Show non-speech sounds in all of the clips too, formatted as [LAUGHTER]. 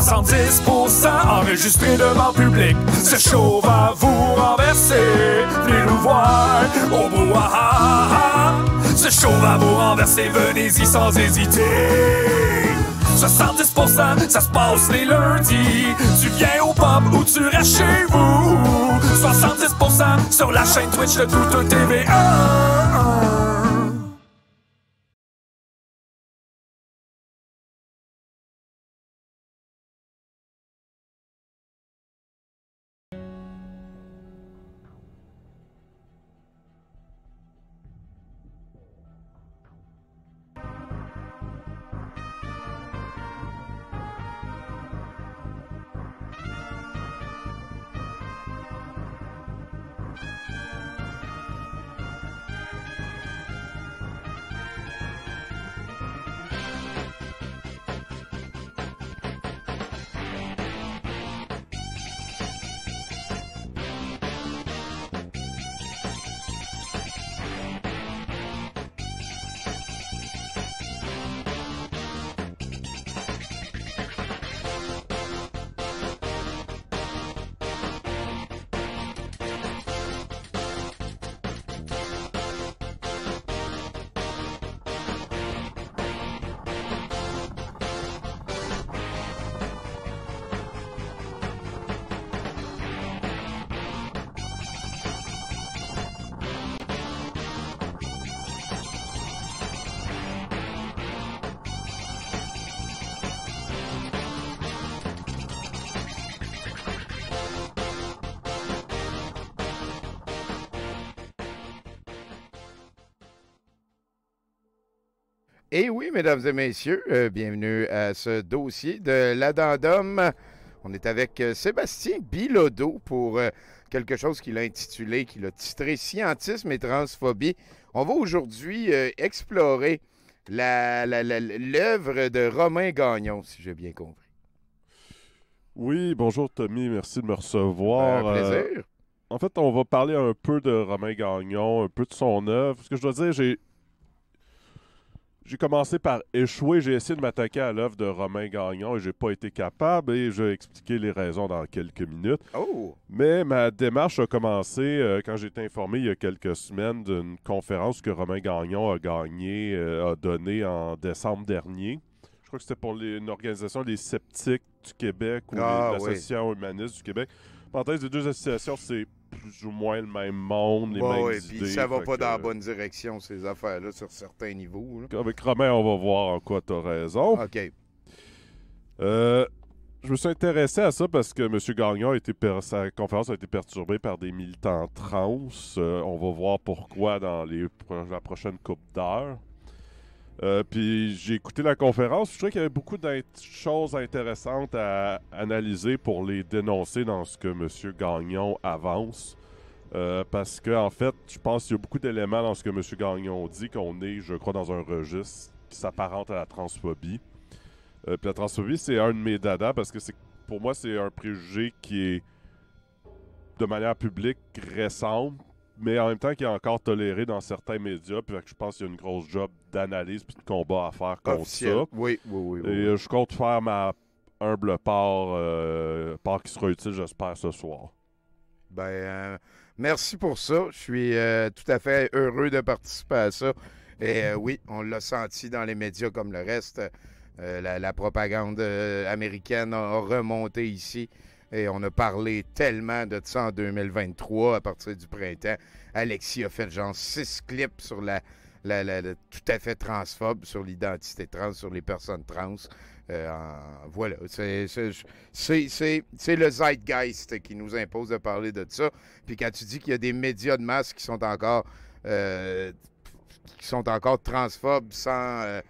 70% enregistré devant public. Ce show va vous renverser. Venez nous voir au brouhaha. Ce show va vous renverser. Venez-y sans hésiter. 70%, ça se passe les lundis. Tu viens au pub ou tu restes chez vous. 70% sur la chaîne Twitch de Tout TV mesdames et messieurs. Euh, bienvenue à ce dossier de l'addendum. On est avec euh, Sébastien Bilodeau pour euh, quelque chose qu'il a intitulé, qu'il a titré Scientisme et transphobie. On va aujourd'hui explorer l'œuvre de Romain Gagnon, si j'ai bien compris. Oui, bonjour Tommy, merci de me recevoir. Ben, un plaisir. en fait, on va parler un peu de Romain Gagnon, un peu de son œuvre. Ce que je dois dire, j'ai j'ai commencé par échouer. J'ai essayé de m'attaquer à l'œuvre de Romain Gagnon et j'ai pas été capable. Et je vais expliquer les raisons dans quelques minutes. Oh! Mais ma démarche a commencé euh, quand j'ai été informé il y a quelques semaines d'une conférence que Romain Gagnon a gagnée, euh, a donnée en décembre dernier. Je crois que c'était pour les, une organisation des sceptiques du Québec ou ah, l'association humaniste du Québec. Parenthèse, des deux associations, c'est plus ou moins le même monde, les mêmes Puis ça va pas dans la bonne direction, ces affaires-là, sur certains niveaux. Avec Romain, on va voir en quoi as raison. OK. Euh, je me suis intéressé à ça parce que M. Gagnon, a été sa conférence a été perturbée par des militants trans. Euh, on va voir pourquoi dans les... la prochaine coupe d'heure. Euh, puis j'ai écouté la conférence. Je trouvais qu'il y avait beaucoup de choses intéressantes à analyser pour les dénoncer dans ce que M. Gagnon avance. Euh, parce que en fait, je pense qu'il y a beaucoup d'éléments dans ce que M. Gagnon dit qu'on est, je crois, dans un registre qui s'apparente à la transphobie. Euh, puis la transphobie, c'est un de mes dadas parce que c'est pour moi, c'est un préjugé qui est de manière publique récente mais en même temps qui est encore toléré dans certains médias. Puis je pense qu'il y a une grosse job d'analyse puis de combat à faire contre ça. Oui, oui, oui. Et euh, je compte faire ma humble part, euh, part qui sera utile, j'espère, ce soir. Ben, euh, merci pour ça. Je suis tout à fait heureux de participer à ça. Et [LAUGHS] oui, on l'a senti dans les médias comme le reste. La, propagande américaine a remonté ici. Et on a parlé tellement de ça en 2023 à partir du printemps. Alexis a fait genre six clips sur la, la, tout à fait transphobe, sur l'identité trans, sur les personnes trans. Euh, voilà, c'est le zeitgeist qui nous impose de parler de ça. Puis quand tu dis qu'il y a des médias de masse qui sont encore, euh, qui sont encore transphobes sans... Euh,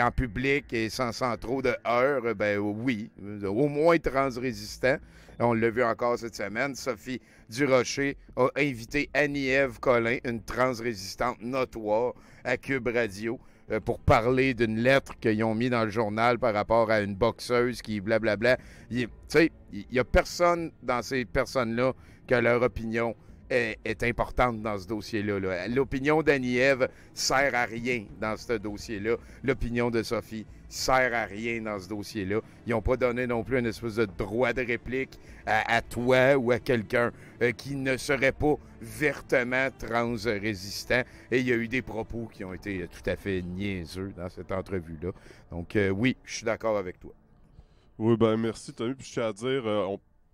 en public et sans, sans trop de heurts, ben oui, au moins transrésistant. On l'a vu encore cette semaine. Sophie Durocher a invité Annie-Ève Collin, une transrésistante notoire, à Cube Radio euh, pour parler d'une lettre qu'ils ont mis dans le journal par rapport à une boxeuse qui blablabla. Tu sais, il n'y a personne dans ces personnes-là qui a leur opinion est, importante dans ce dossier-là. L'opinion d'Annie-Ève sert à rien dans ce dossier-là. L'opinion de Sophie sert à rien dans ce dossier-là. Ils n'ont pas donné non plus une espèce de droit de réplique à, toi ou à quelqu'un euh, qui ne serait pas vertement trans-résistant. Et il y a eu des propos qui ont été euh, tout à fait niaiseux dans cette entrevue-là. Donc euh, oui, je suis d'accord avec toi. Oui, ben merci, Tommy. Puis je tiens à dire,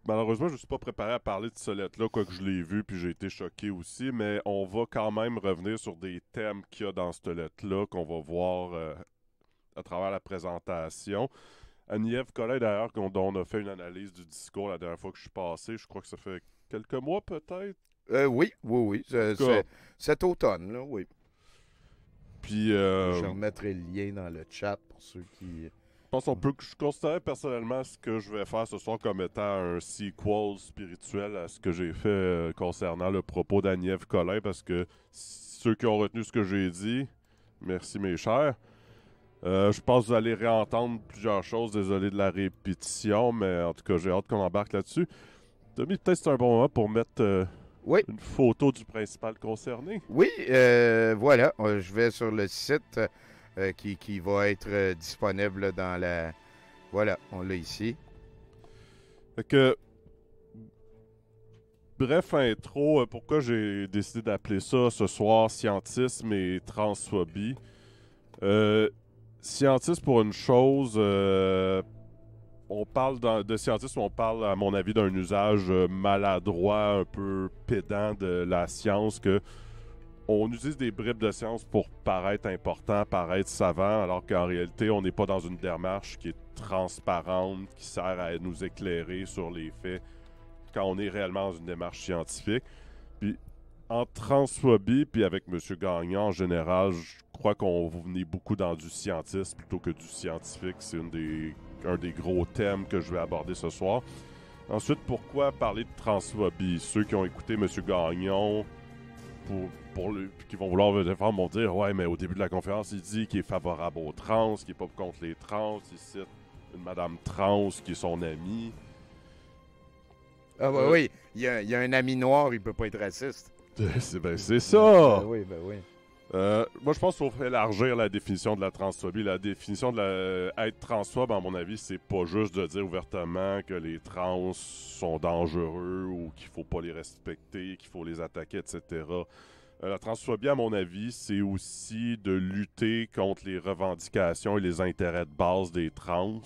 malheureusement, je ne suis pas préparé à parler de ce lettre-là, quoique je l'ai vu, puis j'ai été choqué aussi, mais on va quand même revenir sur des thèmes qu'il y a dans ce lettre-là, qu'on va voir euh, à travers la présentation. Annie-Ève d'ailleurs, dont on a fait une analyse du discours la dernière fois que je suis passé, je crois que ça fait quelques mois peut-être. Euh, oui, oui, oui. cet automne, là, oui. Puis. Euh... Je remettrai le lien dans le chat pour ceux qui je pense qu'on peut je considère personnellement ce que je vais faire ce soir comme étant un sequel spirituel à ce que j'ai fait euh, concernant le propos d'Agnève Collin parce que ceux qui ont retenu ce que j'ai dit, merci mes chers. Euh, je pense que vous allez réentendre plusieurs choses. Désolé de la répétition, mais en tout cas, j'ai hâte qu'on embarque là-dessus. Tommy, peut-être c'est un bon moment pour mettre euh, une photo du principal concerné. Oui, voilà. Je vais sur le site. Euh, qui, qui, va être euh, disponible dans la. Voilà, on l'a ici. que. Bref, intro, euh, pourquoi j'ai décidé d'appeler ça ce soir scientisme et transphobie. Euh, scientisme pour une chose, on parle de scientisme, on parle à mon avis d'un usage maladroit, un peu pédant de la science que on utilise des bribes de science pour paraître important, paraître savant, alors qu'en réalité, on n'est pas dans une démarche qui est transparente, qui sert à nous éclairer sur les faits quand on est réellement dans une démarche scientifique. Puis en transphobie, puis avec M. Gagnon en général, je crois qu'on venait beaucoup dans du scientiste plutôt que du scientifique. C'est un des gros thèmes que je vais aborder ce soir. Ensuite, pourquoi parler de transphobie? Ceux qui ont écouté M. Gagnon, qui vont vouloir faire vont dire Ouais, mais au début de la conférence, il dit qu'il est favorable aux trans, qu'il n'est pas contre les trans. Il cite une madame trans qui est son amie. Ah, bah oui, il y, a, un ami noir, il peut pas être raciste. [LAUGHS] Ben, c'est ça! Ben oui, ben oui. Euh, moi, je pense qu'il faut élargir la définition de la transphobie. La définition de la... Euh, être transphobe, à mon avis, c'est pas juste de dire ouvertement que les trans sont dangereux ou qu'il faut pas les respecter, qu'il faut les attaquer, etc. Euh, la transphobie, à mon avis, c'est aussi de lutter contre les revendications et les intérêts de base des trans.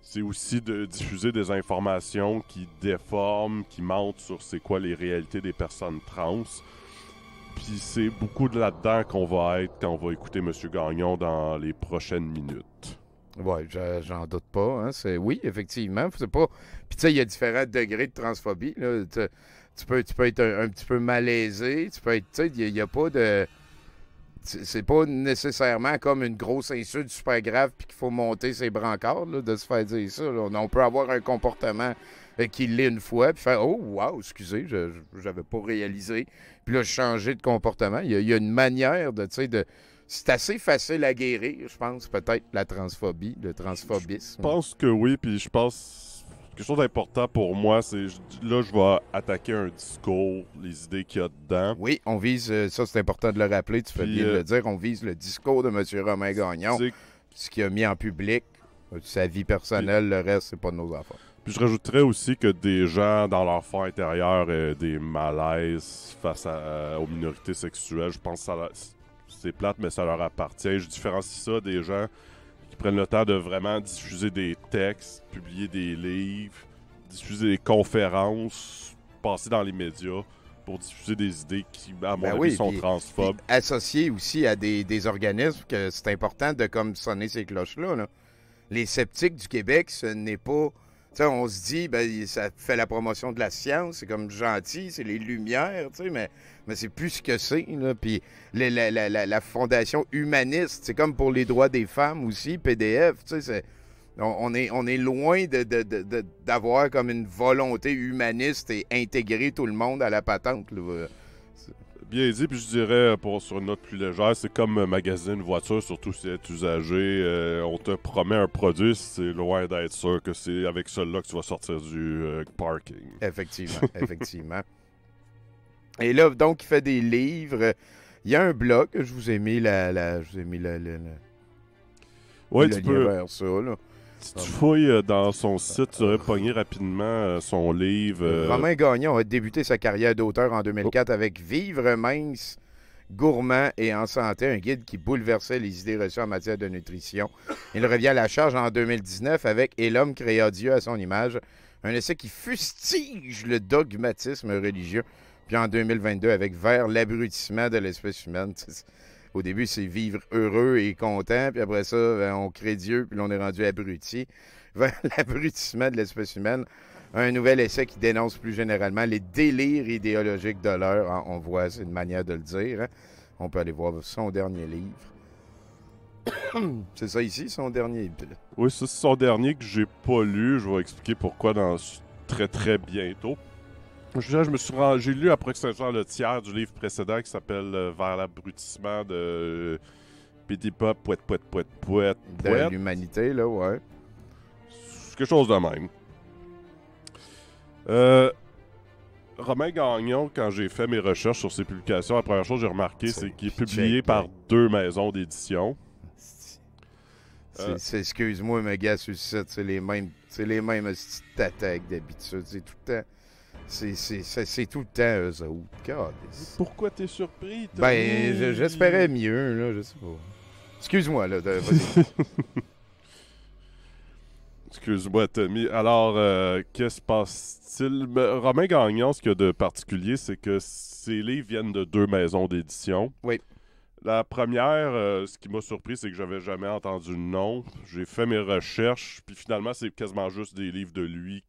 C'est aussi de diffuser des informations qui déforment, qui mentent sur c'est quoi les réalités des personnes trans. Puis c'est beaucoup de là-dedans qu'on va être quand on va écouter M. Gagnon dans les prochaines minutes. Oui, j'en doute pas. Hein. C'est oui, effectivement, c'est pas. Puis tu sais, il y a différents degrés de transphobie. Tu, peux, tu peux être un, petit peu malaisé. Tu peux être, tu sais, il n'y a, pas de. C'est pas nécessairement comme une grosse insulte super grave puis qu'il faut monter ses brancards de se faire dire ça. On peut avoir un comportement euh, qui l'est une fois, puis faire Oh, wow, excusez, je n'avais pas réalisé. Puis là, changer de comportement. Il y a, une manière de. de c'est assez facile à guérir, je pense, peut-être, la transphobie, le transphobisme. Je pense que oui, puis je pense quelque chose d'important pour moi, c'est là, je vais attaquer un discours, les idées qu'il y a dedans. Oui, on vise, euh, ça c'est important de le rappeler, tu fais bien le euh, dire, on vise le discours de M. Romain Gagnon, ce qu'il a mis en public, sa vie personnelle, le reste, c'est pas de nos affaires. Puis je rajouterais aussi que des gens dans leur fort intérieur euh, des malaises face euh, aux minorités sexuelles. Je pense que c'est plate, mais ça leur appartient. Je différencie ça des gens qui prennent le temps de vraiment diffuser des textes, publier des livres, diffuser des conférences, passer dans les médias pour diffuser des idées qui, à mon ben avis, sont transphobes. associés associé aussi à des, des organismes que c'est important de comme sonner ces cloches là. Les sceptiques du Québec, ce n'est pas on se dit, ben, ça fait la promotion de la science, c'est comme gentil, c'est les lumières, mais, mais c'est plus ce que c'est. Puis la, fondation humaniste, c'est comme pour les droits des femmes aussi, PDF, on, est, on est loin d'avoir de, comme une volonté humaniste et intégrer tout le monde à la patente. Bien dit, puis je dirais, euh, pour, sur une note plus légère, c'est comme magazine voiture, surtout si c'est usagé. Euh, on te promet un produit, c'est loin d'être sûr que c'est avec celui-là que tu vas sortir du euh, parking. Effectivement, [LAUGHS] effectivement. Et là, donc, il fait des livres. Il y a un blog, je vous ai mis la, la je vous ai mis le, tu peux... ça, là si tu fouilles euh, dans son site, tu aurais pogné rapidement euh, son livre. Euh, Romain Gagnon a débuté sa carrière d'auteur en 2004 avec Vivre mince, gourmand et en santé, un guide qui bouleversait les idées reçues en matière de nutrition. Il revient à la charge en 2019 avec Et l'homme créa Dieu à son image, un essai qui fustige le dogmatisme religieux. Puis en 2022 avec Vers l'abrutissement de l'espèce humaine. [LAUGHS] Au début, c'est vivre heureux et content, puis après ça, ben, on crée Dieu, puis on est rendu abruti. [LAUGHS] l'abrutissement de l'espèce humaine, un nouvel essai qui dénonce plus généralement les délires idéologiques de l'heure. Ah, on voit, c'est une manière de le dire. Hein. On peut aller voir son dernier livre. [COUGHS] c'est ça ici, son dernier. Oui, c'est son dernier que j'ai pas lu. Je vais expliquer pourquoi dans très très bientôt. Je, me suis j'ai lu après que le tiers du livre précédent qui s'appelle euh, Vers l'abrutissement de euh, Pity Pop, Pouet, Pouet, Pouet, Pouet. De l'humanité, là, ouais. Quelque chose de même. Euh, Romain Gagnon, quand j'ai fait mes recherches sur ses publications, la première chose que j'ai remarqué, c'est qu'il est publié par deux maisons d'édition. C'est Excuse-moi, mais gars, sur c'est les mêmes, c'est les mêmes attaques d'habitude. C'est tout le temps c'est tout le temps eux autres. Pourquoi t'es surpris? Ben, j'espérais mieux, là, je sais pas. Excuse-moi, là. [LAUGHS] Excuse-moi, Tommy. Alors, euh, qu'est-ce qui se passe-t-il? Ben, Romain Gagnon, ce qu'il y a de particulier, c'est que ses livres viennent de deux maisons d'édition. Oui. La première, euh, ce qui m'a surpris, c'est que j'avais jamais entendu le nom. J'ai fait mes recherches, puis finalement, c'est quasiment juste des livres de lui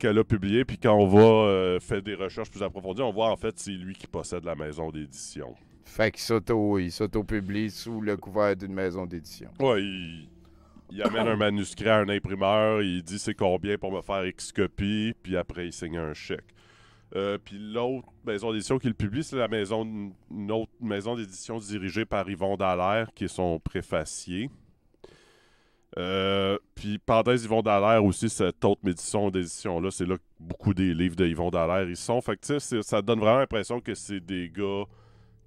qu'elle a publié, puis quand on va euh, faire des recherches plus approfondies, on voit en fait c'est lui qui possède la maison d'édition. Fait qu'il s'auto-publie sous le couvert d'une maison d'édition. Oui, il, amène un manuscrit à un imprimeur, il dit c'est combien pour me faire X copies, puis après il signe un chèque. Euh, puis l'autre maison d'édition qu'il publie, c'est la maison, une autre maison d'édition dirigée par Yvon Dallaire, qui est son préfacier. Euh, puis parenthèse Yvon Dallaire aussi, cette autre édition d'édition-là, c'est là que beaucoup des livres de Yvon Dallaire ils sont. Fait ça donne vraiment l'impression que c'est des gars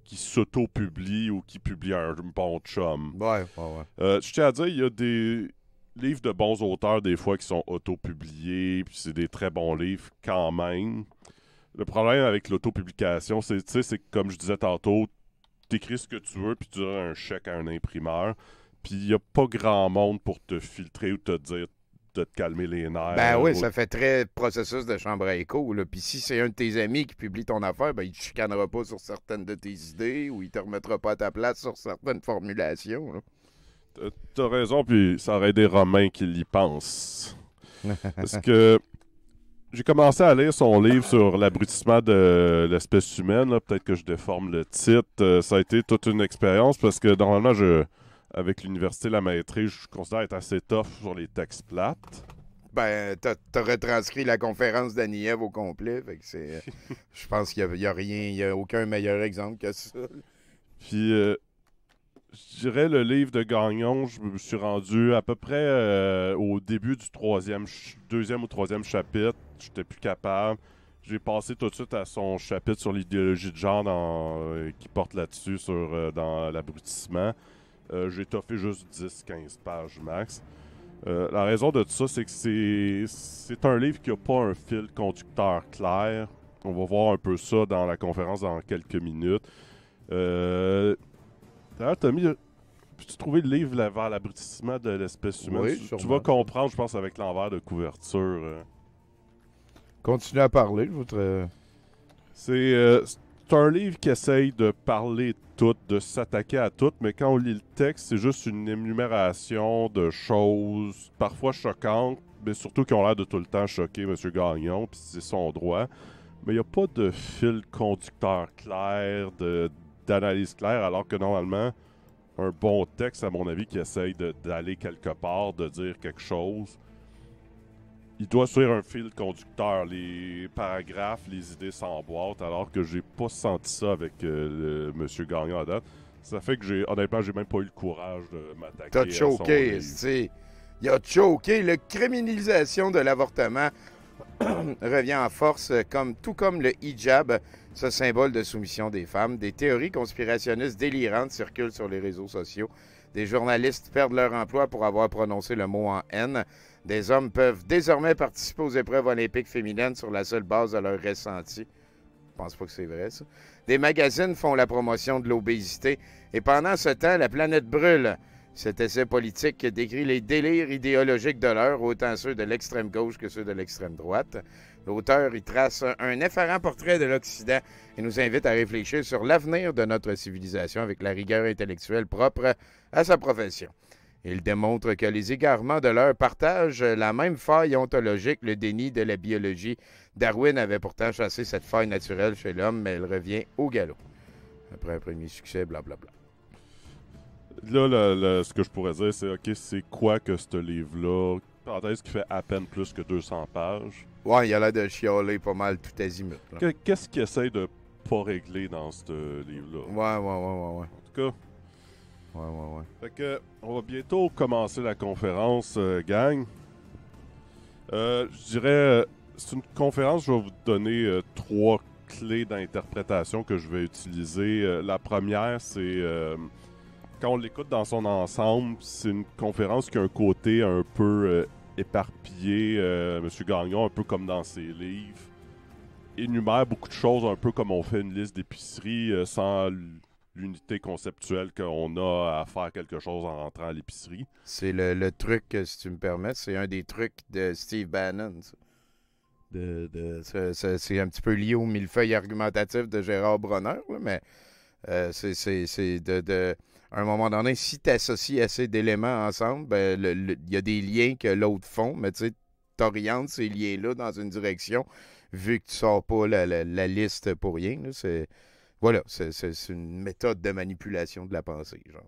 qui s'auto-publient ou qui publient un bon chum. Ouais, ouais, euh, je tiens à dire, il y a des livres de bons auteurs des fois qui sont auto-publiés, puis c'est des très bons livres quand même. Le problème avec l'auto-publication, c'est que comme je disais tantôt, t'écris ce que tu veux, puis tu as un chèque à un imprimeur. Puis il n'y a pas grand monde pour te filtrer ou te dire de te calmer les nerfs. Ben oui, ça fait très processus de chambre à écho. Puis si c'est un de tes amis qui publie ton affaire, ben il te chicanera pas sur certaines de tes idées ou il te remettra pas à ta place sur certaines formulations. T'as raison, puis ça aurait des Romains qui l'y pensent. [LAUGHS] Parce que j'ai commencé à lire son livre sur l'abrutissement de l'espèce humaine. Peut-être que je déforme le titre. Euh, ça a été toute une expérience parce que normalement, je avec l'université, la maîtrise, je considère être assez tough sur les textes plates. Ben, t'as retranscrit la conférence d'Aniev au complet. Fait que c'est. [LAUGHS] je pense qu'il n'y a, rien, a aucun meilleur exemple que ça. Puis, euh, je dirais le livre de Gagnon, je me suis rendu à peu près euh, au début du troisième, deuxième ou troisième chapitre. J'étais plus capable. J'ai passé tout de suite à son chapitre sur l'idéologie de genre dans, euh, qui porte là-dessus, sur dans l'abrutissement. Euh, j'ai toffé juste 10-15 pages max. Euh, la raison de tout ça, c'est que c'est un livre qui n'a pas un fil conducteur clair. On va voir un peu ça dans la conférence dans quelques minutes. Euh, d'ailleurs, Tommy, peux-tu trouver le livre vers l'abrutissement de l'espèce humaine? Oui, tu, vas comprendre, je pense, avec l'envers de couverture. Continue à parler, Votre. C'est c'est un livre qui essaye de parler de tout, de s'attaquer à tout, mais quand on lit le texte, c'est juste une énumération de choses parfois choquantes, mais surtout qui ont l'air de tout le temps choquer M. Gagnon, puis c'est son droit. Mais il n'y a pas de fil conducteur clair, d'analyse claire, alors que normalement, un bon texte, à mon avis, qui essaye d'aller quelque part, de dire quelque chose, il doit suivre un fil conducteur. Les paragraphes, les idées s'emboîtent, alors que j'ai pas senti ça avec euh, M. Gagnon à date. Ça fait que j'ai, honnêtement, j'ai même pas eu le courage de m'attaquer. T'as choqué, Il a choqué. La criminalisation de l'avortement [COUGHS] revient en force, comme, tout comme le hijab, ce symbole de soumission des femmes. Des théories conspirationnistes délirantes circulent sur les réseaux sociaux. Des journalistes perdent leur emploi pour avoir prononcé le mot en haine. Des hommes peuvent désormais participer aux épreuves olympiques féminines sur la seule base de leur ressenti. Je pense pas que c'est vrai, ça. Des magazines font la promotion de l'obésité. Et pendant ce temps, la planète brûle. Cet essai politique décrit les délires idéologiques de l'heure, autant ceux de l'extrême gauche que ceux de l'extrême droite. L'auteur y trace un effarant portrait de l'Occident et nous invite à réfléchir sur l'avenir de notre civilisation avec la rigueur intellectuelle propre à sa profession. Il démontre que les égarements de l'heure partagent euh, la même faille ontologique, le déni de la biologie. Darwin avait pourtant chassé cette faille naturelle chez l'homme, mais elle revient au galop. Après un premier succès, blablabla. Là, ce que je pourrais dire, c'est OK, c'est quoi que ce livre-là Parenthèse qui fait à peine plus que 200 pages. Ouais, il a l'air de chialer pas mal tout azimut. Qu'est-ce qu'il essaie de pas régler dans ce livre-là? ouais, ouais, ouais, ouais. En tout cas, ouais, ouais, ouais. Fait que, on va bientôt commencer la conférence, euh, gang. Euh, je dirais, euh, c'est une conférence, je vais vous donner trois clés d'interprétation que je vais utiliser. la première, c'est quand on l'écoute dans son ensemble, c'est une conférence qui a un côté un peu éparpillé. Monsieur Gagnon, un peu comme dans ses livres, énumère beaucoup de choses, un peu comme on fait une liste d'épicerie sans l'unité conceptuelle qu'on a à faire quelque chose en rentrant à l'épicerie. C'est le, truc, euh, si tu me permets, c'est un des trucs de Steve Bannon. De, de, c'est un petit peu lié au millefeuille argumentatif de Gérard Bronner, mais euh, c'est de, de, à un moment donné, si tu associes assez d'éléments ensemble, ben, il y a des liens que l'autre font, mais tu t'orientes ces liens-là dans une direction, vu que tu sors pas la liste pour rien. C'est voilà, c'est une méthode de manipulation de la pensée, genre.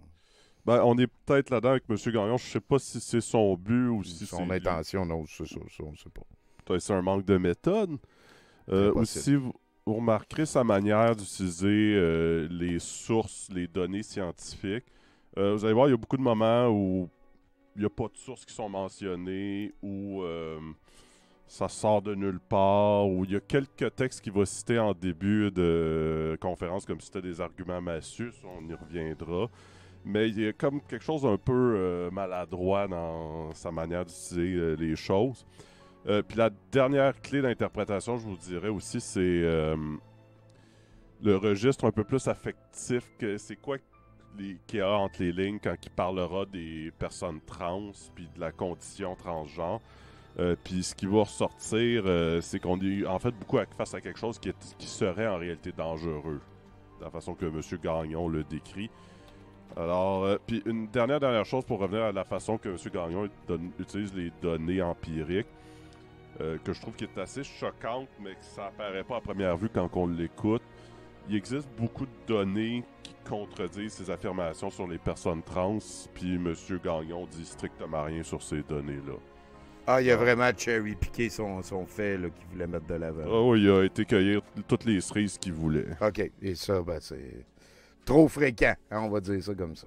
Ben, on est peut-être là-dedans avec M. Gagnon. Je sais pas si c'est son but ou si Son intention, non, c'est ça, on ne sait pas. c'est un manque de méthode. Euh, aussi, vous, remarquerez sa manière d'utiliser euh, les sources, les données scientifiques, euh, vous allez voir, il y a beaucoup de moments où il n'y a pas de sources qui sont mentionnées ou ça sort de nulle part, ou il y a quelques textes qu'il va citer en début de conférence, comme si c'était des arguments massus, on y reviendra. Mais il y a comme quelque chose d'un peu euh, maladroit dans sa manière d'utiliser euh, les choses. Euh, puis la dernière clé d'interprétation, je vous dirais aussi, c'est le registre un peu plus affectif. que C'est quoi qu'il y a entre les lignes quand il parlera des personnes trans, puis de la condition transgenre. Euh, puis ce qui va ressortir, euh, c'est qu'on est en fait beaucoup face à quelque chose qui, serait en réalité dangereux, de la façon que M. Gagnon le décrit. Alors, euh, puis une dernière dernière chose pour revenir à la façon que M. Gagnon utilise les données empiriques, que je trouve qui est assez choquante, mais que ça apparaît pas à première vue quand on l'écoute. Il existe beaucoup de données qui contredisent ces affirmations sur les personnes trans, puis M. Gagnon dit strictement rien sur ces données-là. Ah, il a ah. vraiment cherry piqué son, son fait qu'il voulait mettre de l'avant. Ah oui, il a été cueillir toutes les cerises qu'il voulait. OK. Et ça, ben, c'est trop fréquent, hein, on va dire ça comme ça.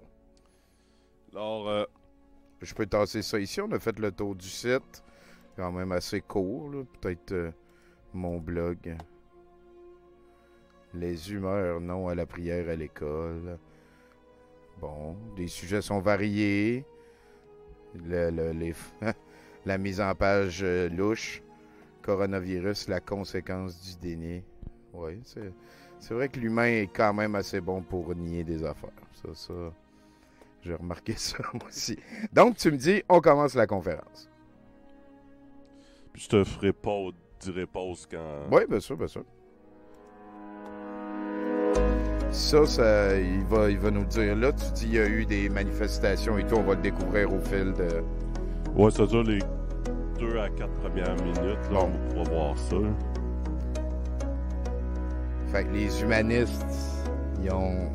Alors. Euh, Je peux tasser ça ici. On a fait le tour du site. Quand même assez court, Peut-être euh, mon blog. Les humeurs non à la prière à l'école. Bon, des sujets sont variés. le, les... [LAUGHS] la mise en page euh, louche, coronavirus, la conséquence du déni. Oui, c'est vrai que l'humain est quand même assez bon pour nier des affaires. Ça, ça, j'ai remarqué [LAUGHS] ça moi aussi. Donc, tu me dis, on commence la conférence. Puis je te ferai pas dirai pause quand. Oui, bien sûr, bien sûr. Ça, ça il, va, il va nous dire. Là, tu dis il y a eu des manifestations et tout, on va le découvrir au fil de. Ouais, ça les 2 à 4 premières minutes. Là, On va voir ça. Fait les humanistes, ils ont.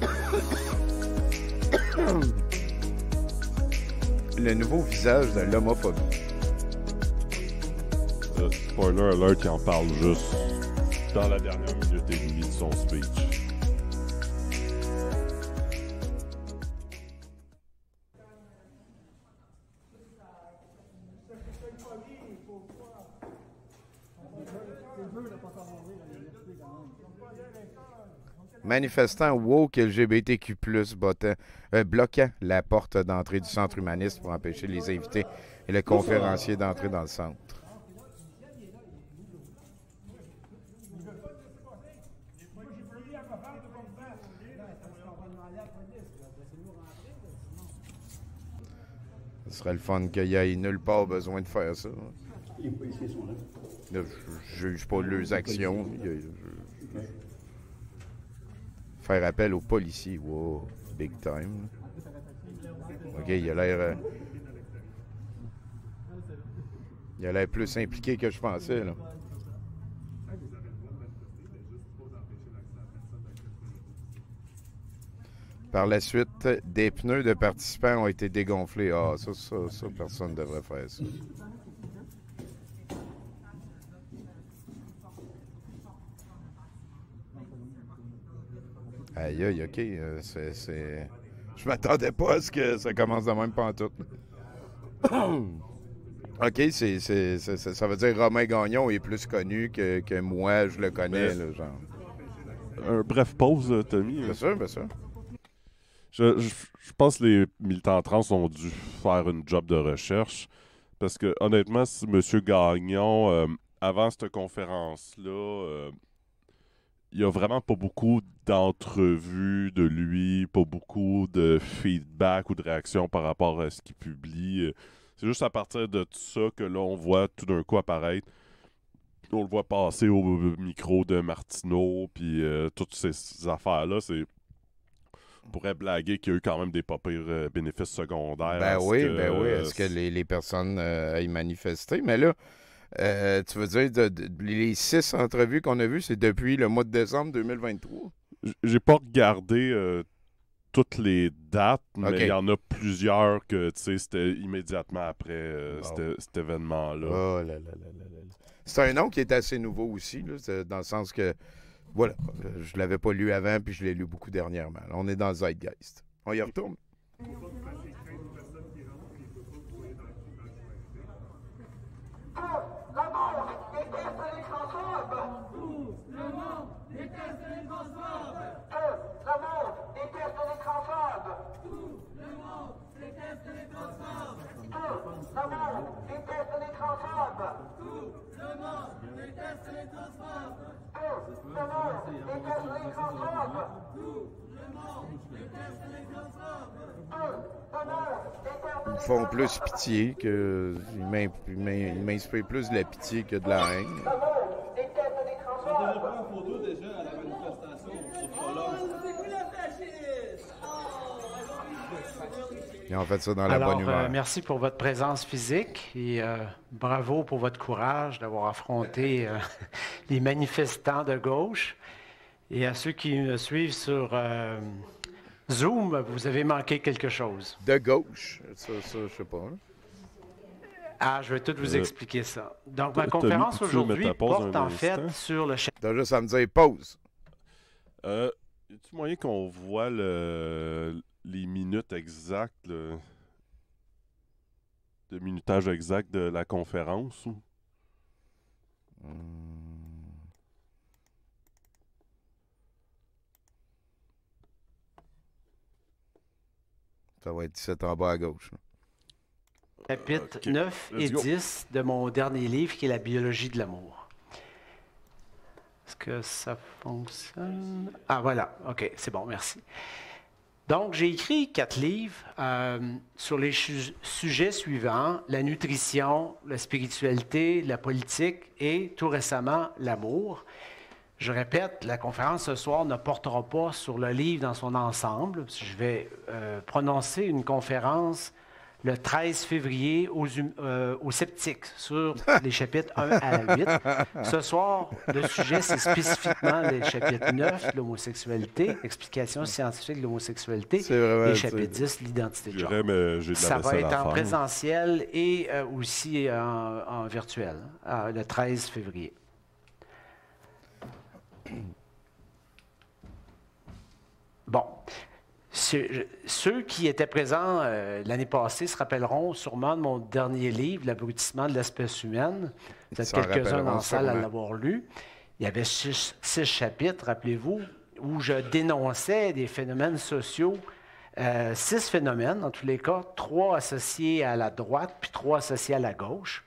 [COUGHS] le nouveau visage de l'homophobie. Euh, spoiler alert, il en parle juste dans la dernière minute et demie de son speech. manifestants woke LGBTQ+, bottant, euh, bloquant la porte d'entrée du centre humaniste pour empêcher les invités et le conférencier d'entrer dans le centre. Ce serait le fun qu'il y ait nulle part besoin de faire ça. Les policiers sont là. Je ne juge pas leurs actions faire appel aux policiers. Wow, big time. OK, il a l'air. Euh, il a l'air plus impliqué que je pensais, Par la suite, des pneus de participants ont été dégonflés. Ah, ça, ça, ça, personne ne devrait faire ça. Aïe, aïe, OK. Euh, c'est. Je m'attendais pas à ce que ça commence de même tout [COUGHS] OK, c'est, ça veut dire Romain Gagnon est plus connu que, moi, je le connais, Un bref pause, euh, Tommy. Euh. Bien sûr, bien sûr. Je, pense que les militants trans ont dû faire une job de recherche parce que, honnêtement, si M. Gagnon, avant cette conférence-là, il n'y a vraiment pas beaucoup d'entrevues de lui, pas beaucoup de feedback ou de réactions par rapport à ce qu'il publie. C'est juste à partir de tout ça que là, on voit tout d'un coup apparaître. On le voit passer au micro de Martineau, puis euh, toutes ces affaires-là. C'est on pourrait blaguer qu'il y a eu quand même des pas pires euh, bénéfices secondaires. Ben oui, ben oui. Est-ce que les, personnes euh, aillent manifester? Mais là, euh, tu veux dire, les six entrevues qu'on a vues, c'est depuis le mois de décembre 2023? J'ai pas regardé euh, toutes les dates, mais il y en a plusieurs que, tu sais, c'était immédiatement après euh, cet événement-là. Oh c'est un nom qui est assez nouveau aussi, dans le sens que, voilà, je l'avais pas lu avant, puis je l'ai lu beaucoup dernièrement. on est dans Zeitgeist. On y retourne. Ah! Tout déteste les Le monde déteste les transphobes. Le monde déteste les transphobes. Le monde déteste les déteste les Le monde déteste les déteste les ils font plus pitié que. Ils m'inspirent plus de la pitié que de la haine. Et on fait ça dans la bonne euh, humeur. merci pour votre présence physique et euh, bravo pour votre courage d'avoir affronté euh, [LAUGHS] les manifestants de gauche. Et à ceux qui me suivent sur euh, Zoom, vous avez manqué quelque chose. De gauche, ça, je sais pas. Ah, je vais tout vous euh, expliquer ça. Donc, ma conférence aujourd'hui porte en fait sur le... T'as juste me dire pause. Euh, y moyen qu'on voit le... les minutes exactes, le... minutage exact de la conférence? Ou... Hmm. Ça va être 17 en bas à gauche. 9 et 10 de mon dernier livre qui est La biologie de l'amour. Est-ce que ça fonctionne? Ah voilà, ok, c'est bon, merci. Donc, j'ai écrit quatre livres euh, sur les sujets suivants, la nutrition, la spiritualité, la politique et tout récemment, l'amour. Je répète, la conférence ce soir ne portera pas sur le livre dans son ensemble. Je vais euh, prononcer une conférence le 13 février hum, euh, aux, sceptiques sur [LAUGHS] les chapitres 1 à 8. Ce soir, le sujet, c'est spécifiquement les chapitres 9, l'homosexualité, explication scientifique de l'homosexualité, et chapitre 10, l'identité de genre. Ça va être en, présentiel et euh, aussi en virtuel, le 13 février. Bon. Ceux qui étaient présents euh, l'année passée se rappelleront sûrement de mon dernier livre, L'abrutissement de l'espèce humaine. Peut-être quelques-uns en salle à l'avoir lu. Il y avait six, chapitres, rappelez-vous, où je dénonçais des phénomènes sociaux, euh, six phénomènes en tous les cas, trois associés à la droite, puis trois associés à la gauche.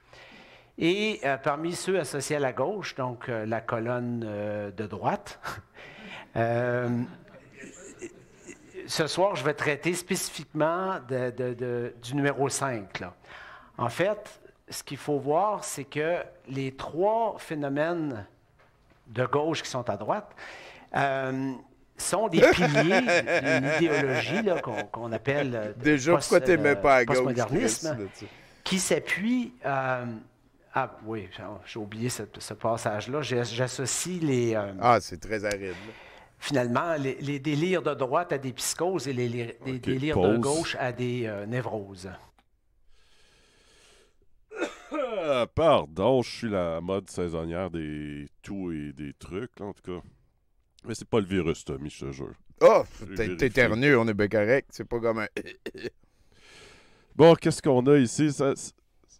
Et euh, parmi ceux associés à la gauche, donc euh, la colonne euh, de droite, [LAUGHS] ce soir, je vais traiter spécifiquement du numéro 5. En fait, ce qu'il faut voir, c'est que les trois phénomènes de gauche qui sont à droite sont des [LAUGHS] piliers d'une idéologie qu'on appelle Déjà, pas qui s'appuie ah oui, j'ai oublié ce, passage-là. J'associe les. Euh, ah, c'est très aride. Finalement, les, délires de droite à des psychoses et les, délires de gauche à des euh, névroses. Ah, pardon, je suis la mode saisonnière des tout et des trucs, en tout cas. Mais c'est pas le virus, Tommy, je te jure. Oh, ah, éternu, on est bien correct. C'est pas comme un. [LAUGHS] Bon, qu'est-ce qu'on a ici? Ça,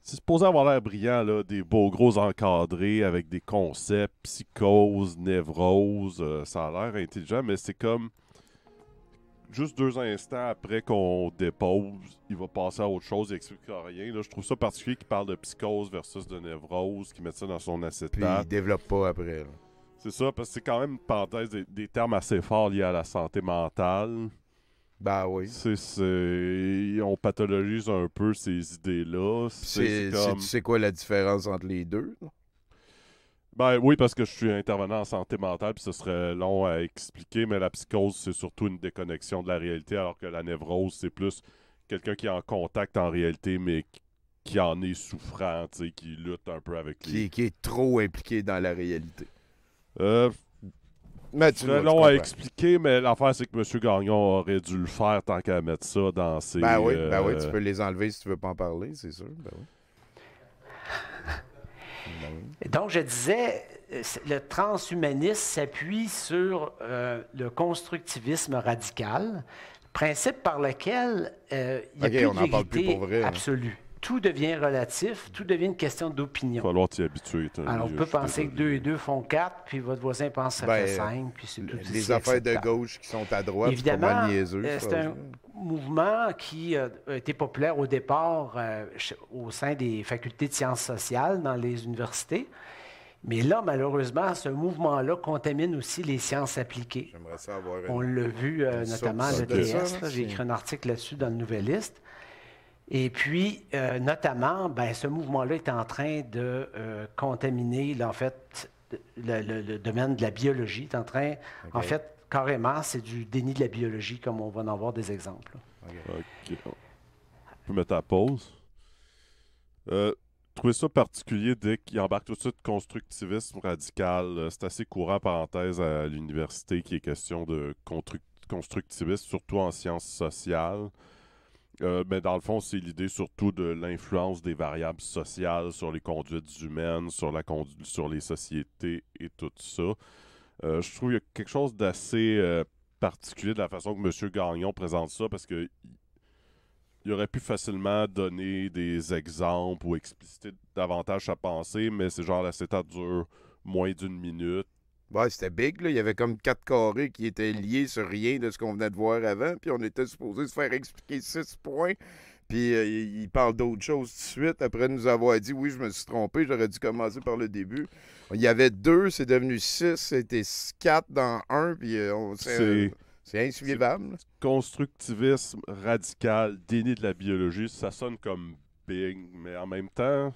c'est supposé avoir l'air brillant, là, des beaux gros encadrés avec des concepts, psychose, névrose, euh, ça a l'air intelligent, mais c'est comme juste deux instants après qu'on dépose, il va passer à autre chose, il explique rien. Là, je trouve ça particulier qu'il parle de psychose versus de névrose, qu'il met ça dans son acétate. Puis il développe pas après. C'est ça, parce que c'est quand même une parenthèse des, termes assez forts liés à la santé mentale. Ben oui. C'est, on pathologise un peu ces idées-là. C'est, Tu sais quoi la différence entre les deux? Ben oui, parce que je suis intervenant en santé mentale, puis ce serait long à expliquer, mais la psychose, c'est surtout une déconnexion de la réalité, alors que la névrose, c'est plus quelqu'un qui est en contact en réalité, mais qui en est souffrant, qui lutte un peu avec Qui, qui est trop impliqué dans la réalité. Euh, c'est long à expliquer, mais l'affaire, c'est que M. Gagnon aurait dû le faire tant qu'à mettre ça dans ses. Ben oui, ben tu euh, peux les enlever si tu veux pas en parler, c'est sûr. Ben [LAUGHS] Donc, je disais, le transhumanisme s'appuie sur euh, le constructivisme radical, principe par lequel euh, il n'y a plus de vérité plus pour vrai, hein. absolue tout devient relatif, tout devient une question d'opinion. Il va falloir t'y habituer. Alors, on peut penser que 2 et deux font 4, puis votre voisin pense que ça ben, fait 5, puis c'est tout. Les affaires de gauche qui sont à droite, Évidemment, euh, c'est un mouvement qui euh, a été populaire au départ euh, au sein des facultés de sciences sociales dans les universités. Mais là, malheureusement, ce mouvement-là contamine aussi les sciences appliquées. On l'a vu notamment à l'ETS. J'ai écrit un article là-dessus dans le Liste. Et puis, euh, notamment, ben, ce mouvement-là est en train de euh, contaminer, en fait, le, domaine de la biologie. Est en train, en fait, carrément, c'est du déni de la biologie, comme on va en voir des exemples. OK. On mettre à pause. Euh, trouvez ça particulier Dick, il embarque tout de suite constructivisme radical. Euh, c'est assez courant, parenthèse, à l'université qui est question de constructivisme, surtout en sciences sociales mais euh, ben, dans le fond, c'est l'idée surtout de l'influence des variables sociales sur les conduites humaines, sur, la condu sur les sociétés et tout ça. Euh, je trouve qu'il y a quelque chose d'assez euh, particulier de la façon que M. Gagnon présente ça parce que il aurait pu facilement donner des exemples ou expliciter davantage sa pensée, mais c'est genre la dure moins d'une minute. Bah, c'était big, là. Il y avait comme quatre carrés qui étaient liés sur rien de ce qu'on venait de voir avant. Puis on était supposé se faire expliquer six points. Puis euh, il parle d'autre chose tout de suite après nous avoir dit oui, je me suis trompé, j'aurais dû commencer par le début. Il y avait deux, c'est devenu six, c'était quatre dans un, puis euh, euh, C'est insuivable. Constructivisme radical, déni de la biologie, ça sonne comme big, mais en même temps,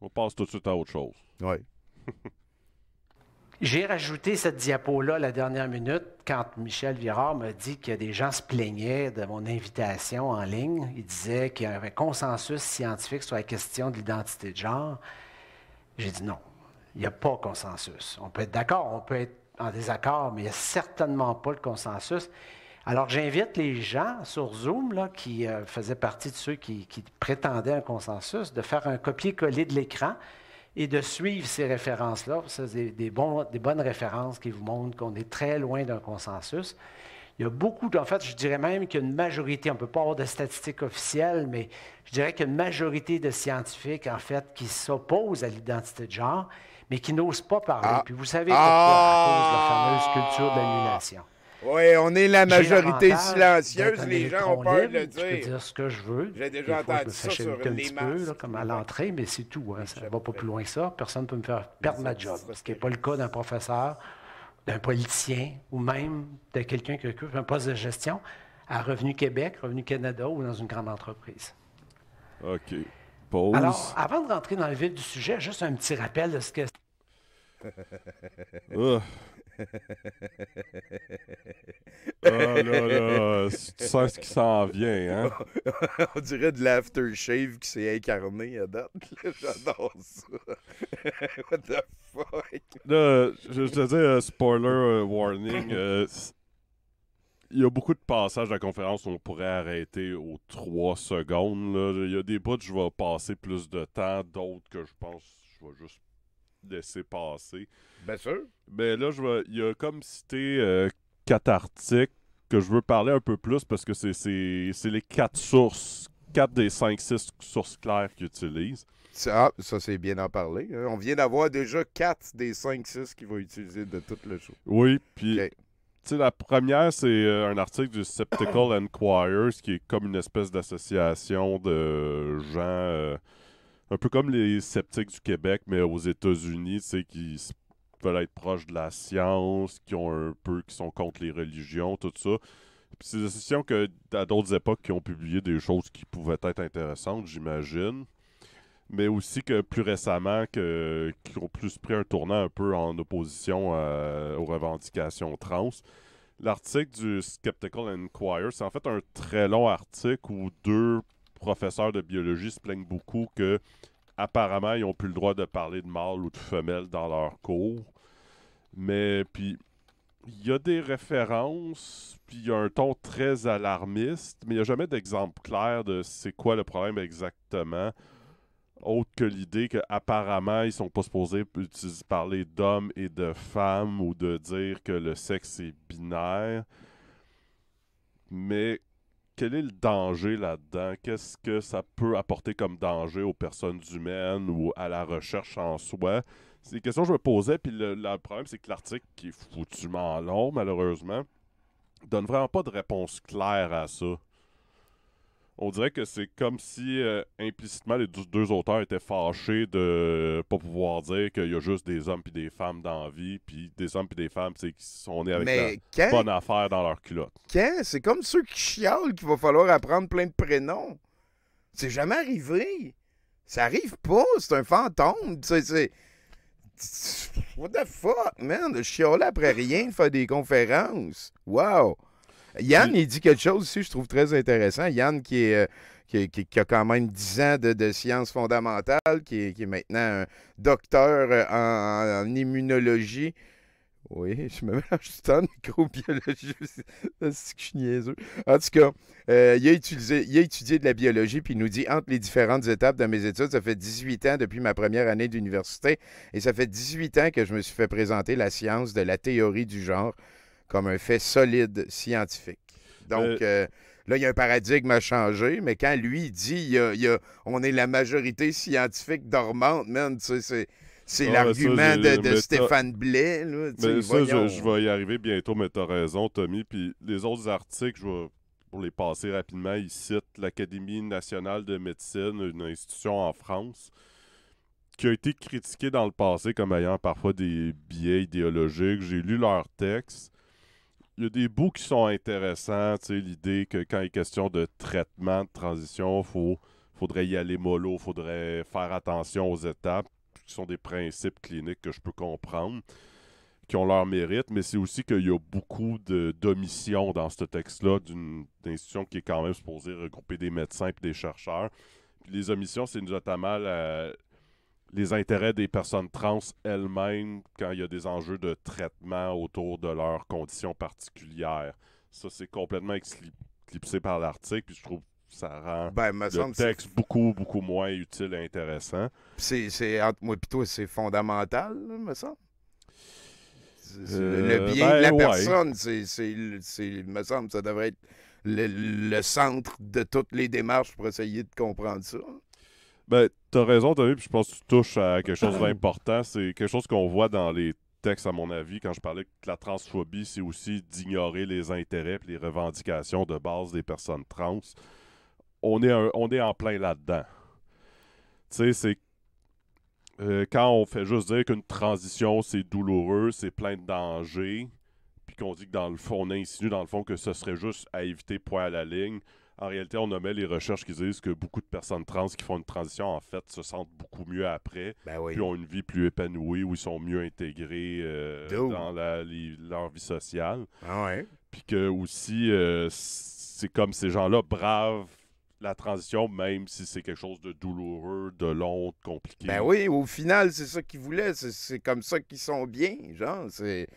on passe tout de suite à autre chose. Oui. [LAUGHS] J'ai rajouté cette diapo-là la dernière minute quand Michel Virard m'a dit que des gens se plaignaient de mon invitation en ligne. Il disait qu'il y avait consensus scientifique sur la question de l'identité de genre. J'ai dit non, il n'y a pas consensus. On peut être d'accord, on peut être en désaccord, mais il n'y a certainement pas le consensus. Alors j'invite les gens sur Zoom qui euh, faisaient partie de ceux qui prétendaient un consensus de faire un copier-coller de l'écran et de suivre ces références-là. C'est des, des bonnes références qui vous montrent qu'on est très loin d'un consensus. Il y a beaucoup, en fait, je dirais même qu'une majorité, on ne peut pas avoir de statistiques officielles, mais je dirais qu'une majorité de scientifiques, en fait, qui s'opposent à l'identité de genre, mais qui n'osent pas parler. Ah. Puis vous savez pourquoi, à cause de la fameuse culture d'annulation. Oui, on est la majorité silencieuse. Les gens ont peur de le dire. Je peux dire ce que je veux. J'ai déjà entendu ça sur les petit comme à l'entrée, mais c'est tout. Hein. Ça ne va pas plus loin que ça. Personne ne peut me faire perdre ma job, ce qui n'est pas le cas d'un professeur, d'un politicien ou même de quelqu'un qui occupe un poste de gestion à Revenu Québec, Revenu Canada ou dans une grande entreprise. OK. Pause. Alors, avant de rentrer dans le vif du sujet, juste un petit rappel de ce que... [LAUGHS] Ah. Oh là [LAUGHS] tu sais ce qui s'en vient, hein? [LAUGHS] On dirait de l'aftershave qui s'est incarné à date. J'adore ça. [LAUGHS] What the fuck? je, te dis, euh, spoiler euh, warning, euh, il y a beaucoup de passages de la conférence où on pourrait arrêter aux 3 secondes. Il y a des bouts je vais passer plus de temps, d'autres que je pense je vais juste laisser passer. Bien sûr. Mais là, je il y a comme cité euh, quatre articles que je veux parler un peu plus parce que c'est, les quatre sources, quatre des cinq, six sources claires qu'ils utilisent. Ah, ça, c'est bien en parler. Hein. On vient d'avoir déjà quatre des cinq, six qu'ils vont utiliser de tout le show. Oui, puis. tu la première, c'est euh, un article du Sceptical Enquires, qui est comme une espèce d'association de gens euh, un peu comme les sceptiques du Québec, mais aux États-Unis, tu sais, qui veulent être proches de la science, qui ont un peu, qui sont contre les religions, tout ça. Puis c'est des associations que, à d'autres époques qui ont publié des choses qui pouvaient être intéressantes, j'imagine. Mais aussi que plus récemment, que, qui ont plus pris un tournant un peu en opposition aux revendications trans. L'article du Skeptical Inquirer, c'est en fait un très long article où deux professeurs de biologie se plaignent beaucoup que apparemment ils n'ont plus le droit de parler de mâle ou de femelle dans leurs cours. Mais puis il y a des références, puis il y a un ton très alarmiste, mais il n'y a jamais d'exemple clair de c'est quoi le problème exactement, autre que l'idée qu'apparemment, ils sont pas supposés parler d'hommes et de femmes ou de dire que le sexe est binaire. Mais quel est le danger là-dedans? Qu'est-ce que ça peut apporter comme danger aux personnes humaines ou à la recherche en soi? C'est des questions que je me posais, puis le, problème, c'est que l'article, qui est foutument long, malheureusement, donne vraiment pas de réponse claire à ça on dirait que c'est comme si euh, implicitement les deux auteurs étaient fâchés de pas pouvoir dire qu'il y a juste des hommes puis des femmes dans la vie, puis des hommes puis des femmes, c'est qu'ils sont nés avec la bonne affaire dans leur culotte. Quand? C'est comme ceux qui chialent qu'il va falloir apprendre plein de prénoms. C'est jamais arrivé. Ça arrive pas, c'est un fantôme. What the fuck, man? De chioler après rien, de faire des conférences. Waouh. Yann, il dit quelque chose aussi, je trouve très intéressant. Yann, qui euh, qui, a quand même 10 ans de, sciences fondamentales, qui, est maintenant un docteur euh, en, immunologie. Oui, [LAUGHS] je me mets tout microbiologie. [LAUGHS] C'est que je suis En tout cas, euh, il, a il, a étudié de la biologie, puis il nous dit entre les différentes étapes de mes études, ça fait 18 ans depuis ma première année d'université, et ça fait 18 ans que je me suis fait présenter la science de la théorie du genre comme un fait solide scientifique. Donc, euh, euh, Là, il y a un paradigme à changer, mais quand lui dit y a, on est la majorité scientifique dormante, man, c'est. Ah, l'argument de, Stéphane Blais. je, vais y arriver bientôt, mais t'as raison, Tommy. Puis les autres articles, je vais, pour les passer rapidement, ils citent l'Académie nationale de médecine, une institution en France, qui a été critiquée dans le passé comme ayant parfois des biais idéologiques. J'ai lu leur texte. Il y a des bouts qui sont intéressants. L'idée que quand il est question de traitement, de transition, faut faudrait y aller mollo, faudrait faire attention aux étapes, qui sont des principes cliniques que je peux comprendre, qui ont leur mérite, mais c'est aussi qu'il y a beaucoup d'omissions dans ce texte-là d'une institution qui est quand même supposée regrouper des médecins et des chercheurs. les omissions, c'est notamment la, les intérêts des personnes trans elles-mêmes quand il y a des enjeux de traitement autour de leurs conditions particulières. Ça, c'est complètement éclipsé par l'article, puis je trouve que ça rend ben, le texte beaucoup, beaucoup moins utile et intéressant. C'est, entre moi et toi, c'est fondamental, là, me semble. le euh, bien de la ben, personne, c'est, me semble, ça devrait être le centre de toutes les démarches pour essayer de comprendre ça. Ben, t'as raison, Tommy, puis je pense que tu touches à quelque chose d'important. C'est quelque chose qu'on voit dans les textes, à mon avis, quand je parlais que la transphobie, c'est aussi d'ignorer les intérêts et les revendications de base des personnes trans. On est, on est en plein là-dedans. Tu sais, c'est euh, quand on fait juste dire qu'une transition, c'est douloureux, c'est plein de dangers, puis qu'on dit que dans le fond, on insinue dans le fond que ce serait juste à éviter point à la ligne, en réalité, on nommait les recherches qui disent que beaucoup de personnes trans qui font une transition, en fait, se sentent beaucoup mieux après, ben puis ont une vie plus épanouie, où ils sont mieux intégrés euh, dans leur vie sociale. Ah puis que aussi, euh, c'est comme ces gens-là bravent la transition, même si c'est quelque chose de douloureux, de long, de compliqué. Ben oui, au final, c'est ça qu'ils voulaient. C'est comme ça qu'ils sont bien, genre. C'est...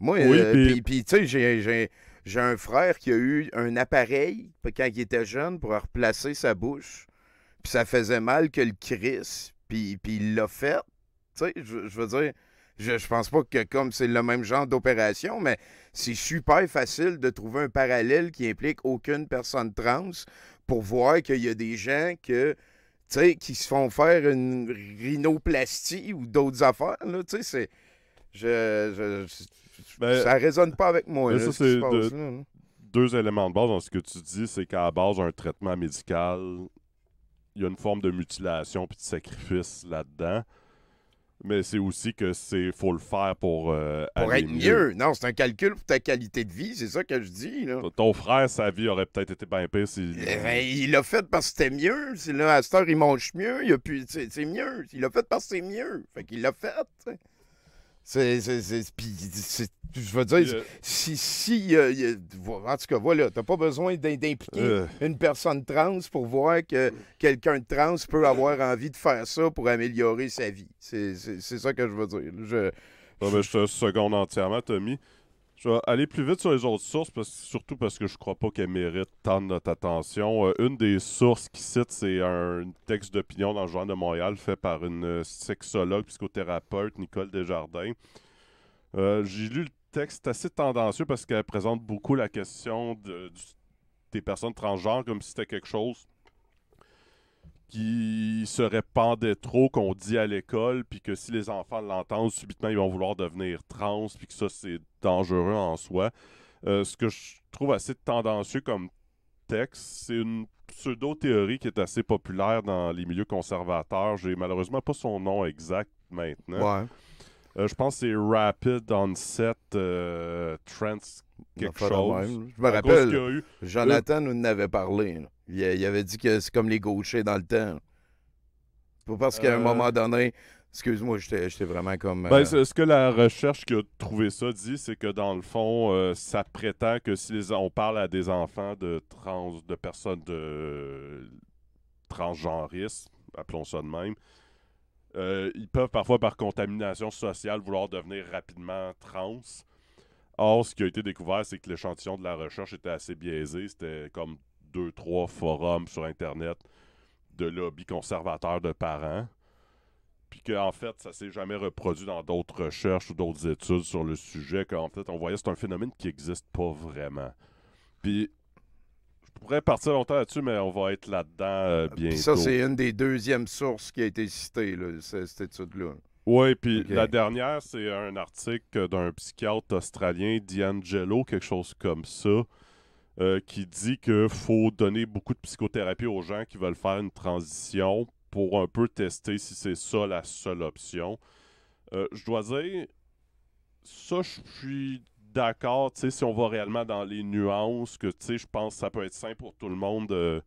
Moi, oui, euh, puis, tu sais, j'ai j'ai un frère qui a eu un appareil quand il était jeune pour replacer sa bouche. Puis ça faisait mal que le Chris. Puis, puis il l'a fait. Tu sais, je, je veux dire, je, je, pense pas que comme c'est le même genre d'opération, mais c'est super facile de trouver un parallèle qui implique aucune personne trans pour voir qu'il y a des gens que, qui se font faire une rhinoplastie ou d'autres affaires. Là, c'est, je, ben, ça résonne pas avec moi. ça, deux éléments de base dans ce que tu dis, c'est qu'à base, d'un traitement médical, il y a une forme de mutilation puis de sacrifice là-dedans. Mais c'est aussi que c'est faut le faire pour, euh, être mieux. Non, c'est un calcul pour ta qualité de vie, c'est ça que je dis. Ton frère, sa vie aurait peut-être été bien pire s'il. Eh ben, il l'a fait parce que c'était mieux. Là, à cette heure, il mange mieux. C'est mieux. Il l'a fait parce que c'est mieux. Fait qu'il l'a fait. C'est, je veux dire, si, euh, en tout cas, voilà, t'as pas besoin d'impliquer euh. une personne trans pour voir que quelqu'un de trans peut avoir envie de faire ça pour améliorer sa vie. C'est ça que je veux dire. je ah ben, te seconde entièrement, Tommy. Je vais aller plus vite sur les autres sources, parce, surtout parce que je crois pas qu'elles méritent tant de notre attention. Euh, une des sources qui cite, c'est un texte d'opinion dans le Journal de Montréal fait par une euh, sexologue, psychothérapeute, Nicole Desjardins. Euh, j'ai lu le texte assez tendancieux parce qu'elle présente beaucoup la question des personnes transgenres comme si c'était quelque chose qui se répandait trop, qu'on dit à l'école, puis que si les enfants l'entendent, subitement, ils vont vouloir devenir trans, puis que ça, c'est dangereux en soi. Euh, ce que je trouve assez tendancieux comme texte, c'est une pseudo-théorie qui est assez populaire dans les milieux conservateurs. J'ai malheureusement pas son nom exact maintenant. Euh, je pense que c'est Rapid Onset euh, Trans quelque chose. Je me rappelle, Jonathan nous en avait parlé. Là. Il, avait dit que c'est comme les gauchers dans le temps. Pas parce qu'à un euh. moment donné, Excuse-moi, j'étais vraiment comme. Ben, euh, ce que la recherche qui a trouvé ça dit, c'est que dans le fond, euh, ça prétend que si on parle à des enfants de trans, de personnes de appelons ça de même, ils peuvent parfois par contamination sociale vouloir devenir rapidement trans. Or, ce qui a été découvert, c'est que l'échantillon de la recherche était assez biaisé. C'était comme deux, trois forums sur Internet de lobby conservateur de parents. Puis qu'en en fait, ça s'est jamais reproduit dans d'autres recherches ou d'autres études sur le sujet. Qu'en fait, on voyait que c'est un phénomène qui n'existe pas vraiment. Puis je pourrais partir longtemps là-dessus, mais on va être là-dedans euh, bientôt. ça, c'est une des deuxièmes sources qui a été citée, là, cette étude-là. Oui, puis la dernière, c'est un article d'un psychiatre australien, D'Angelo, quelque chose comme ça, euh, qui dit qu'il faut donner beaucoup de psychothérapie aux gens qui veulent faire une transition pour un peu tester si c'est ça la seule option. Euh, je dois dire, ça, je suis d'accord, si on va réellement dans les nuances, que je pense que ça peut être sain pour tout le monde de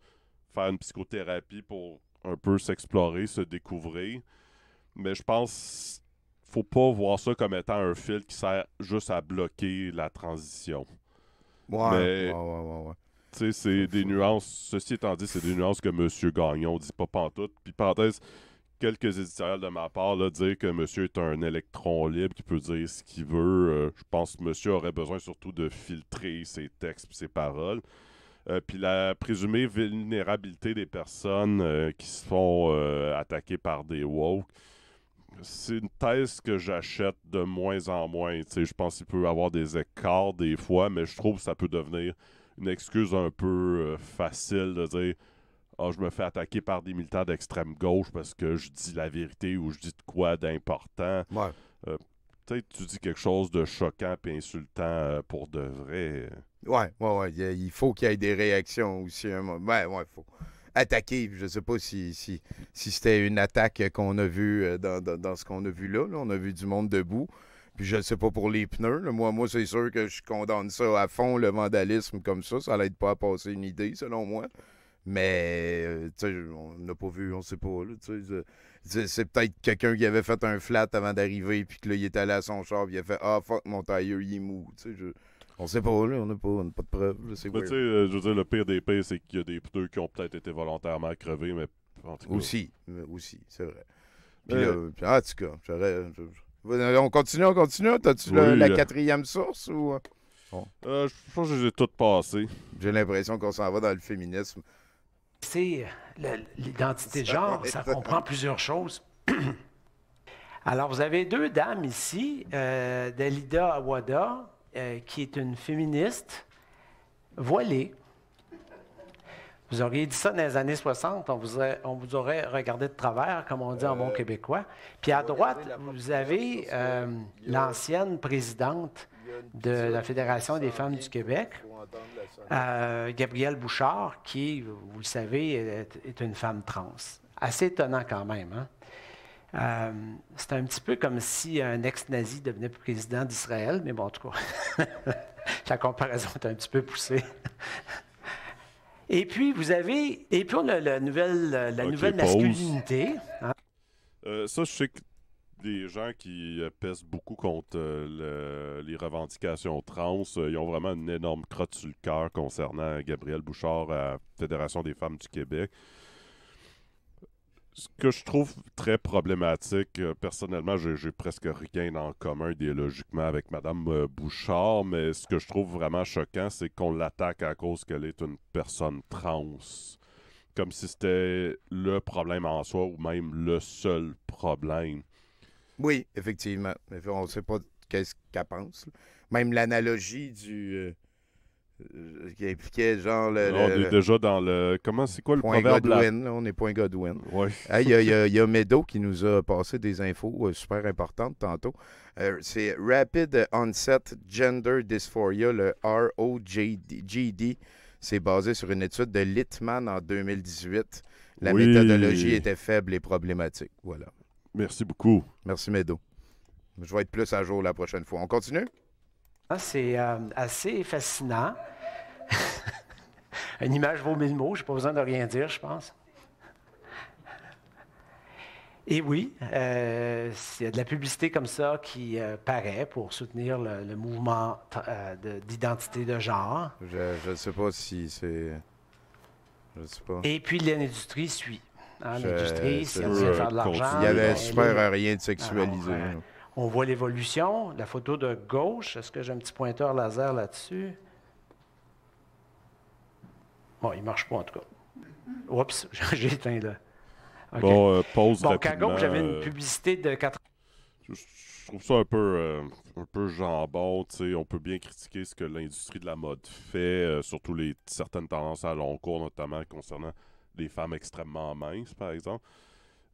faire une psychothérapie pour un peu s'explorer, se découvrir. Mais je pense faut pas voir ça comme étant un fil qui sert juste à bloquer la transition. Ouais, mais, ouais, ouais, c'est des nuances. Ceci étant dit, c'est des nuances que M. Gagnon dit pas pantoute. Puis parenthèse, quelques éditoriales de ma part, là, dire que monsieur est un électron libre qui peut dire ce qu'il veut. Euh, je pense que monsieur aurait besoin surtout de filtrer ses textes et ses paroles. Euh, puis la présumée vulnérabilité des personnes euh, qui se font attaquer par des woke c'est une thèse que j'achète de moins en moins. je pense qu'il peut y avoir des écarts des fois, mais je trouve que ça peut devenir une excuse un peu euh, facile de dire ah, je me fais attaquer par des militants d'extrême gauche parce que je dis la vérité ou je dis de quoi d'important. Euh, peut-être tu dis quelque chose de choquant et insultant euh, pour de vrai. Oui, Il faut qu'il y ait des réactions aussi. Hein, ben, ouais, faut attaqué. Je ne sais pas si, si, si c'était une attaque qu'on a vue euh, dans, ce qu'on a vu là, On a vu du monde debout. Puis je ne sais pas pour les pneus. Moi, moi c'est sûr que je condamne ça à fond, le vandalisme comme ça. Ça n'aide pas à passer une idée, selon moi. Mais, euh, on n'a pas vu, on ne sait pas. c'est peut-être quelqu'un qui avait fait un flat avant d'arriver, puis que là, il est allé à son char, puis il a fait Ah, fuck, mon tailleur, il est mou. je on sait pas, on n'a pas, de preuves. mais tu sais, euh, je veux dire, le pire des pires, c'est qu'il y a des pneus qui ont peut-être été volontairement crevés, mais en tout cas. Aussi, aussi, c'est vrai. Puis, euh, en tout cas, j'aurais. On continue, on continue. T'as-tu la, euh, quatrième source ou. je pense que j'ai tout passé. J'ai l'impression qu'on s'en va dans le féminisme. C'est l'identité de genre, ça comprend plusieurs choses. [CLEARS THROAT] Alors, vous avez deux dames ici, Dalida Awada euh, qui est une féministe voilée. Vous auriez dit ça dans les années 60, on vous, on vous aurait regardé de travers, comme on dit en bon euh, québécois. Puis à droite, vous avez euh, l'ancienne présidente de la Fédération des femmes du Québec, Gabrielle Bouchard, qui, vous le savez, est, est une femme trans. Assez étonnant quand même. Hein? Euh, c'est un petit peu comme si un ex-nazi devenait président d'Israël, mais bon, en tout cas, [LAUGHS] la comparaison est un petit peu poussée. et puis, vous avez, et puis on a la nouvelle, la nouvelle masculinité. Hein. Euh, ça, je sais que des gens qui euh, pèsent beaucoup contre les revendications trans, ils ont vraiment une énorme crotte sur le cœur concernant Gabriel Bouchard à la Fédération des femmes du Québec ce que je trouve très problématique, euh, personnellement, j'ai presque rien en commun idéologiquement avec Madame euh, Bouchard, mais ce que je trouve vraiment choquant, c'est qu'on l'attaque à cause qu'elle est une personne trans. Comme si c'était le problème en soi ou même le seul problème. Oui, effectivement. On ne sait pas qu'est-ce qu'elle pense. Même l'analogie du. Euh, euh, qui impliquait genre le. on est déjà dans le. Comment c'est quoi le point proverbe Godwin, on est point Godwin. Il [LAUGHS] y, a, Medo qui nous a passé des infos euh, super importantes tantôt. Euh, c'est Rapid Onset Gender Dysphoria, le ROGD. C'est basé sur une étude de Littman en 2018. La méthodologie était faible et problématique. Voilà. Merci beaucoup. Merci, Medo. Je vais être plus à jour la prochaine fois. On continue? Ah, c'est euh, assez fascinant. [LAUGHS] Une image vaut mille mots, je n'ai pas besoin de rien dire, je pense. Et oui, euh, il y a de la publicité comme ça qui euh, paraît pour soutenir le, mouvement euh, d'identité de, genre. Je ne sais pas si c'est. Je sais pas. Et puis hein, l'industrie suit. l'industrie, si on veut faire de l'argent. Il y avait super à rien de sexualisé. Ah, on voit l'évolution. La photo de gauche, est-ce que j'ai un petit pointeur laser là-dessus? Bon, il ne marche pas en tout cas. Oups, [LAUGHS] j'ai éteint là. Bon, euh, pause Donc, à j'avais une publicité de 4 je, trouve ça un peu, euh, un peu jambon. On peut bien critiquer ce que l'industrie de la mode fait, euh, surtout les, certaines tendances à long cours, notamment concernant les femmes extrêmement minces, par exemple.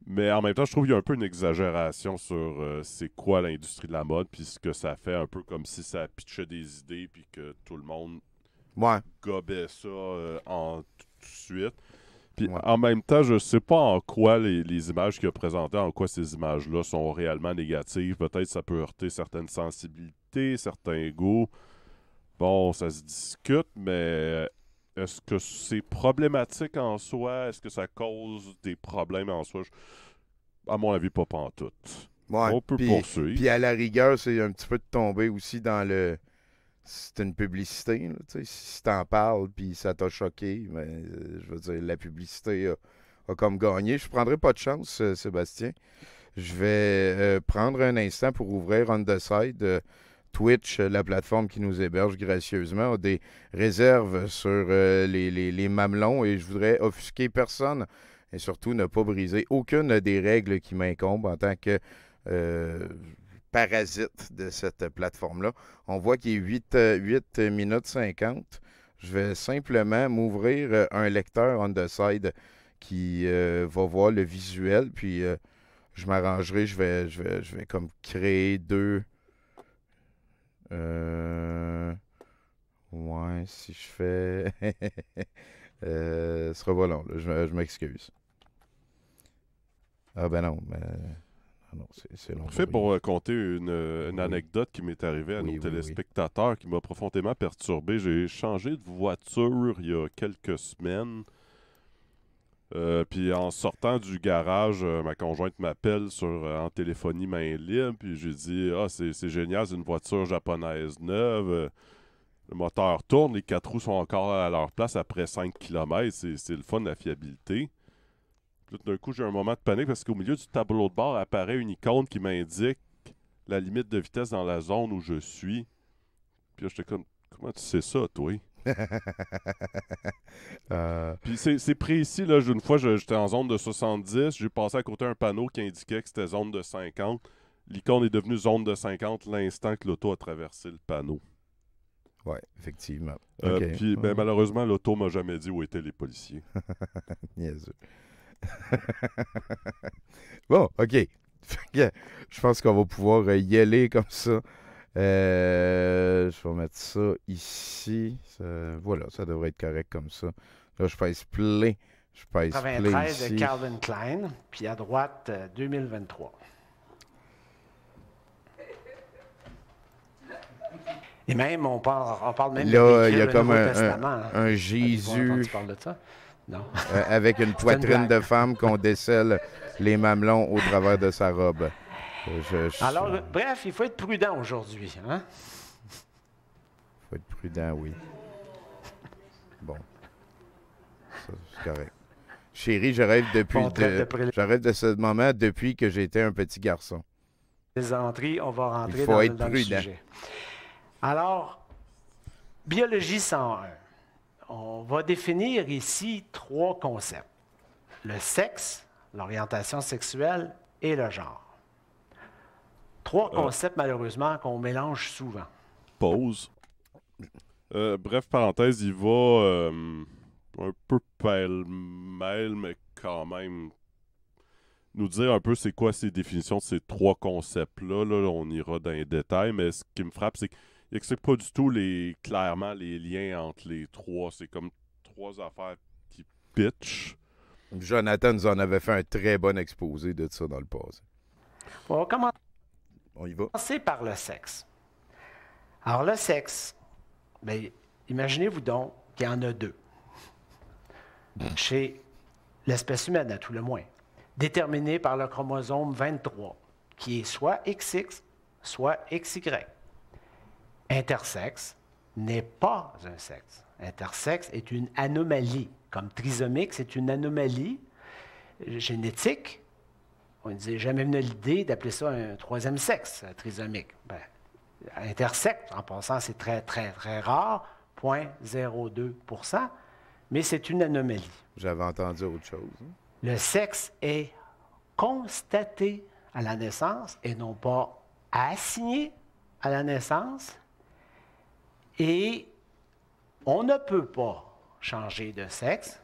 Mais en même temps, je trouve qu'il y a un peu une exagération sur euh, c'est quoi l'industrie de la mode, puis ce que ça fait, un peu comme si ça pitchait des idées, puis que tout le monde gobait ça euh, en tout de suite. Puis en même temps, je sais pas en quoi les, images qu'il a présentées, en quoi ces images-là sont réellement négatives. Peut-être ça peut heurter certaines sensibilités, certains goûts. Bon, ça se discute, mais euh, est-ce que c'est problématique en soi? Est-ce que ça cause des problèmes en soi? À mon avis, pas pantoute. Ouais, On peut poursuivre. Puis à la rigueur, c'est un petit peu de tomber aussi dans le. C'est une publicité. Là, si t'en parles puis ça t'a choqué, mais ben, euh, je veux dire, la publicité a, comme gagné. Je prendrai pas de chance, euh, Sébastien. Je vais euh, prendre un instant pour ouvrir On the Side. Twitch, euh, la plateforme qui nous héberge gracieusement, a des réserves sur euh, les, mamelons et je voudrais offusquer personne et surtout ne pas briser aucune des règles qui m'incombent en tant que euh, parasite de cette plateforme-là. On voit qu'il est 8, 8 minutes 50. Je vais simplement m'ouvrir un lecteur on the side qui va voir le visuel, puis je m'arrangerai, je vais, je, je vais comme créer deux euh... Ouais, si je fais. [LAUGHS] euh, ce revoilà, Je, je m'excuse. Ah ben non, mais. Ah non, c'est long. fait pour raconter euh, une, euh, anecdote qui m'est arrivée à nos téléspectateurs qui m'a profondément perturbé. J'ai changé de voiture il y a quelques semaines. Euh, puis en sortant du garage, euh, ma conjointe m'appelle sur euh, en téléphonie main libre, puis je dit ah c'est, c'est génial, c'est une voiture japonaise neuve. le moteur tourne, les quatre roues sont encore à leur place après 5 km, c'est, c'est le fun la fiabilité. tout d'un coup, j'ai un moment de panique parce qu'au milieu du tableau de bord apparaît une icône qui m'indique la limite de vitesse dans la zone où je suis. Puis je te comme comment tu sais ça toi [LAUGHS] Euh, puis c'est précis, là. Une fois, j'étais en zone de 70, j'ai passé à côté un panneau qui indiquait que c'était zone de 50. L'icône est devenue zone de 50 l'instant que l'auto a traversé le panneau. ouais effectivement. Euh, puis ben, malheureusement, l'auto m'a jamais dit où étaient les policiers. [LAUGHS] [LAUGHS] bon, OK. Je pense qu'on va pouvoir y aller comme ça. Euh, je vais mettre ça ici. voilà, ça devrait être correct comme ça. Là, je passe play. Je pèse Calvin Klein, puis à droite, 2023. Euh, Et même, on parle, même Là, il y a comme un, hein. Jésus. de ça? Euh, avec [LAUGHS] une poitrine de femme qu'on décèle les mamelons au travers de sa robe. Euh, Alors, bref, il faut être prudent aujourd'hui. Hein? Il faut être prudent, oui. Bon. C'est correct. Chérie, je rêve depuis. De, de ce moment depuis que j'étais un petit garçon. Les entrées, on va rentrer dans, le sujet. Alors, biologie 101. On va définir ici trois concepts le sexe, l'orientation sexuelle et le genre. Trois euh. concepts, malheureusement, qu'on mélange souvent. Pause. Euh, bref, parenthèse, il va euh, un peu pêle-mêle, mais quand même nous dire un peu c'est quoi ces définitions de ces trois concepts-là. Là, on ira dans les détails, mais ce qui me frappe, c'est qu'il n'explique pas du tout les, clairement les liens entre les trois. C'est comme trois affaires qui pitchent. Jonathan nous en avait fait un très bon exposé de ça dans le passé. On va on y va. par le sexe. Alors, le sexe, ben, imaginez-vous donc qu'il y en a deux. Chez l'espèce humaine, à tout le moins, déterminé par le chromosome 23, qui est soit XX, soit XY. Intersexe n'est pas un sexe. Intersexe est une anomalie. Comme trisomique, c'est une anomalie génétique on ne disait jamais venu l'idée d'appeler ça un troisième sexe euh, trisomique. Ben, intersecte, en passant, c'est très, très, très rare, 0,02 mais c'est une anomalie. J'avais entendu autre chose. Le sexe est constaté à la naissance et non pas assigné à la naissance. Et on ne peut pas changer de sexe.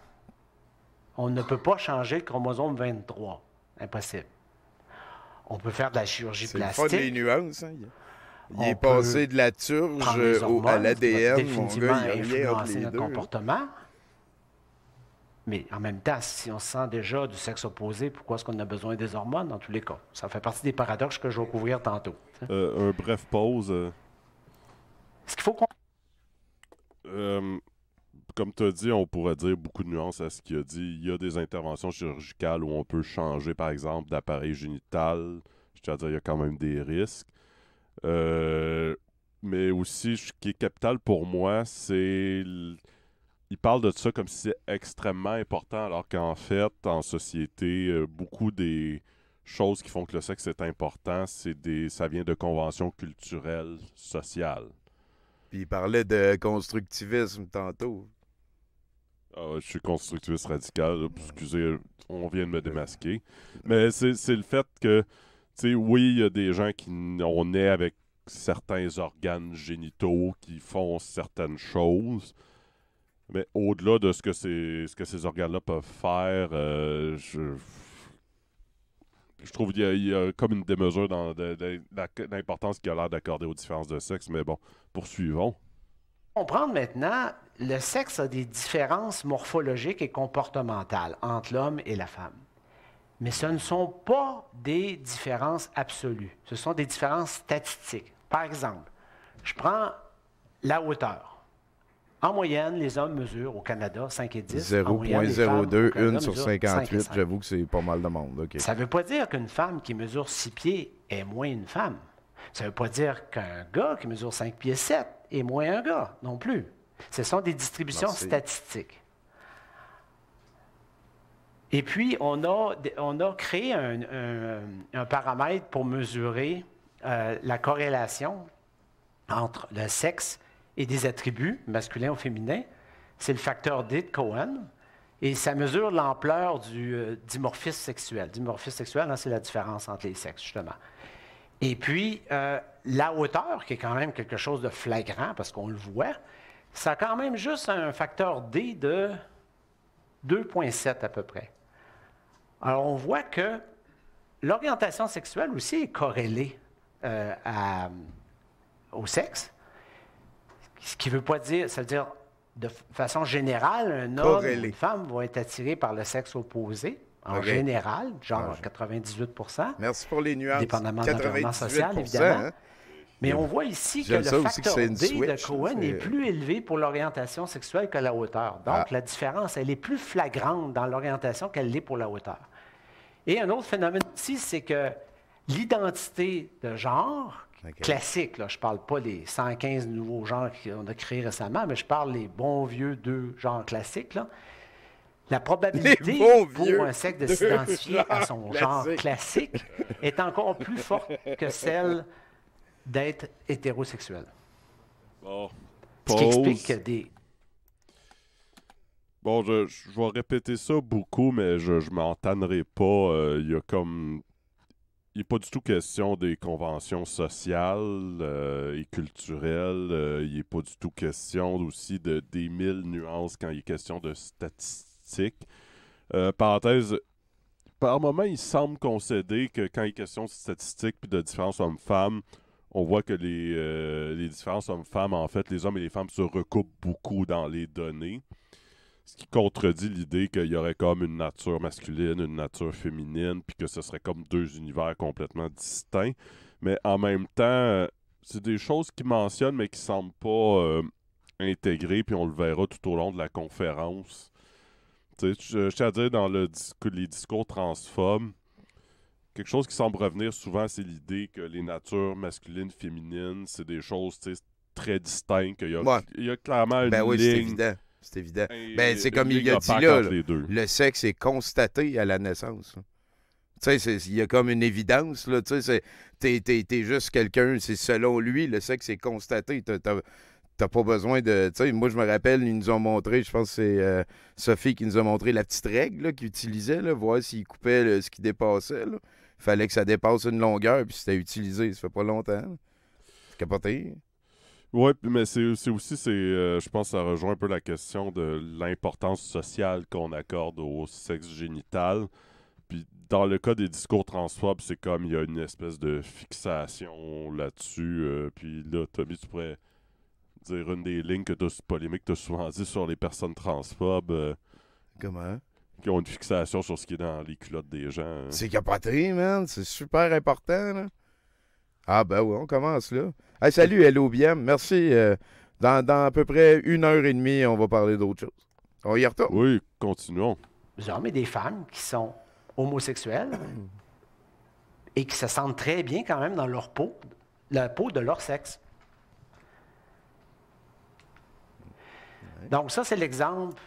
On ne peut pas changer le chromosome 23. Impossible. On peut faire de la chirurgie plastique. des nuances. Hein. Il est passé de la turge euh, à l'ADN. il comportement. Mais en même temps, si on sent déjà du sexe opposé, pourquoi est-ce qu'on a besoin des hormones dans tous les cas? Ça fait partie des paradoxes que je vais couvrir tantôt. Euh, un bref pause. Est-ce euh. qu'il faut qu'on comme tu as dit, on pourrait dire beaucoup de nuances à ce qu'il a dit. Il y a des interventions chirurgicales où on peut changer, par exemple, d'appareil génital. Je à dire il y a quand même des risques. Euh, mais aussi, ce qui est capital pour moi, c'est. Il parle de ça comme si c'est extrêmement important, alors qu'en fait, en société, euh, beaucoup des choses qui font que le sexe est important, c'est des, ça vient de conventions culturelles, sociales. Puis il parlait de constructivisme tantôt. Ah, je suis constructiviste radical, excusez, on vient de me démasquer. Mais c'est le fait que, tu oui, il y a des gens qui on naît avec certains organes génitaux qui font certaines choses. Mais au-delà de ce que, ce que ces organes-là peuvent faire, euh, je, trouve qu'il y, a comme une démesure dans l'importance qu'il a l'air d'accorder aux différences de sexe. Mais bon, poursuivons. Comprendre maintenant, le sexe a des différences morphologiques et comportementales entre l'homme et la femme. Mais ce ne sont pas des différences absolues, ce sont des différences statistiques. Par exemple, je prends la hauteur. En moyenne, les hommes mesurent au Canada 5 et 10. 0.02, une sur 58. J'avoue que c'est pas mal de monde. Ça ne veut pas dire qu'une femme qui mesure 6 pieds est moins une femme. Ça ne veut pas dire qu'un gars qui mesure 5 pieds 7 et moins un gars non plus. Ce sont des distributions statistiques. Et puis, on a, on a créé un, paramètre pour mesurer euh, la corrélation entre le sexe et des attributs masculins ou féminins. C'est le facteur D de Cohen. Et ça mesure l'ampleur du euh, dimorphisme sexuel. Dimorphisme sexuel, hein, c'est la différence entre les sexes, justement. Et puis, euh, la hauteur, qui est quand même quelque chose de flagrant parce qu'on le voit, ça a quand même juste un facteur D de 2,7 à peu près. Alors, on voit que l'orientation sexuelle aussi est corrélée euh, au sexe. Ce qui veut pas dire, ça veut dire de façon générale, un homme et une femme vont être attirés par le sexe opposé en général, genre 98 ah, Merci pour les nuances. Dépendamment de l'environnement social, hein. évidemment. Mais on voit ici que le facteur de Cohen est... plus élevé pour l'orientation sexuelle que la hauteur. Donc, ah. la différence, elle est plus flagrante dans l'orientation qu'elle l'est pour la hauteur. Et un autre phénomène aussi, c'est que l'identité de genre classique, je ne parle pas des 115 nouveaux genres qu'on a créés récemment, mais je parle des bons vieux deux genres classiques, là, la probabilité pour un sexe de s'identifier à son genre classique est encore plus forte que celle d'être hétérosexuel. Bon. Ce des. Bon, je, vais répéter ça beaucoup, mais je, ne m'entendrai pas. Il euh, y a comme. Il n'est pas du tout question des conventions sociales euh, et culturelles. Il euh, n'est pas du tout question aussi de, des mille nuances quand il est question de statistiques euh, parenthèse, par moment, il semble concéder que quand il est question de statistiques de différence hommes-femmes, on voit que euh, les, différences hommes-femmes, en fait, les hommes et les femmes se recoupent beaucoup dans les données. Ce qui contredit l'idée qu'il y aurait comme une nature masculine, une nature féminine, puis que ce serait comme deux univers complètement distincts. Mais en même temps, euh, c'est des choses qui mentionnent, mais qui semblent pas intégrées, puis on le verra tout au long de la conférence je tiens à dire dans les discours transforment, quelque chose qui semble revenir souvent, c'est l'idée que les natures masculines, féminines, c'est des choses très distinctes. Il y a, clairement ben oui, ligne. Évident. C'est évident. Ben, c'est comme il a dit là, le sexe est constaté à la naissance. Hein. il y a comme une évidence, là. Tu sais, t'es, juste quelqu'un, c'est selon lui, le sexe est constaté t'as pas besoin de. moi, je me rappelle, ils nous ont montré, je pense que c'est euh, Sophie qui nous a montré la petite règle qu'ils utilisaient, voir s'ils coupaient ce qui dépassait. Il Fallait que ça dépasse une longueur, puis c'était utilisé. Ça fait pas longtemps. C'est capoté. Oui, mais c'est aussi, c'est, euh, je pense, que ça rejoint un peu la question de l'importance sociale qu'on accorde au sexe génital. Puis dans le cas des discours transphobes, c'est comme il y a une espèce de fixation là-dessus. Euh, puis là, Tommy, tu pourrais dire une des lignes que tu polémique que tu as souvent dit sur les personnes transphobes. Euh, qui ont une fixation sur ce qui est dans les culottes des gens. Hein. C'est capoté, man. C'est super important, Ah ben oui, on commence là. salut, hello, bien. Merci. Euh, dans, à peu près une heure et demie, on va parler d'autre chose. On y retourne. Oui, continuons. Mais des femmes qui sont homosexuelles [COUGHS] et qui se sentent très bien quand même dans leur peau, la peau de leur sexe. Donc, ça, c'est l'exemple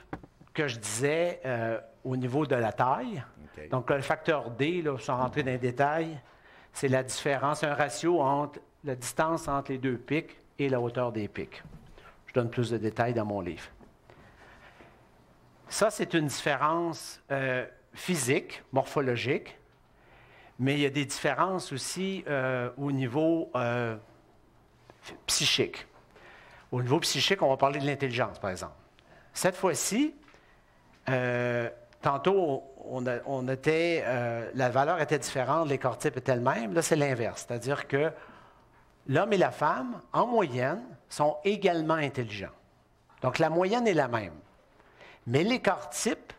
que je disais euh, au niveau de la taille. Donc, le facteur D, là, sans rentrer dans les détails, c'est la différence, un ratio entre la distance entre les deux pics et la hauteur des pics. Je donne plus de détails dans mon livre. Ça, c'est une différence euh, physique, morphologique, mais il y a des différences aussi euh, au niveau psychique. Au niveau psychique, on va parler de l'intelligence, par exemple. Cette fois-ci, euh, tantôt, on, était, euh, la valeur était différente, l'écart type était le même. Là, c'est l'inverse. C'est-à-dire que l'homme et la femme, en moyenne, sont également intelligents. Donc, la moyenne est la même. Mais l'écart type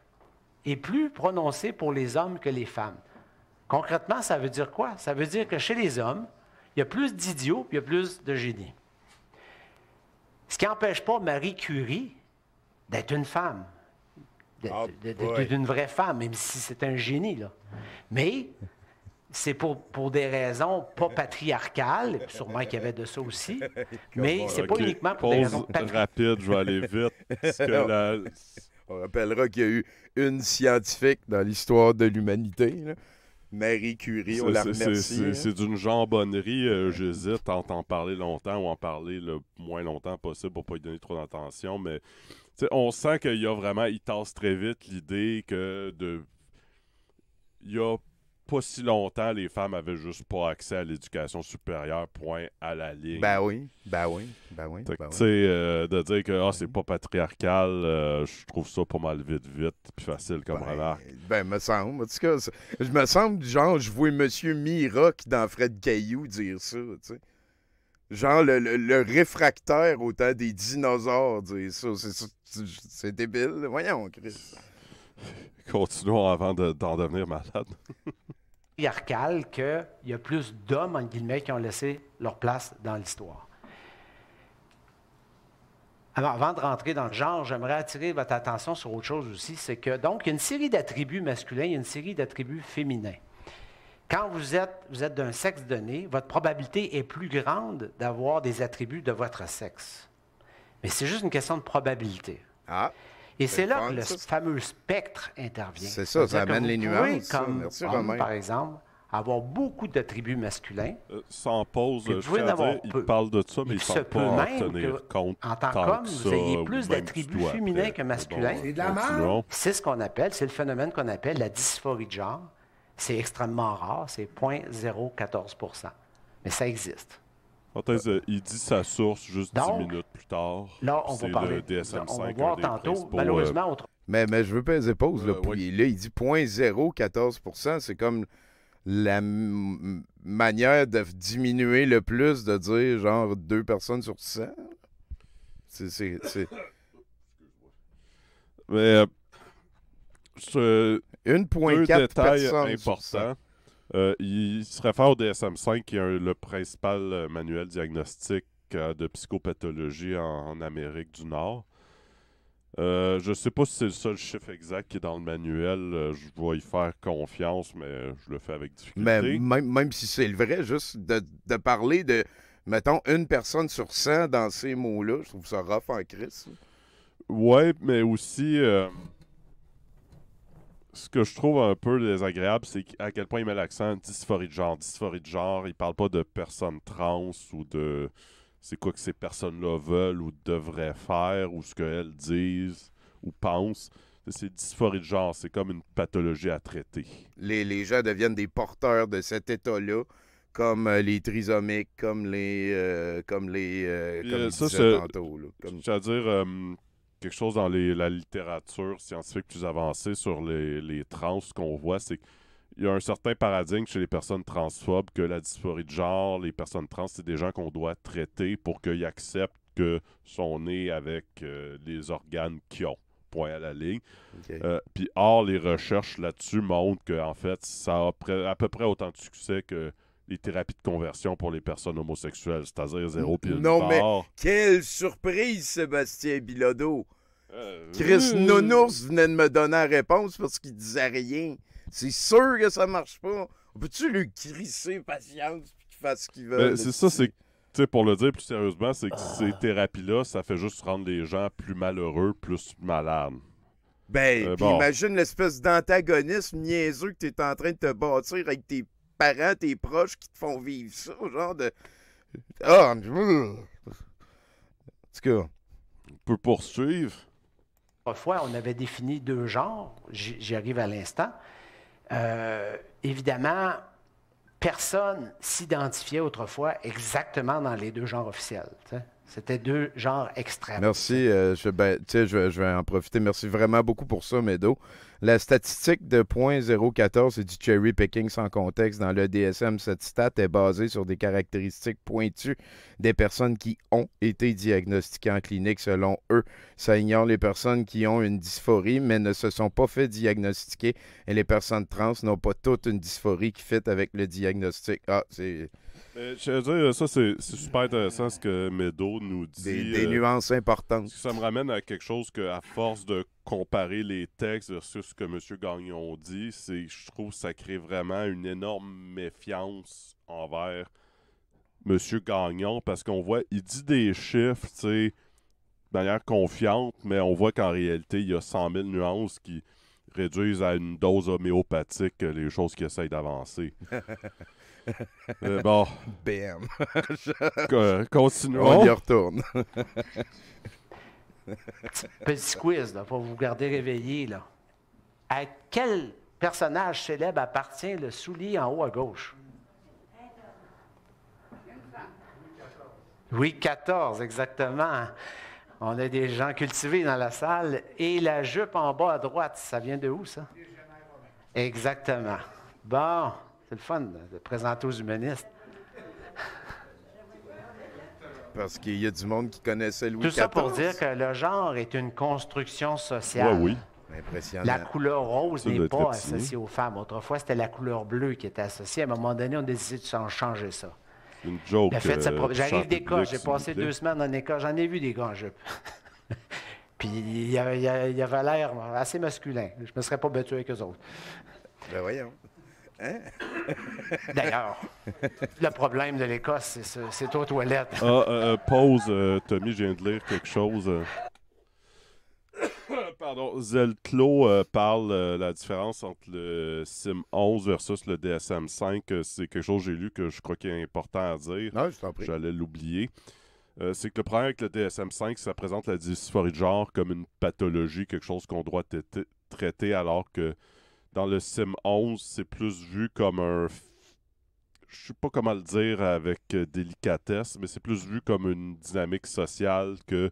est plus prononcé pour les hommes que les femmes. Concrètement, ça veut dire quoi? Ça veut dire que chez les hommes, il y a plus d'idiots, il y a plus de génies. Ce qui n'empêche pas Marie Curie d'être une femme, d'être ah, une vraie femme, même si c'est un génie. Là. Mais c'est pour, des raisons pas patriarcales, sûrement qu'il y avait de ça aussi, [LAUGHS] mais c'est euh, pas uniquement pour des raisons patriarcales. rapide, je vais aller vite. [LAUGHS] On rappellera qu'il y a eu une scientifique dans l'histoire de l'humanité. Marie Curie, on la hein. C'est d'une jambonnerie, euh, j'hésite à en parler longtemps ou en parler le moins longtemps possible pour pas y donner trop d'attention, mais on sent qu'il y a vraiment, il tasse très vite l'idée que de... Il y a pas si longtemps, les femmes avaient juste pas accès à l'éducation supérieure, point à la ligne. Ben oui, ben oui, ben oui. Ben tu sais, euh, de dire que ah, ben c'est pas patriarcal, euh, je trouve ça pas mal vite, vite, puis facile comme ben, remarque. Ben, me semble. En tout cas, je me semble, genre, je vois Monsieur Miroc dans Fred Caillou dire ça, tu sais. Genre, le, le, réfractaire au des dinosaures dire ça. C'est débile. Voyons, Chris. [LAUGHS] Continuons avant d'en devenir malade. [LAUGHS] il y a plus d'hommes, en qui ont laissé leur place dans l'histoire. avant de rentrer dans le genre, j'aimerais attirer votre attention sur autre chose aussi, c'est que, donc, il y a une série d'attributs masculins, il y a une série d'attributs féminins. Quand vous êtes, vous êtes d'un sexe donné, votre probabilité est plus grande d'avoir des attributs de votre sexe. Mais c'est juste une question de probabilité. Ah. Et c'est là que le fameux spectre intervient. C'est ça, ça amène les nuances. comme par exemple, avoir beaucoup d'attributs masculins. Euh, sans pause, je veux dire, il parle de ça, mais il ne se peut pas même tenir que, compte. En tant qu'homme, vous ayez plus d'attributs féminins que masculins. c'est C'est ce qu'on appelle, c'est le phénomène qu'on appelle la dysphorie de genre. C'est extrêmement rare, c'est 0,014 mais ça existe. Thèse, euh, il dit sa source juste 10 minutes plus tard. Là, on va parler. Le DSM-5, on va voir tantôt. Euh, malheureusement, on... mais, mais je veux pas pause. Là, euh, là, il dit 0,014 C'est comme la manière de diminuer le plus, de dire genre deux personnes sur 100. C'est. mais. Euh, 1,4 personnes. Important. Euh, il se réfère au DSM-5, qui est le principal euh, manuel diagnostique euh, de psychopathologie en, Amérique du Nord. Je je sais pas si c'est le seul chiffre exact qui est dans le manuel. je vais y faire confiance, mais je le fais avec difficulté. Mais même, si c'est le vrai, juste de, parler de, mettons, une personne sur 100 dans ces mots-là, je trouve ça rough en crise. Oui, mais aussi, ce que je trouve un peu désagréable, c'est à quel point il met l'accent dysphorie de genre. Dysphorie de genre, il parle pas de personnes trans ou de c'est quoi que ces personnes-là veulent ou devraient faire ou ce qu'elles disent ou pensent. C'est dysphorie de genre, c'est comme une pathologie à traiter. Les, les gens deviennent des porteurs de cet état-là comme euh, les trisomiques, comme les. Euh, comme les. Euh, comme les... Comme comme... C'est-à-dire, quelque chose dans la littérature scientifique plus avancée sur les, trans, ce qu'on voit, c'est qu'il y a un certain paradigme chez les personnes transphobes que la dysphorie de genre, les personnes trans, c'est des gens qu'on doit traiter pour qu'ils acceptent que sont nés avec euh, les organes qu'ils ont. Point à la ligne. Euh, puis, or, les recherches là-dessus montrent qu'en fait, ça a à peu près autant de succès que les thérapies de conversion pour les personnes homosexuelles, c'est-à-dire zéro pile. Non, mais quelle surprise, Sébastien Bilodeau! Euh, Chris Nounours venait de me donner la réponse parce qu'il disait rien. C'est sûr que ça marche pas. Peux-tu lui crisser patience puis qu'il fasse ce qu'il veut? Ben, c'est ça, c'est pour le dire plus sérieusement, c'est que ah. ces thérapies-là, ça fait juste rendre les gens plus malheureux, plus malades. Ben, euh, imagine l'espèce d'antagonisme niaiseux que es en train de te bâtir avec tes parents, tes proches qui te font vivre ça, genre de. Ah! En tout cas. On peut poursuivre. Parfois, on avait défini deux genres. J'y arrive à l'instant. Euh, évidemment, personne s'identifiait autrefois exactement dans les deux genres officiels. C'était deux genres extrêmes. Merci. Euh, je, ben, je, vais en profiter. Merci vraiment beaucoup pour ça, Medo. La statistique de 0.014, et du cherry picking sans contexte. Dans le DSM, cette stat est basée sur des caractéristiques pointues des personnes qui ont été diagnostiquées en clinique. Selon eux, ça ignore les personnes qui ont une dysphorie mais ne se sont pas fait diagnostiquer et les personnes trans n'ont pas toutes une dysphorie qui fit avec le diagnostic. Ah, c'est euh, je veux dire, ça, c'est super intéressant ce que Medo nous dit. Des, euh, nuances importantes. Ça me ramène à quelque chose que, à force de comparer les textes versus ce que M. Gagnon dit, je trouve que ça crée vraiment une énorme méfiance envers M. Gagnon parce qu'on voit, il dit des chiffres, tu sais, de manière confiante, mais on voit qu'en réalité, il y a 100 000 nuances qui réduisent à une dose homéopathique les choses qui essayent d'avancer. [LAUGHS] Euh, bon. bam. [LAUGHS] Continuons. On y retourne. [LAUGHS] Petit quiz, pour vous garder réveillé, là. À quel personnage célèbre appartient le soulier en haut à gauche? Oui, 14, exactement. On a des gens cultivés dans la salle. Et la jupe en bas à droite, ça vient de où, ça? Exactement. Bon, c'est le fun de présenter aux humanistes. Parce qu'il y a du monde qui connaissait Louis Tout ça pour dire que le genre est une construction sociale. oui. oui. Impressionnant. La couleur rose n'est pas hein? associée aux femmes. Autrefois, c'était la couleur bleue qui était associée. À un moment donné, on a décidé de changer ça une joke. Ben, euh, j'arrive d'Écosse, j'ai passé deux semaines en Écosse, j'en ai vu des grands en [LAUGHS] Puis il y avait, l'air assez masculin. Je me serais pas battu avec eux autres. Ben voyons. Hein? [LAUGHS] D'ailleurs, le problème de l'Écosse, c'est, c'est aux toilettes. Ah, euh, euh, pause, Tommy, je viens de lire quelque chose pardon, Zelclo euh, parle de euh, la différence entre le Sim 11 versus le DSM 5. Euh, c'est quelque chose que j'ai lu que je crois qu'il est important à dire. J'allais l'oublier. c'est que le problème avec le DSM-5, ça présente la dysphorie de genre comme une pathologie, quelque chose qu'on doit traiter, alors que dans le Sim 11, c'est plus vu comme un. Je sais pas comment le dire avec délicatesse, mais c'est plus vu comme une dynamique sociale que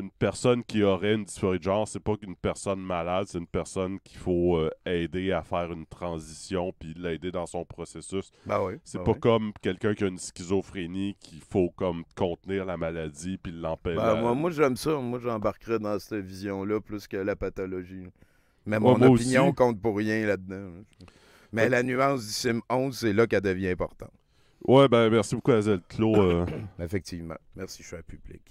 une personne qui aurait une dysphorie de genre, c'est pas qu'une personne malade, c'est une personne qu'il faut euh, aider à faire une transition puis l'aider dans son processus. Bah oui, c'est bah pas comme quelqu'un qui a une schizophrénie qu'il faut comme contenir la maladie puis l'empêcher. Bah, moi, j'aime ça. Moi, j'embarquerai dans cette vision-là plus que la pathologie. Mais mon opinion compte pour rien là-dedans. Mais la nuance du Sim 11, c'est là qu'elle devient importante. Ouais, ben merci beaucoup, Azel Clos. Euh. [COUGHS] Effectivement. Merci, je suis à public.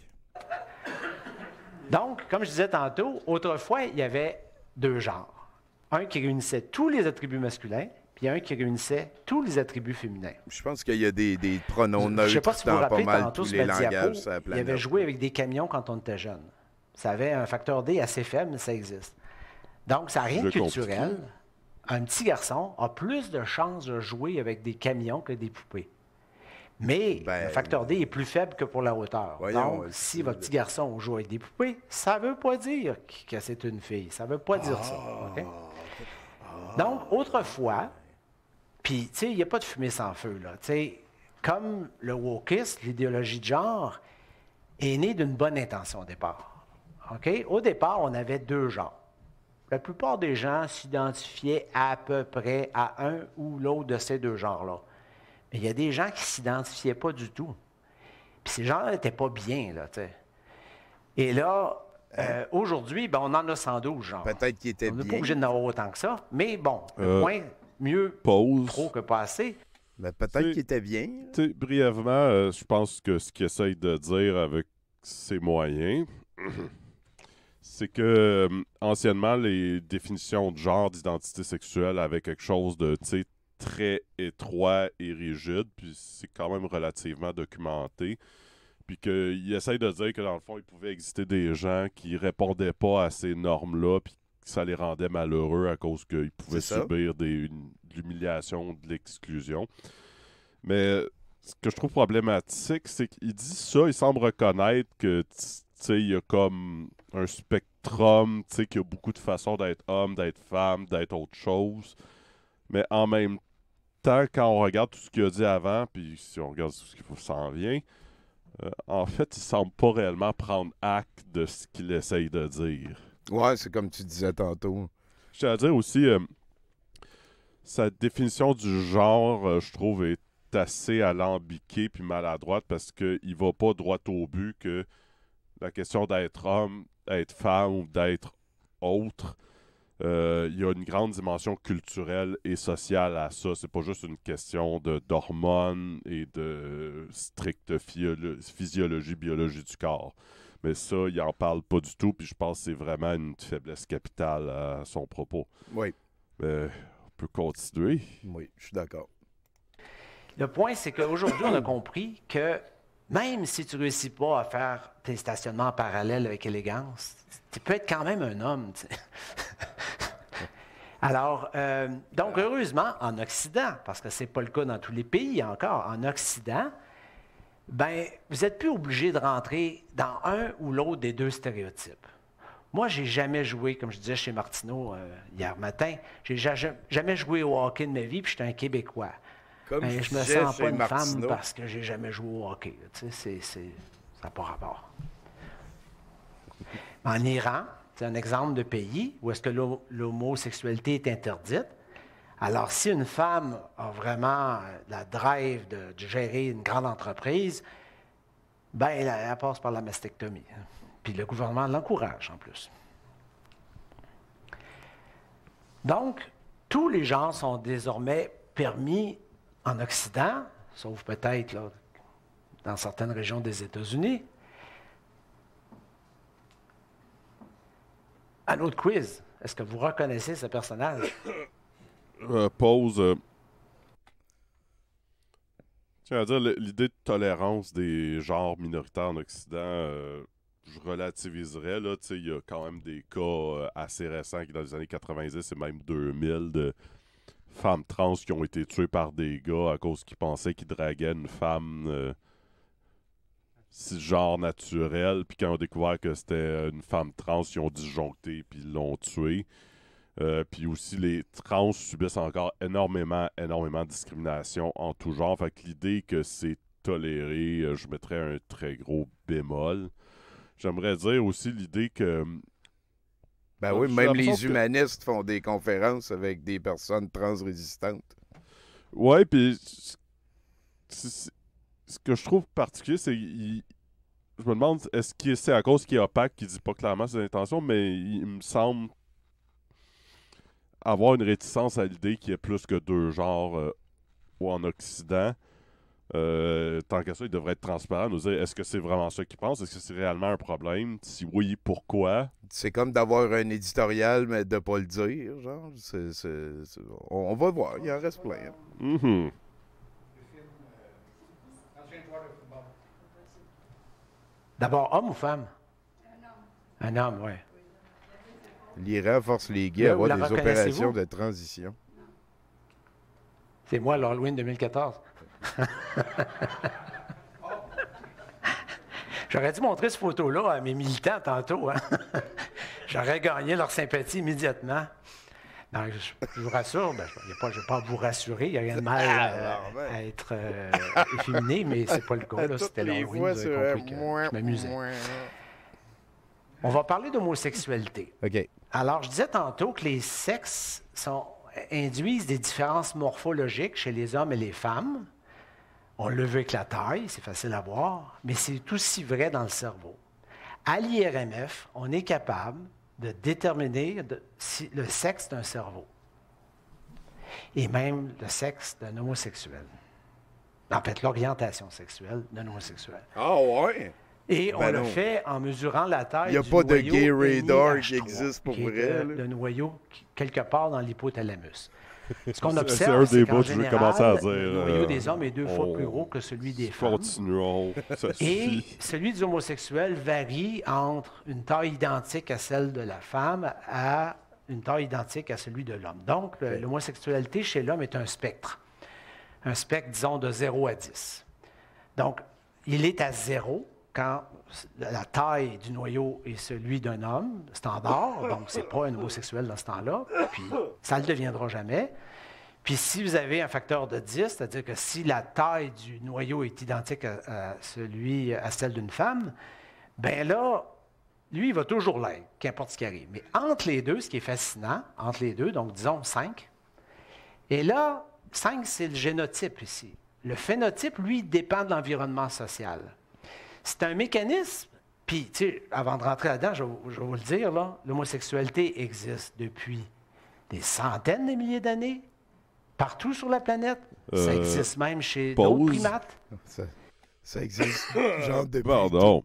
Donc, comme je disais tantôt, autrefois, il y avait deux genres. Un qui réunissait tous les attributs masculins, puis un qui réunissait tous les attributs féminins. Je pense qu'il y a des, pronoms neutres je sais pas si vous vous rappelez, tantôt, mal tous les langages la Il avait joué avec des camions quand on était jeune. Ça avait un facteur D assez faible, mais ça existe. Donc, ça n'a rien de culturel. Un petit garçon a plus de chances de jouer avec des camions que des poupées. Mais ben, le facteur D est plus faible que pour la hauteur. Donc, euh, si votre petit garçon joue avec des poupées, ça ne veut pas dire que c'est une fille. Ça ne veut pas ah, dire ça. Ah, ah. Donc, autrefois, puis, tu sais, il n'y a pas de fumée sans feu. Là. comme le wokisme, l'idéologie de genre, est née d'une bonne intention au départ. Au départ, on avait deux genres. La plupart des gens s'identifiaient à peu près à un ou l'autre de ces deux genres-là il y a des gens qui ne s'identifiaient pas du tout. Puis ces gens n'étaient pas bien, là, tu sais. Et là, hein? euh, aujourd'hui, ben, on en a 112, genre. Peut-être qu'ils étaient bien. On n'est pas obligé d'en avoir autant que ça, mais bon, moins, euh, mieux pause. trop que pas assez. Mais ben, peut-être qu'ils étaient bien. Brièvement, euh, je pense que ce qu'il essayent de dire avec ses moyens, [CLEARS THROAT] c'est que anciennement, les définitions de genre, d'identité sexuelle avaient quelque chose de tu sais, très étroit et rigide, puis c'est quand même relativement documenté. Puis qu'il essaye de dire que dans le fond, il pouvait exister des gens qui répondaient pas à ces normes-là, puis que ça les rendait malheureux à cause qu'ils pouvaient subir des, de l'humiliation, de l'exclusion. Mais ce que je trouve problématique, c'est qu'il dit ça, il semble reconnaître que il y a comme un spectrum, qu'il y a beaucoup de façons d'être homme, d'être femme, d'être autre chose. Mais en même temps tant quand on regarde tout ce qu'il a dit avant, puis si on regarde tout ce qui s'en vient, euh, en fait, il semble pas réellement prendre acte de ce qu'il essaye de dire. Ouais, c'est comme tu disais tantôt. Je tiens à dire aussi, euh, sa définition du genre, euh, je trouve, est assez alambiquée puis maladroite parce qu'il va pas droit au but que la question d'être homme, d'être femme ou d'être autre, euh, il y a une grande dimension culturelle et sociale à ça. C'est pas juste une question d'hormones et de stricte physiologie, biologie du corps. Mais ça, il n'en parle pas du tout, puis je pense que c'est vraiment une faiblesse capitale à son propos. Oui. on peut continuer. Oui, je suis d'accord. Le point, c'est qu'aujourd'hui, on a compris que même si tu ne réussis pas à faire tes stationnements parallèles avec élégance, tu peux être quand même un homme. Alors, euh, donc, heureusement, en Occident, parce que ce n'est pas le cas dans tous les pays encore, en Occident, ben, vous n'êtes plus obligé de rentrer dans un ou l'autre des deux stéréotypes. Moi, je n'ai jamais joué, comme je disais chez Martineau euh, hier matin, j'ai jamais joué au hockey de ma vie, puis j'étais un Québécois. Comme ben, je, ne me sens pas une femme parce que j'ai jamais joué au hockey. Tu sais, ça n'a pas rapport. En Iran, c'est un exemple de pays où est-ce que l'homosexualité est interdite. Alors, si une femme a vraiment euh, la drive de, gérer une grande entreprise, ben, elle passe par la mastectomie. Hein. Puis le gouvernement l'encourage en plus. Donc, tous les genres sont désormais permis en Occident, sauf peut-être dans certaines régions des États-Unis, Un autre quiz. Est-ce que vous reconnaissez ce personnage? [COUGHS] Euh, pause. Euh. dire, l'idée de tolérance des genres minoritaires en Occident, euh, je relativiserais. Là, il y a quand même des cas assez récents, qui dans les années 90 et même 2000, de femmes trans qui ont été tuées par des gars à cause qu'ils pensaient qu'ils draguaient une femme genre naturel. Puis quand on a découvert que c'était une femme trans, ils ont disjoncté puis l'ont tué. Euh, puis aussi, les trans subissent encore énormément, énormément de discrimination en tout genre. Fait que l'idée que c'est toléré, euh, je mettrais un très gros bémol. J'aimerais dire aussi l'idée que. Hum, ben ah, oui, même les humanistes font des conférences avec des personnes trans résistantes. Ouais, puis ce que je trouve particulier, c'est je me demande, est-ce que c'est à cause qu'il est opaque qu'il dit pas clairement ses intentions, mais il me semble avoir une réticence à l'idée qu'il y ait plus que deux genres ou euh, en Occident. Euh, tant que ça, il devrait être transparent, nous dire est-ce que c'est vraiment ça qu'il pense? est-ce que c'est réellement un problème, si oui, pourquoi. C'est comme d'avoir un éditorial, mais de pas le dire, genre. On va voir, il en reste plein. -hmm. D'abord, homme ou femme? Un homme. Un homme, oui. L'Iran force les gays à avoir des opérations de transition. C'est moi, l'Halloween 2014. [LAUGHS] J'aurais dû montrer cette photo-là à mes militants tantôt. Hein. [LAUGHS] J'aurais gagné leur sympathie immédiatement je, vous rassure, ben, je ne vais pas vous rassurer, il n'y a rien de mal ah, à ben. être euh, efféminé, mais c'est pas le cas. C'était l'envie de compliquer je m'amusais. On va parler d'homosexualité. Alors, je disais tantôt que les sexes induisent des différences morphologiques chez les hommes et les femmes. On le veut avec la taille, c'est facile à voir, mais c'est aussi vrai dans le cerveau. À l'IRMF, on est capable de déterminer si, le sexe d'un cerveau et même le sexe d'un homosexuel. En fait, l'orientation sexuelle d'un homosexuel. Ah ouais? Et on ben le fait en mesurant la taille. Il n'y a pas de gay radar qui existe pour vrai. noyau quelque part dans l'hypothalamus. Ce qu'on observe, [LAUGHS] c'est un des que je vais commencer à dire. Le noyau euh, des hommes est deux fois plus gros que celui des femmes. [LAUGHS] Et celui des homosexuels varie entre une taille identique à celle de la femme à une taille identique à celui de l'homme. Donc, l'homosexualité chez l'homme est un spectre. Un spectre, disons, de 0 à 10. Donc, il est à 0 quand la taille du noyau est celui d'un homme standard, donc c'est pas un homosexuel dans ce temps-là, puis ça ne le deviendra jamais. Puis si vous avez un facteur de 10, c'est-à-dire que si la taille du noyau est identique à, celui, à celle d'une femme, ben là, lui, il va toujours l'être, qu'importe ce qui arrive. Mais entre les deux, ce qui est fascinant, entre les deux, donc disons 5, et là, 5, c'est le génotype ici. Le phénotype, lui, dépend de l'environnement social. C'est un mécanisme. Puis, tu sais, avant de rentrer là-dedans, je, vais vous le dire, là, l'homosexualité existe depuis des centaines de milliers d'années, partout sur la planète. ça euh, existe même chez d'autres primates. Ça, existe, [COUGHS] genre, depuis Pardon.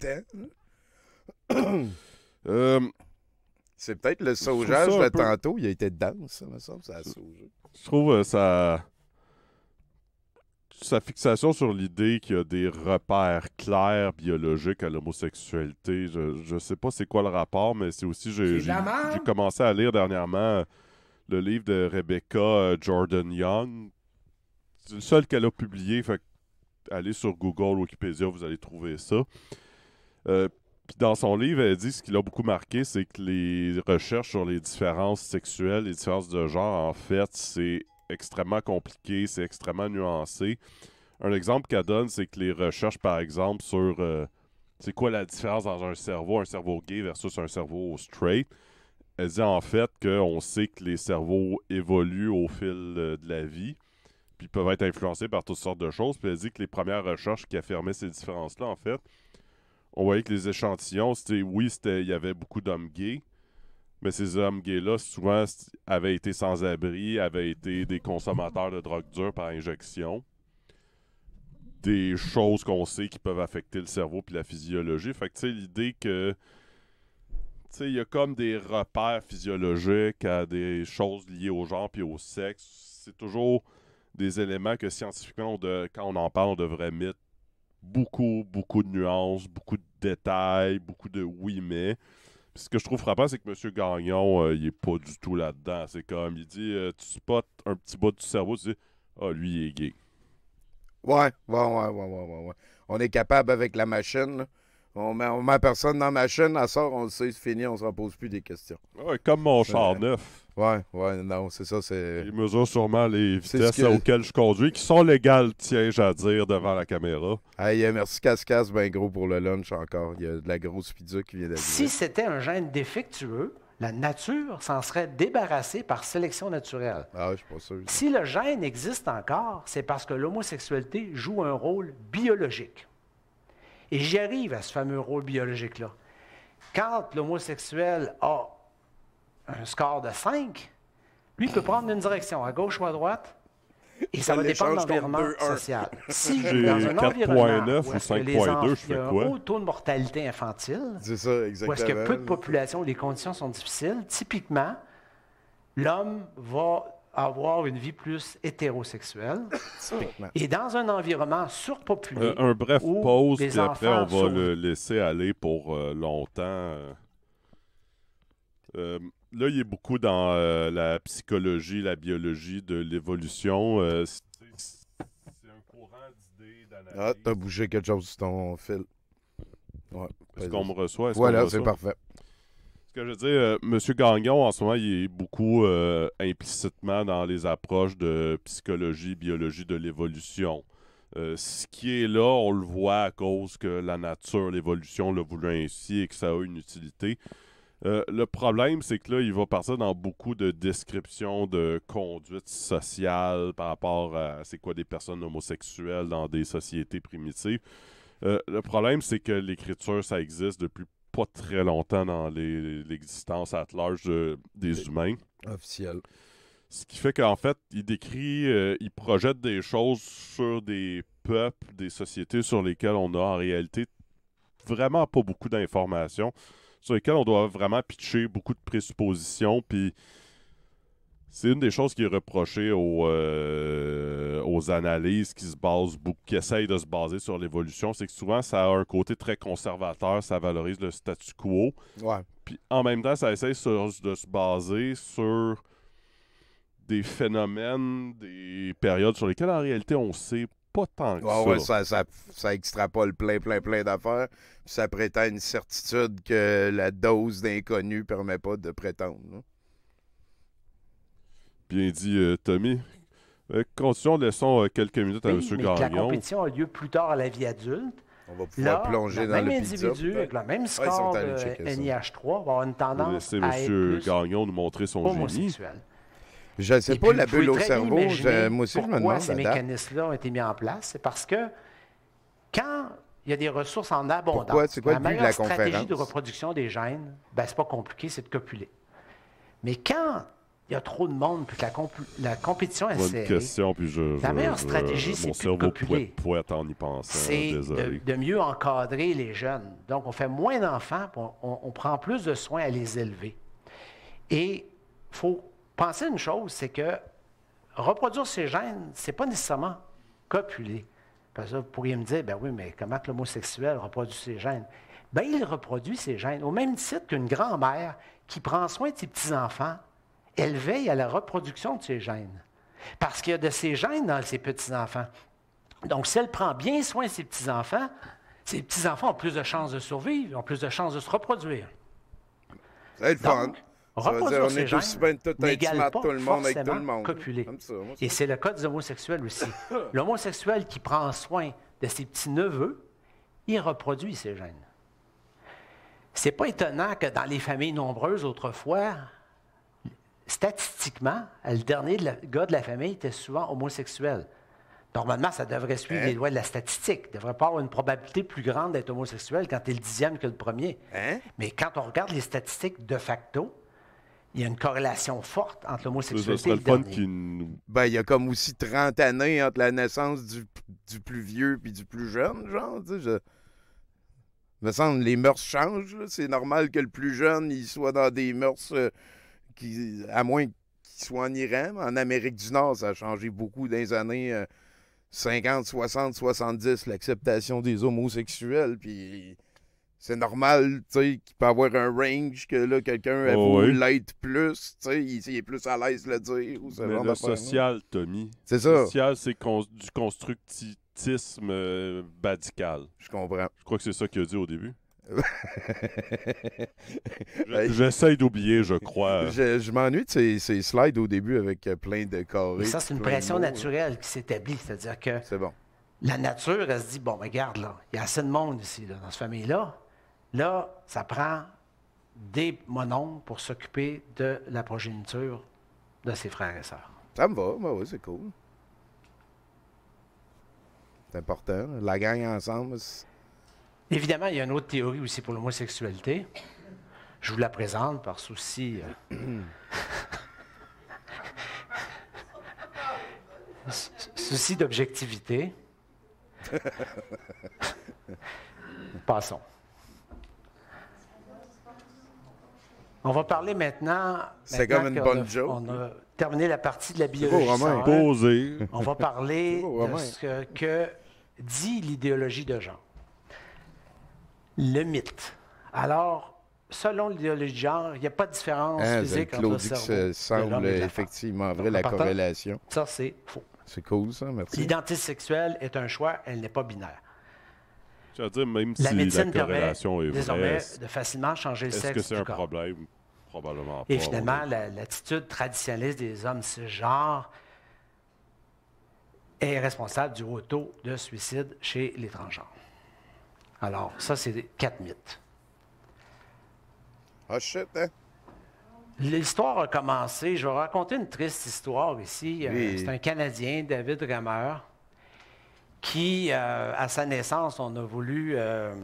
[COUGHS] Euh, c'est peut-être le saugeage de tantôt, il a été dedans, ça, me semble, ça a Je trouve euh, ça sa fixation sur l'idée qu'il y a des repères clairs biologiques à l'homosexualité, je ne sais pas c'est quoi le rapport, mais c'est aussi j'ai commencé à lire dernièrement euh, le livre de Rebecca euh, Jordan Young. C'est le seul qu'elle a publié. Fait allez sur Google, Wikipédia, vous allez trouver ça. Euh, dans son livre, elle dit ce qui l'a beaucoup marqué, c'est que les recherches sur les différences sexuelles, les différences de genre, en fait, c'est extrêmement compliqué, c'est extrêmement nuancé. Un exemple qu'elle donne, c'est que les recherches, par exemple, sur euh, c'est quoi la différence dans un cerveau, un cerveau gay versus un cerveau straight, elle dit en fait qu'on sait que les cerveaux évoluent au fil euh, de la vie, puis peuvent être influencés par toutes sortes de choses. Puis elle dit que les premières recherches qui affirmaient ces différences-là, en fait, on voyait que les échantillons, c'était oui, il y avait beaucoup d'hommes gays, mais ces hommes gays-là, souvent, avaient été sans-abri, avaient été des consommateurs de drogue dure par injection. Des choses qu'on sait qui peuvent affecter le cerveau puis la physiologie. Fait que, tu sais, l'idée que. Tu sais, il y a comme des repères physiologiques à des choses liées au genre puis au sexe. C'est toujours des éléments que scientifiquement, quand on en parle, on devrait mettre beaucoup, beaucoup de nuances, beaucoup de détails, beaucoup de oui, mais ce que je trouve frappant, c'est que M. Gagnon, euh, il est pas du tout là-dedans. C'est comme, il dit, euh, tu spots un petit bout du cerveau, tu dis, ah, lui, il est gay. Ouais, ouais, ouais, ouais, ouais, ouais, On est capable avec la machine, on met, personne dans ma chaîne, à sort, on le sait, c'est fini, on se repose plus des questions. Ouais, comme mon char neuf. Ouais, ouais, non, c'est ça, c'est... Il mesure sûrement les vitesses auxquelles je conduis, qui sont légales, tiens-je à dire, devant la caméra. Hey, euh, merci Cascas, ben gros pour le lunch encore. Il y a de la grosse pizza qui vient d'arriver. Si c'était un gène défectueux, la nature s'en serait débarrassée par sélection naturelle. Ah, je suis pas sûr. Si le gène existe encore, c'est parce que l'homosexualité joue un rôle biologique. Et j'y arrive à ce fameux rôle biologique-là. Quand l'homosexuel a un score de 5, lui peut prendre une direction, à gauche ou à droite, et ça, va dépendre de l'environnement social. [LAUGHS] Si j'ai dans un environnement 9 ou 5.2, je fais quoi? haut taux de mortalité infantile, c'est ça, exactement. où est-ce a peu de population, où les conditions sont difficiles, typiquement, l'homme va avoir une vie plus hétérosexuelle. [COUGHS] et dans un environnement surpopulé. Euh, un bref pause, puis après, on va le laisser aller pour euh, longtemps. Euh, là, il est beaucoup dans la psychologie, la biologie de l'évolution. c'est un courant d'idées, Ah, t'as bougé quelque chose sur ton fil. Est-ce qu'on me reçoit? Voilà, c'est parfait que je veux dire, euh, M. Gagnon, en ce moment, il est beaucoup euh, implicitement dans les approches de psychologie, biologie de l'évolution. Euh, ce qui est là, on le voit à cause que la nature, l'évolution l'a voulu ainsi et que ça a une utilité. le problème, c'est que là, il va passer dans beaucoup de descriptions de conduite sociale par rapport à c'est quoi des personnes homosexuelles dans des sociétés primitives. le problème, c'est que l'écriture, ça existe depuis pas très longtemps dans l'existence à large euh, des humains. Officiel. Ce qui fait qu'en fait, il décrit, euh, il projette des choses sur des peuples, des sociétés sur lesquelles on a en réalité vraiment pas beaucoup d'informations, sur lesquelles on doit vraiment pitcher beaucoup de présuppositions, puis c'est une des choses qui est reprochée aux, euh, aux analyses qui se basent beaucoup, qui essayent de se baser sur l'évolution, c'est que souvent ça a un côté très conservateur, ça valorise le statu quo. Puis en même temps, ça essaye de se baser sur des phénomènes, des périodes sur lesquelles en réalité on sait pas tant que ça. Ouais, ça, extrapole plein, plein, plein d'affaires. Ça prétend une certitude que la dose d'inconnu permet pas de prétendre. Bien dit, euh, Tommy. Euh, continuons, laissons euh, quelques minutes à M. Gagnon. La compétition a lieu plus tard à la vie adulte. On va pouvoir plonger le dans même le individu, pizza, avec le même score NIH3, va avoir une tendance à Monsieur M. Gagnon nous montrer son homosexuel. génie. Je ne sais pas, la bulle au cerveau, je, moi aussi, je me demande. ces mécanismes-là ont été mis en place? C'est parce que quand il y a des ressources en abondance, Quoi la meilleure stratégie de reproduction des gènes, ben, n'est pas compliqué, c'est de copuler. Mais quand il y a trop de monde, puis la, la compétition est serrée. question, La meilleure stratégie, c'est de populer. y C'est de, mieux encadrer les jeunes. Donc, on fait moins d'enfants, on, prend plus de soins à les élever. Et il faut penser une chose, c'est que reproduire ses gènes, c'est pas nécessairement copuler. Parce que vous pourriez me dire, ben oui, mais comment l'homosexuel reproduit ses gènes? Bien, il reproduit ses gènes au même titre qu'une grand-mère qui prend soin de ses petits-enfants elle veille à la reproduction de ses gènes. Parce qu'il y a de ses gènes dans ses petits-enfants. Donc, si elle prend bien soin de ses petits-enfants, ses petits-enfants ont plus de chances de survivre, ont plus de chances de se reproduire. Donc, Reproduire ses gènes n'égale pas tout le avec Et c'est le cas des homosexuels aussi. [LAUGHS] L'homosexuel qui prend soin de ses petits-neveux, il reproduit ses gènes. C'est pas étonnant que dans les familles nombreuses autrefois, statistiquement, le dernier gars de la famille était souvent homosexuel. Normalement, ça devrait suivre hein? les lois de la statistique. Il devrait pas avoir une probabilité plus grande d'être homosexuel quand tu es le dixième que le premier. Hein? Mais quand on regarde les statistiques de facto, il y a une corrélation forte entre l'homosexualité et le fun ben, il y a comme aussi 30 années entre la naissance du, plus vieux et du plus jeune, genre, me semble les mœurs changent. C'est normal que le plus jeune, il soit dans des mœurs... Euh, qui, à moins qu'il soit en Iran, en Amérique du Nord, ça a changé beaucoup dans les années 50, 60, 70, l'acceptation des homosexuels. Puis c'est normal, tu qu'il peut avoir un range que là, quelqu'un a oh, l'être plus, tu sais, il, est plus à l'aise de le dire. Mais le social, Tommy. C'est ça. social, c'est du constructivisme radical. Euh, Je comprends. Je crois que c'est ça qu'il a dit au début. J'essaye d'oublier, je crois. Je, m'ennuie de ces, slides au début avec euh, plein de carrés. ça, c'est une pression naturelle qui s'établit. C'est-à-dire que bon. la nature, elle se dit bon, ben, regarde, là, il y a assez de monde ici, dans cette famille-là. Là, ça prend des monomes pour s'occuper de la progéniture de ses frères et sœurs. Ça me va, moi, oui, c'est cool. C'est important. La gang ensemble, Évidemment, il y a une autre théorie aussi pour l'homosexualité. Je vous la présente par souci. Euh, [LAUGHS] d'objectivité. [LAUGHS] Passons. On va parler maintenant. C'est comme une bonne joke. On a terminé la partie de la biologie. On va parler de ce que dit l'idéologie de genre le mythe. Alors, selon l'idéologie de genre, il n'y a pas de différence hein, physique entre le cerveau. Que ça semble effectivement vrai, la corrélation. Ça, c'est faux. C'est cool, ça, merci. L'identité sexuelle est un choix, elle n'est pas binaire. cest à dire, même si la corrélation est est désormais vraie, de facilement changer le sexe. Est-ce que c'est un problème? Probablement pas. Et finalement, l'attitude la, des hommes ce genre est responsable du haut taux de suicide chez les transgenres. Alors, ça, c'est quatre mythes. Ah, shit, hein? L'histoire a commencé. Je vais raconter une triste histoire ici. Euh, c'est un Canadien, David Ramer, qui, euh, à sa naissance, on a voulu euh,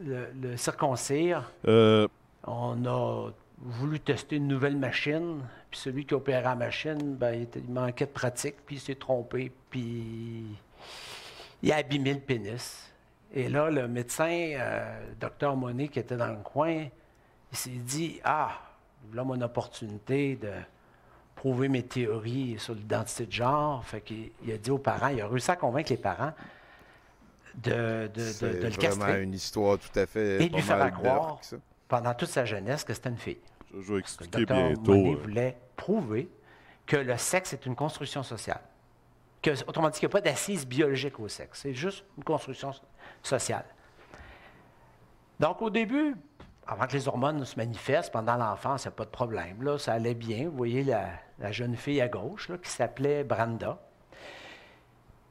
le, circoncire. On a voulu tester une nouvelle machine. Puis celui qui opérait la machine, ben, il, il, manquait de pratique, puis il s'est trompé, puis il a abîmé le pénis. Et là, le médecin, euh, docteur Monet, qui était dans le coin, il s'est dit Ah, là, mon opportunité de prouver mes théories sur l'identité de genre. qu'il il a dit aux parents, il a réussi à convaincre les parents de, le castrer. C'est une histoire tout à fait. Et lui faire croire, pendant toute sa jeunesse, que c'était une fille. Je Monet euh. voulait prouver que le sexe est une construction sociale autrement dit, il n'y a pas d'assise biologique au sexe. C'est juste une construction sociale. Donc, au début, avant que les hormones se manifestent, pendant l'enfance, il n'y a pas de problème. Là, ça allait bien. Vous voyez la, jeune fille à gauche qui s'appelait Branda.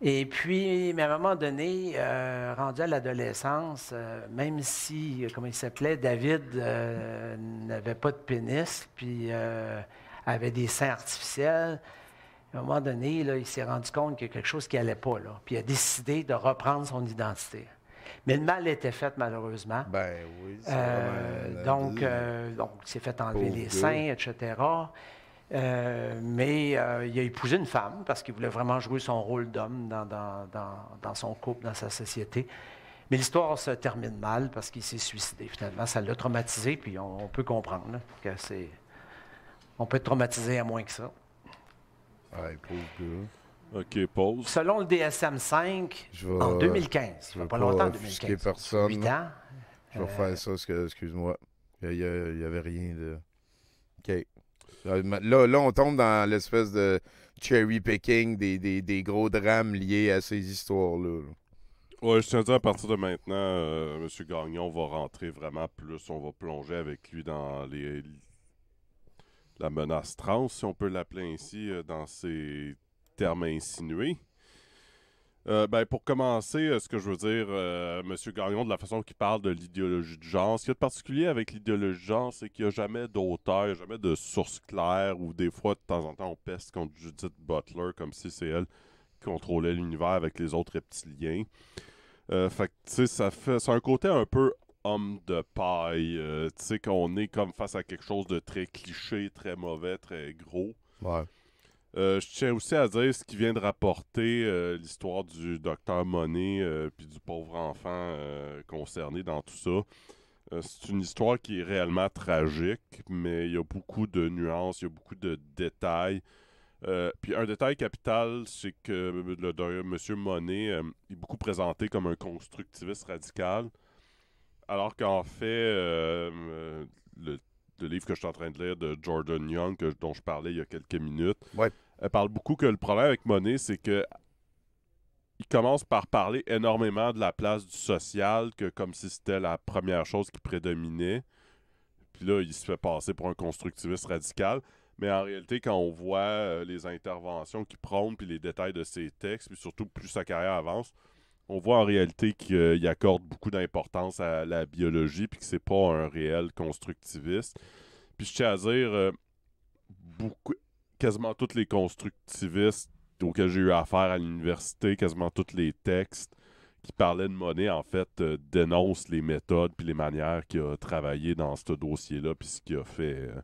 Et puis, mais à un moment donné, euh, rendu à l'adolescence, euh, même si, euh, comment il s'appelait, David n'avait pas de pénis, puis avait des seins artificiels, à un moment donné, il s'est rendu compte qu'il y a quelque chose qui n'allait pas, puis il a décidé de reprendre son identité. Mais le mal était fait, malheureusement. Ben oui. Euh, donc, euh, donc, il s'est fait enlever les seins, etc. Euh, mais il a épousé une femme parce qu'il voulait vraiment jouer son rôle d'homme dans, son couple, dans sa société. Mais l'histoire se termine mal parce qu'il s'est suicidé. Finalement, ça l'a traumatisé, puis on, peut comprendre qu'on que c'est. On peut être traumatisé à moins que ça. OK, pause. Selon le DSM-5, en 2015, il ne pas, pas longtemps, 2015. personne. 8 ans. Je vais faire ça, que, excuse-moi. Il n'y avait rien de. OK. Euh, là, on tombe dans l'espèce de cherry picking des, des, gros drames liés à ces histoires-là. Oui, je tiens à dire, à partir de maintenant, euh, M. Gagnon va rentrer vraiment plus. On va plonger avec lui dans les, la menace trans, si on peut l'appeler ainsi, euh, dans ces termes insinués. Euh, ben, pour commencer, euh, ce que je veux dire, M. Gagnon, de la façon qu'il parle de l'idéologie de genre, ce qu'il y a de particulier avec l'idéologie de genre, c'est qu'il n'y a jamais d'auteur, jamais de source claire, ou des fois, de temps en temps, on peste contre Judith Butler comme si c'est elle qui contrôlait l'univers avec les autres reptiliens. fait ça fait. C'est un côté un peu de paille. Euh, tu sais, qu'on est comme face à quelque chose de très cliché, très mauvais, très gros. Euh, je tiens aussi à dire ce qui vient de rapporter euh, l'histoire du docteur Monet et puis du pauvre enfant concerné dans tout ça. c'est une histoire qui est réellement tragique, mais il y a beaucoup de nuances, il y a beaucoup de détails. puis un détail capital, c'est que le, le monsieur Monet est beaucoup présenté comme un constructiviste radical alors qu'en fait, euh, euh, le, livre que je suis en train de lire de Jordan Young, dont je parlais il y a quelques minutes, elle parle beaucoup que le problème avec Monet, c'est que il commence par parler énormément de la place du social, que comme si c'était la première chose qui prédominait. Puis là, il se fait passer pour un constructiviste radical. Mais en réalité, quand on voit euh, les interventions qu'il prône, puis les détails de ses textes, puis surtout plus sa carrière avance, on voit en réalité qu'il accorde beaucoup d'importance à la biologie puis que c'est pas un réel constructiviste. Puis je tiens à dire, euh, beaucoup, quasiment tous les constructivistes auxquels j'ai eu affaire à l'université, quasiment tous les textes qui parlaient de monnaie, en fait, euh, dénoncent les méthodes puis les manières qu'il a travaillé dans ce dossier-là puis ce qu'il a fait. Euh.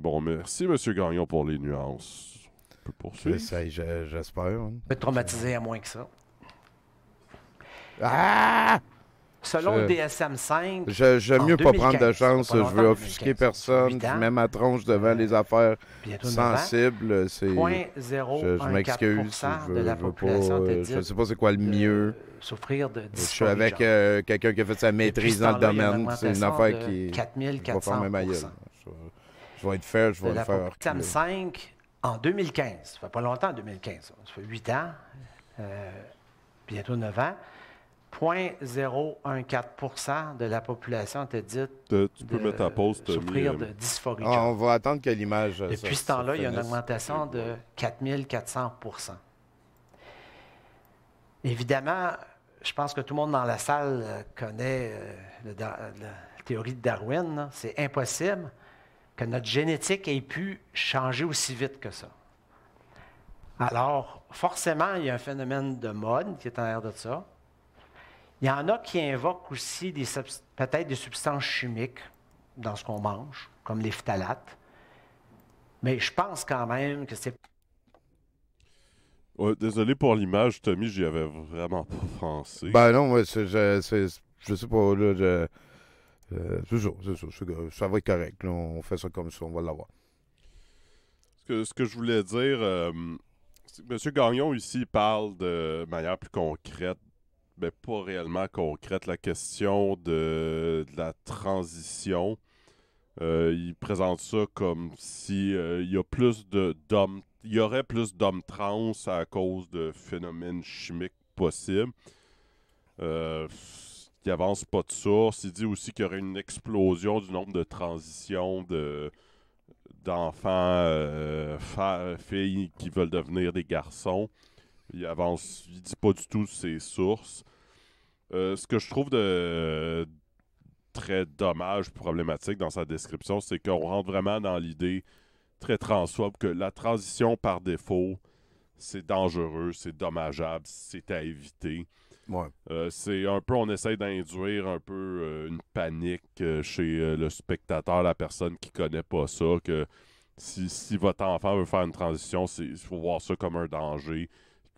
Bon, merci, M. Gagnon, pour les nuances. peut poursuivre. J'espère. Je, traumatisé à moins que ça. Ah! Selon le DSM-5. Je, je mieux pas prendre de chance. Je veux offusquer personne. Je mets ma tronche devant euh, les affaires sensibles. C'est. Je, m'excuse. Je, la euh, je, je sais pas c'est quoi le mieux. Souffrir de je suis avec euh, quelqu'un qui a fait sa maîtrise dans le domaine. C'est une affaire qui. 4400 Je vais être fier. je le faire. DSM-5 en 2015. Ça fait pas longtemps, 2015. Ça fait 8 ans. bientôt 9 ans 0,014 de la population était dite de, souffrir euh, de dysphorie. Ah, on va attendre que l'image. Euh, Depuis ce temps-là, il y a une augmentation de 4400 Évidemment, je pense que tout le monde dans la salle euh, connaît la, la théorie de Darwin. C'est impossible que notre génétique ait pu changer aussi vite que ça. Alors, forcément, il y a un phénomène de mode qui est en l'air de ça il y en a qui invoquent aussi peut-être des substances chimiques dans ce qu'on mange, comme les phtalates. Mais je pense quand même que c'est. désolé pour l'image, Tommy, j'y avais vraiment pas pensé. Ben non, je, sais pas, là, je, c'est sûr, c'est ça, ça va être correct. on fait ça comme ça, on va l'avoir. Ce que, je voulais dire, Monsieur M. Gagnon ici parle de manière plus concrète mais pas réellement concrète. La question de, la transition, euh, il présente ça comme si euh, y a plus de il y aurait plus d'hommes trans à cause de phénomènes chimiques possibles. Euh, il avance pas de source. Il dit aussi qu'il y aurait une explosion du nombre de transitions de d'enfants, euh, filles qui veulent devenir des garçons. Il avance, il dit pas du tout ses sources. Euh, ce que je trouve de très dommage, problématique dans sa description, c'est qu'on rentre vraiment dans l'idée très transphobe que la transition par défaut, c'est dangereux, c'est dommageable, c'est à éviter. Euh, c'est un peu, on essaie d'induire un peu euh, une panique chez le spectateur, la personne qui connaît pas ça, que si, si votre enfant veut faire une transition, il faut voir ça comme un danger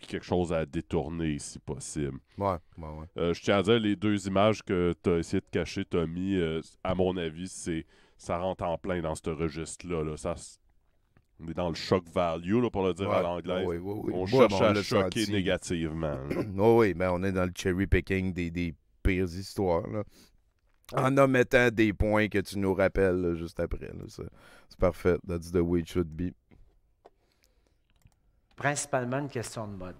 quelque chose à détourner si possible. Ouais, ouais, euh, je tiens à dire, les deux images que tu as essayé de cacher, Tommy, mis, euh, à mon avis, c'est ça rentre en plein dans ce registre-là. Là. Ça, on est dans le choc value, pour le dire à l'anglais. On cherche à le choquer négativement. [CLEARS THROAT] oh, oui, mais ben, on est dans le cherry picking des, pires histoires. En omettant des points que tu nous rappelles juste après. C'est parfait. That's the way it should be principalement une question de mode.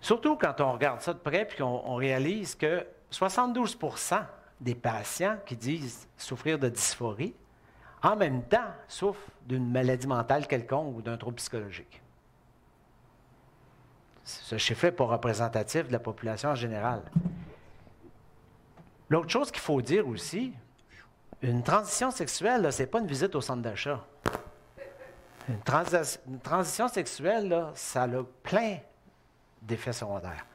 Surtout quand on regarde ça de près puis qu'on réalise que 72 des patients qui disent souffrir de dysphorie, en même temps, souffrent d'une maladie mentale quelconque ou d'un trouble psychologique. Ce chiffre n'est pas représentatif de la population en général. L'autre chose qu'il faut dire aussi, une transition sexuelle, ce n'est pas une visite au centre d'achat. Une, transition sexuelle, ça a plein d'effets secondaires.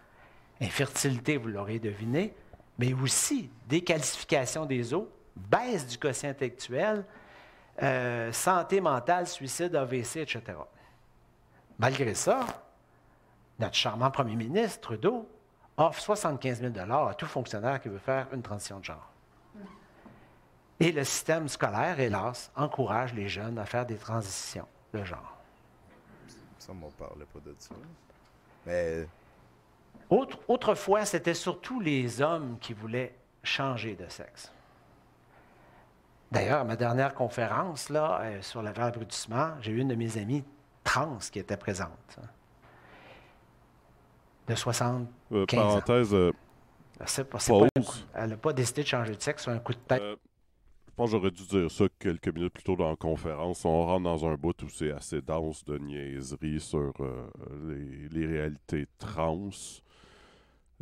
Infertilité, vous l'aurez deviné, mais aussi déqualification des os, baisse du quotient intellectuel, euh, santé mentale, suicide, AVC, etc. Malgré ça, notre charmant premier ministre, Trudeau, offre 75 000 à tout fonctionnaire qui veut faire une transition de genre. Et le système scolaire, hélas, encourage les jeunes à faire des transitions le genre. Ça, parlait pas de ça. Autre, autrefois, c'était surtout les hommes qui voulaient changer de sexe. D'ailleurs, ma dernière conférence là, euh, sur le j'ai eu une de mes amies trans qui était présente. Hein. de 60 euh, parenthèse, euh, elle n'a pas décidé de changer de sexe, sur un coup de tête pense j'aurais dû dire ça quelques minutes plus tôt dans la conférence. On rentre dans un bout où c'est assez dense de niaiseries sur euh, les, réalités trans.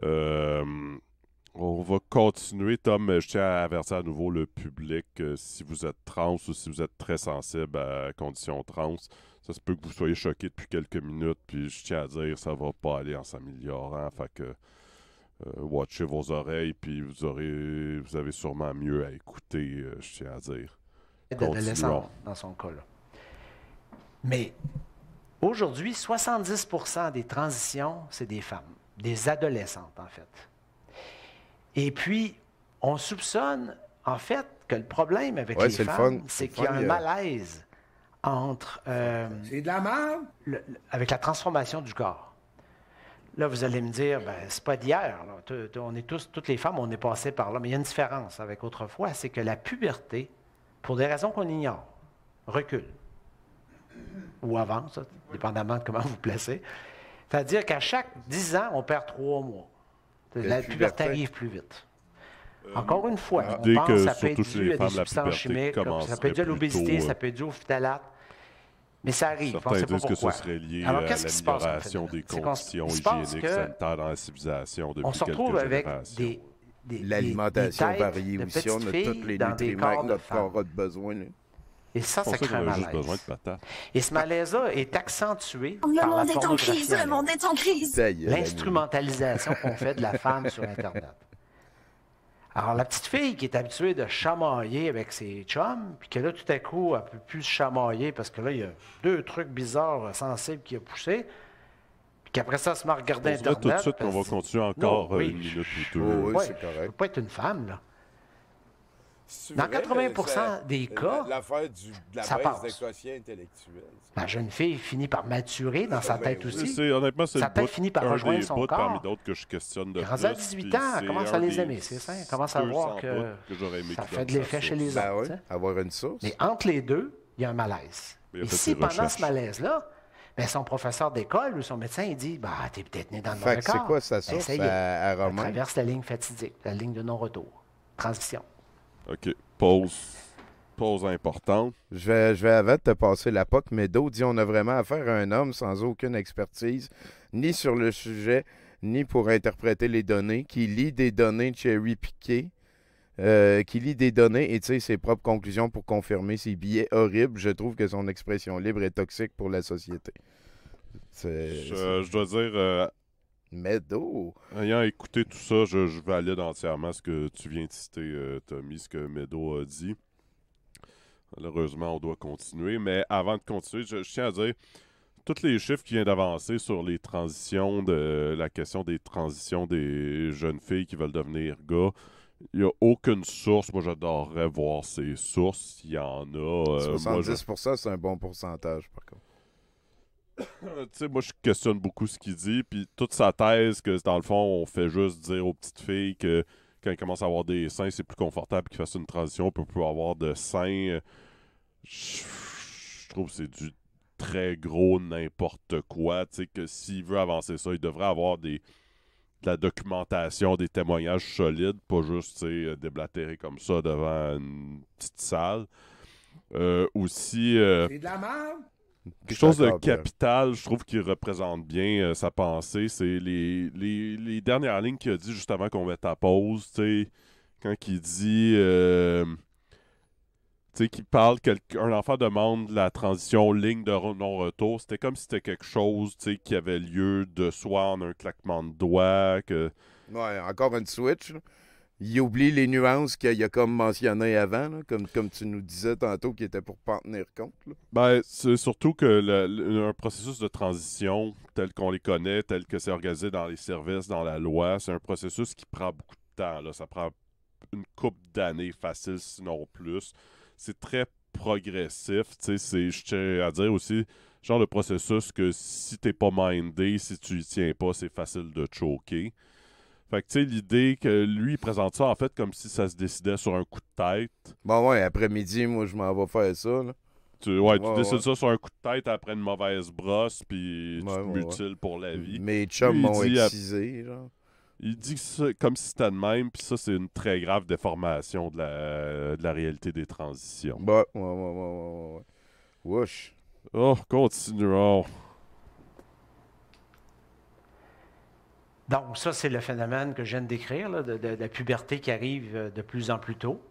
Euh, on va continuer, Tom. Je tiens à avertir à nouveau le public euh, si vous êtes trans ou si vous êtes très sensible à conditions trans. Ça se peut que vous soyez choqué depuis quelques minutes, puis je tiens à dire ça ne va pas aller en s'améliorant. Fait que euh, watchez vos oreilles, puis vous aurez, vous avez sûrement mieux à écouter, euh, je tiens à dire. dans son cas. Mais aujourd'hui, 70 des transitions, c'est des femmes, des adolescentes, en fait. Et puis, on soupçonne, en fait, que le problème avec les femmes, c'est qu'il y a un euh, malaise entre. c'est de la merde! avec la transformation du corps. Là, vous allez me dire, ben, c'est pas d'hier. On est tous, toutes les femmes, on est passées par là. Mais il y a une différence avec autrefois, c'est que la puberté, pour des raisons qu'on ignore, recule ou avance, dépendamment de comment vous placez. C'est-à-dire qu'à chaque 10 ans, on perd trois mois. La, puberté arrive plus vite. Euh, Encore une fois, on pense que ça peut être dû à des substances chimiques, ça peut être dû à l'obésité, euh. ça peut être dû au phthalate. Mais ça arrive. Hein, Certains disent pas que ce serait lié Alors, à l'amélioration des conditions hygiéniques sanitaires dans la civilisation depuis On se retrouve avec des, des L'alimentation varie aussi. On a tous les nutriments que notre corps a besoin. Et ça, ça crée un malaise. Et ce malaise-là est accentué. Le par monde la est en crise, le monde est en crise. L'instrumentalisation qu'on fait de la femme sur Internet. Alors, la petite fille qui est habituée de chamailler avec ses chums, puis que là, tout à coup, elle ne peut plus se chamailler parce que là, il y a deux trucs bizarres, euh, sensibles qui ont poussé. Puis qu'après ça, elle se met à regarder Internet. tout de suite qu'on va continuer encore euh, oui, une minute ou deux. Oh, oui, oui, c'est correct. ne pas être une femme, là. Dans 80 des cas, la ça passe. La jeune fille finit par maturer dans sa ben tête aussi. sa tête finit par rejoindre son corps. parmi d'autres que je questionne de 18 ans, elle commence à les aimer, c'est ça. Elle commence à voir que, ça fait de l'effet chez les ben autres. avoir une source. Mais entre les deux, il y a un malaise. Et si pendant ce malaise-là, ben, son professeur d'école ou son médecin, il dit bah, T'es peut-être né dans le mauvais corps. C'est quoi ça, source traverse la ligne fatidique, la ligne de non-retour. Transition. OK. Pause. Pause importante. Je vais, je vais avant de te passer la POC, mais d'autres dit on a vraiment affaire à un homme sans aucune expertise, ni sur le sujet, ni pour interpréter les données, qui lit des données cherry piquées, euh, qui lit des données et tire ses propres conclusions pour confirmer ses billets horribles. Je trouve que son expression libre est toxique pour la société. Je, dois dire, euh, Meadow. Ayant écouté tout ça, je, valide entièrement ce que tu viens de citer, euh, Tommy, ce que Meadow a dit. Malheureusement, on doit continuer. Mais avant de continuer, je, tiens à dire tous les chiffres qui viennent d'avancer sur les transitions, de la question des transitions des jeunes filles qui veulent devenir gars. Il n'y a aucune source. Moi, j'adorerais voir ces sources. Il y en a. 70%, euh, c'est un bon pourcentage, par contre. [COUGHS] Tu sais, moi, je questionne beaucoup ce qu'il dit. Puis toute sa thèse que, dans le fond, on fait juste dire aux petites filles que quand elles commencent à avoir des seins, c'est plus confortable qu'ils fassent une transition pour pouvoir avoir de seins. Je, trouve que c'est du très gros n'importe quoi. Tu sais, que s'il veut avancer ça, il devrait avoir des de la documentation, des témoignages solides, pas juste déblatérer comme ça devant une petite salle. Euh, aussi. Euh, de la merde! Quelque chose de capital, je trouve, qu'il représente bien euh, sa pensée. C'est les, dernières lignes qu'il a dit juste avant qu'on mette à pause. Quand il dit. Euh, sais, qu'il parle qu'un enfant demande la transition ligne de non-retour, c'était comme si c'était quelque chose qui avait lieu de soi en un claquement de doigts. Que... Ouais, encore une switch. Il oublie les nuances qu'il a comme mentionné avant, comme, comme tu nous disais tantôt, qui était pour pas en tenir compte. Ben, c'est surtout que le, processus de transition tel qu'on les connaît, tel que c'est organisé dans les services, dans la loi, c'est un processus qui prend beaucoup de temps. Ça prend une coupe d'années facile, sinon plus. C'est très progressif. Je tiens à dire aussi, genre le processus que si tu t'es pas mindé, si tu n'y tiens pas, c'est facile de choquer. Fait que, tu sais, l'idée que lui, il présente ça, en fait, comme si ça se décidait sur un coup de tête. Bon, ouais, après-midi, moi, je m'en vais faire ça, là. Tu, ouais, tu décides ça sur un coup de tête après une mauvaise brosse, puis tu te mutiles pour la vie. Mes chums m'ont excisé, genre. Il dit ça, comme si c'était de même, puis ça, c'est une très grave déformation de la, de la réalité des transitions. Ouais, ouais, ouais, ouais, ouais. Wouch. Oh, continuons. Donc, ça, c'est le phénomène que je viens de décrire, de, la puberté qui arrive euh, de plus en plus tôt.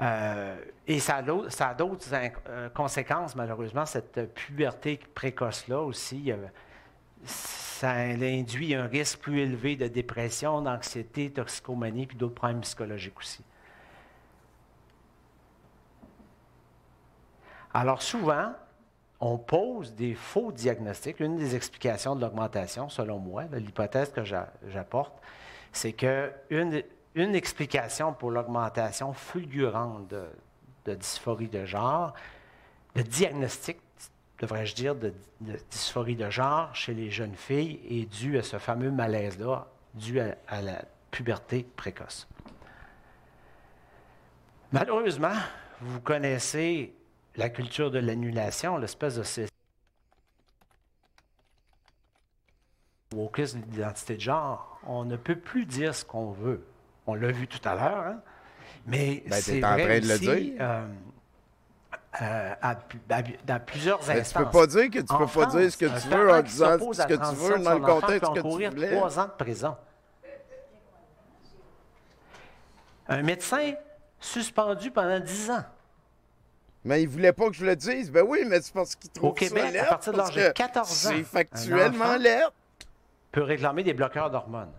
Euh, et ça a, d'autres euh, conséquences, malheureusement, cette puberté précoce-là aussi. ça induit un risque plus élevé de dépression, d'anxiété, toxicomanie, puis d'autres problèmes psychologiques aussi. Alors souvent, on pose des faux diagnostics. Une des explications de l'augmentation, selon moi, ben, l'hypothèse que j'apporte, c'est qu'une une explication pour l'augmentation fulgurante de, dysphorie de genre, le diagnostic, devrais-je dire, de, dysphorie de genre chez les jeunes filles est dû à ce fameux malaise-là, dû à la puberté précoce. Malheureusement, vous connaissez la culture de l'annulation, l'espèce de wokisme d'identité de genre, on ne peut plus dire ce qu'on veut. On l'a vu tout à l'heure, hein? mais ben, c'est vrai en train de le dire. Euh, euh, dans plusieurs ben, instances. Tu peux pas dire que tu peux pas dire ce que tu veux en disant ce que tu veux dans le contexte que tu voulais. trois ans de prison. Un médecin suspendu pendant dix ans. Mais il voulait pas que je le dise. Ben oui, mais c'est parce qu'ils trouvent Au Québec, à partir de l'âge de 14 ans, c'est factuellement l'air. peut réclamer des bloqueurs d'hormones.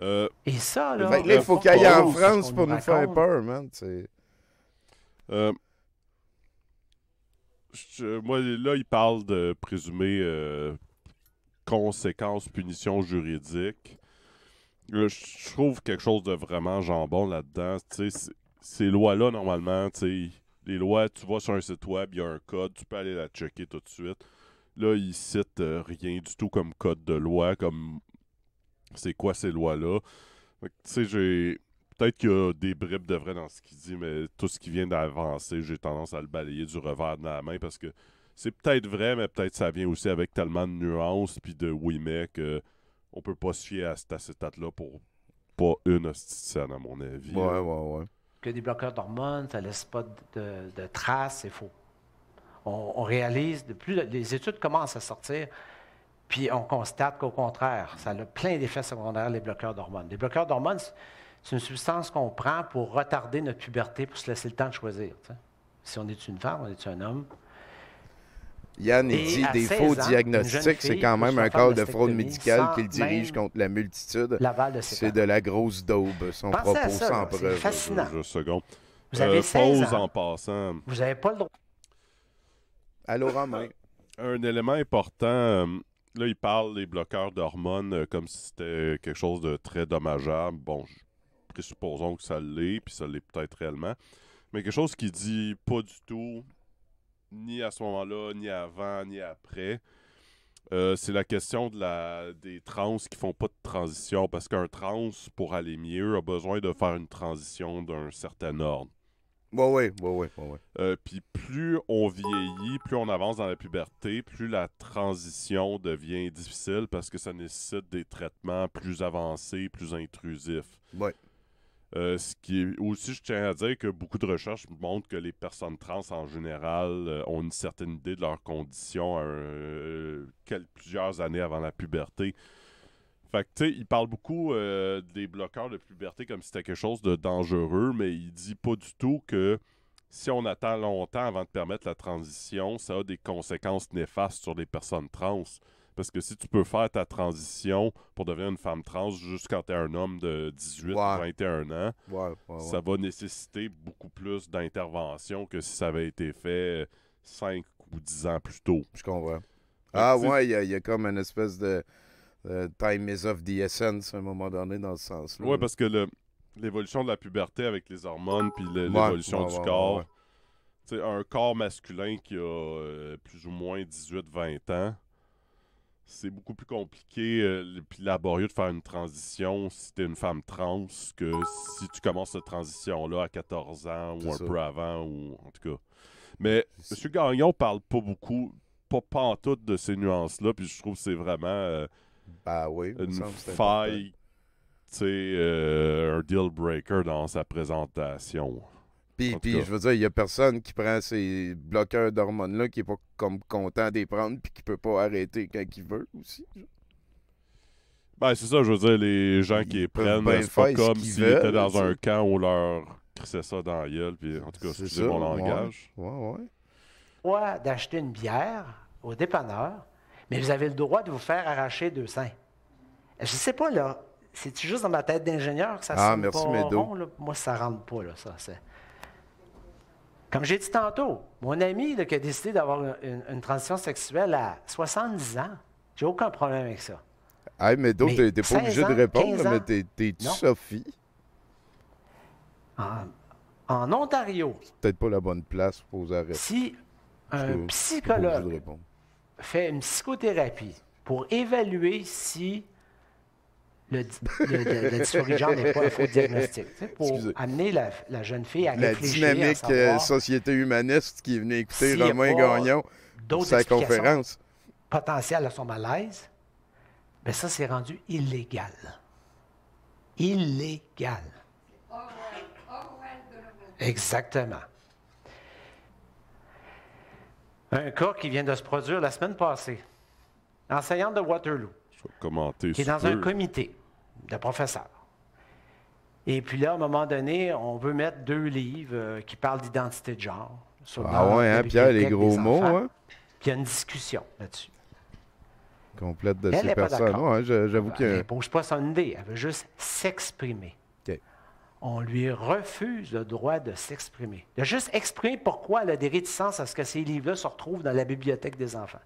Euh, Et ça, là... Fait ben, là il faut qu'il aille en France pour nous, faire peur, man. Euh, moi, là, il parle de présumer euh, conséquences, punitions juridiques. Là, euh, je trouve quelque chose de vraiment jambon là-dedans. Ces lois-là, normalement, tu sais les lois, tu vois sur un site web, il y a un code, tu peux aller la checker tout de suite. Là, il citent euh, rien du tout comme code de loi, comme c'est quoi ces lois-là. Tu sais, j'ai. Peut-être qu'il y a des bribes de vrai dans ce qu'il dit, mais tout ce qui vient d'avancer, j'ai tendance à le balayer du revers de la main parce que c'est peut-être vrai, mais peut-être ça vient aussi avec tellement de nuances puis de oui mais que on peut pas se fier à cet acétate-là pour pas une scène, à mon avis. Ouais, ouais, ouais que des bloqueurs d'hormones, ça ne laisse pas de, traces, c'est faux. On, réalise, de plus les études commencent à sortir, puis on constate qu'au contraire, ça a plein d'effets secondaires, les bloqueurs d'hormones. Les bloqueurs d'hormones, c'est une substance qu'on prend pour retarder notre puberté, pour se laisser le temps de choisir. Si on est une femme, on est un homme, Yann, il dit des faux diagnostics. C'est quand même un cas de fraude médicale qu'il dirige contre la multitude. C'est de la grosse daube, son propos sans preuve. Fascinant. seconde. Vous avez euh, ans. en passant. Vous n'avez pas le droit. Allô, Romain. [LAUGHS] Un élément important, euh, là, il parle des bloqueurs d'hormones euh, comme si c'était quelque chose de très dommageable. Bon, présupposons que ça l'est, puis ça l'est peut-être réellement. Mais quelque chose qui dit pas du tout, ni à ce moment-là, ni avant, ni après. Euh, c'est la question de la, des trans qui font pas de transition, parce qu'un trans, pour aller mieux, a besoin de faire une transition d'un certain ordre. Oui, oui, ouais, ouais. Euh, puis plus on vieillit, plus on avance dans la puberté, plus la transition devient difficile parce que ça nécessite des traitements plus avancés, plus intrusifs. Ouais. Euh, ce qui est aussi, je tiens à dire que beaucoup de recherches montrent que les personnes trans en général euh, ont une certaine idée de leurs conditions euh, plusieurs années avant la puberté. Fait que, tu sais, il parle beaucoup des bloqueurs de puberté comme si c'était quelque chose de dangereux, mais il dit pas du tout que si on attend longtemps avant de permettre la transition, ça a des conséquences néfastes sur les personnes trans. Parce que si tu peux faire ta transition pour devenir une femme trans juste quand tu es un homme de 18, 21 ans, ça va nécessiter beaucoup plus d'intervention que si ça avait été fait 5 ou 10 ans plus tôt. Je comprends. Ah ouais, il y, a comme une espèce de time is of the essence à un moment donné dans ce sens-là. Oui, parce que l'évolution de la puberté avec les hormones puis l'évolution du Tu corps. Un corps masculin qui a euh, plus ou moins 18-20 ans c'est beaucoup plus compliqué et euh, laborieux de faire une transition si t'es une femme trans que si tu commences cette transition-là à 14 ans ou un peu avant ou en tout cas. Mais M. Gagnon parle pas beaucoup, pas en tout, de ces nuances-là, puis je trouve que c'est vraiment euh, ben une faille, tu euh, un deal breaker dans sa présentation. Puis, je veux dire, il n'y a personne qui prend ces bloqueurs d'hormones-là qui n'est pas comme content d'y prendre puis qui peut pas arrêter quand il veut aussi. Ben, c'est ça, je veux dire, les gens qui prennent, c'est pas comme s'ils étaient dans un camp où leur crissait ça dans la gueule, puis en tout cas, c'est mon langage. Ouais, ouais. d'acheter une bière au dépanneur, mais vous avez le droit de vous faire arracher deux seins. Je sais pas, là, c'est-tu juste dans ma tête d'ingénieur que ça ah, merci, pas rond, Moi, ça rentre pas, là, ça. C'est... Comme j'ai dit tantôt, mon ami qui a décidé d'avoir une, transition sexuelle à 70 ans, j'ai aucun problème avec ça. mais d'autres, tu n'es pas obligé de répondre, mais t'es-tu Sophie? En, Ontario. peut-être pas la bonne place pour poser Si un psychologue fait une psychothérapie pour évaluer si le, la n'est pas un faux diagnostic. Pour amener la, jeune fille à la La dynamique euh, société humaniste qui venait écouter Romain Gagnon sa conférence. Potentielle à son malaise, Mais ben ça, c'est rendu illégal. Illégal. Exactement. Un cas qui vient de se produire la semaine passée. Enseignante de Waterloo. Je vais commenter. Qui est dans un comité de professeur. Et puis là, à un moment donné, on veut mettre deux livres euh, qui parlent d'identité de genre. Sur ah ouais, hein, Pierre, les gros mots. Hein? Puis il y a une discussion là-dessus. Complète de ces personnes. Hein, J'avoue que. Ben, elle pose pas son idée, elle veut juste s'exprimer. On lui refuse le droit de s'exprimer. De juste exprimer pourquoi elle a des réticences à ce que ces livres-là se retrouvent dans la bibliothèque des enfants.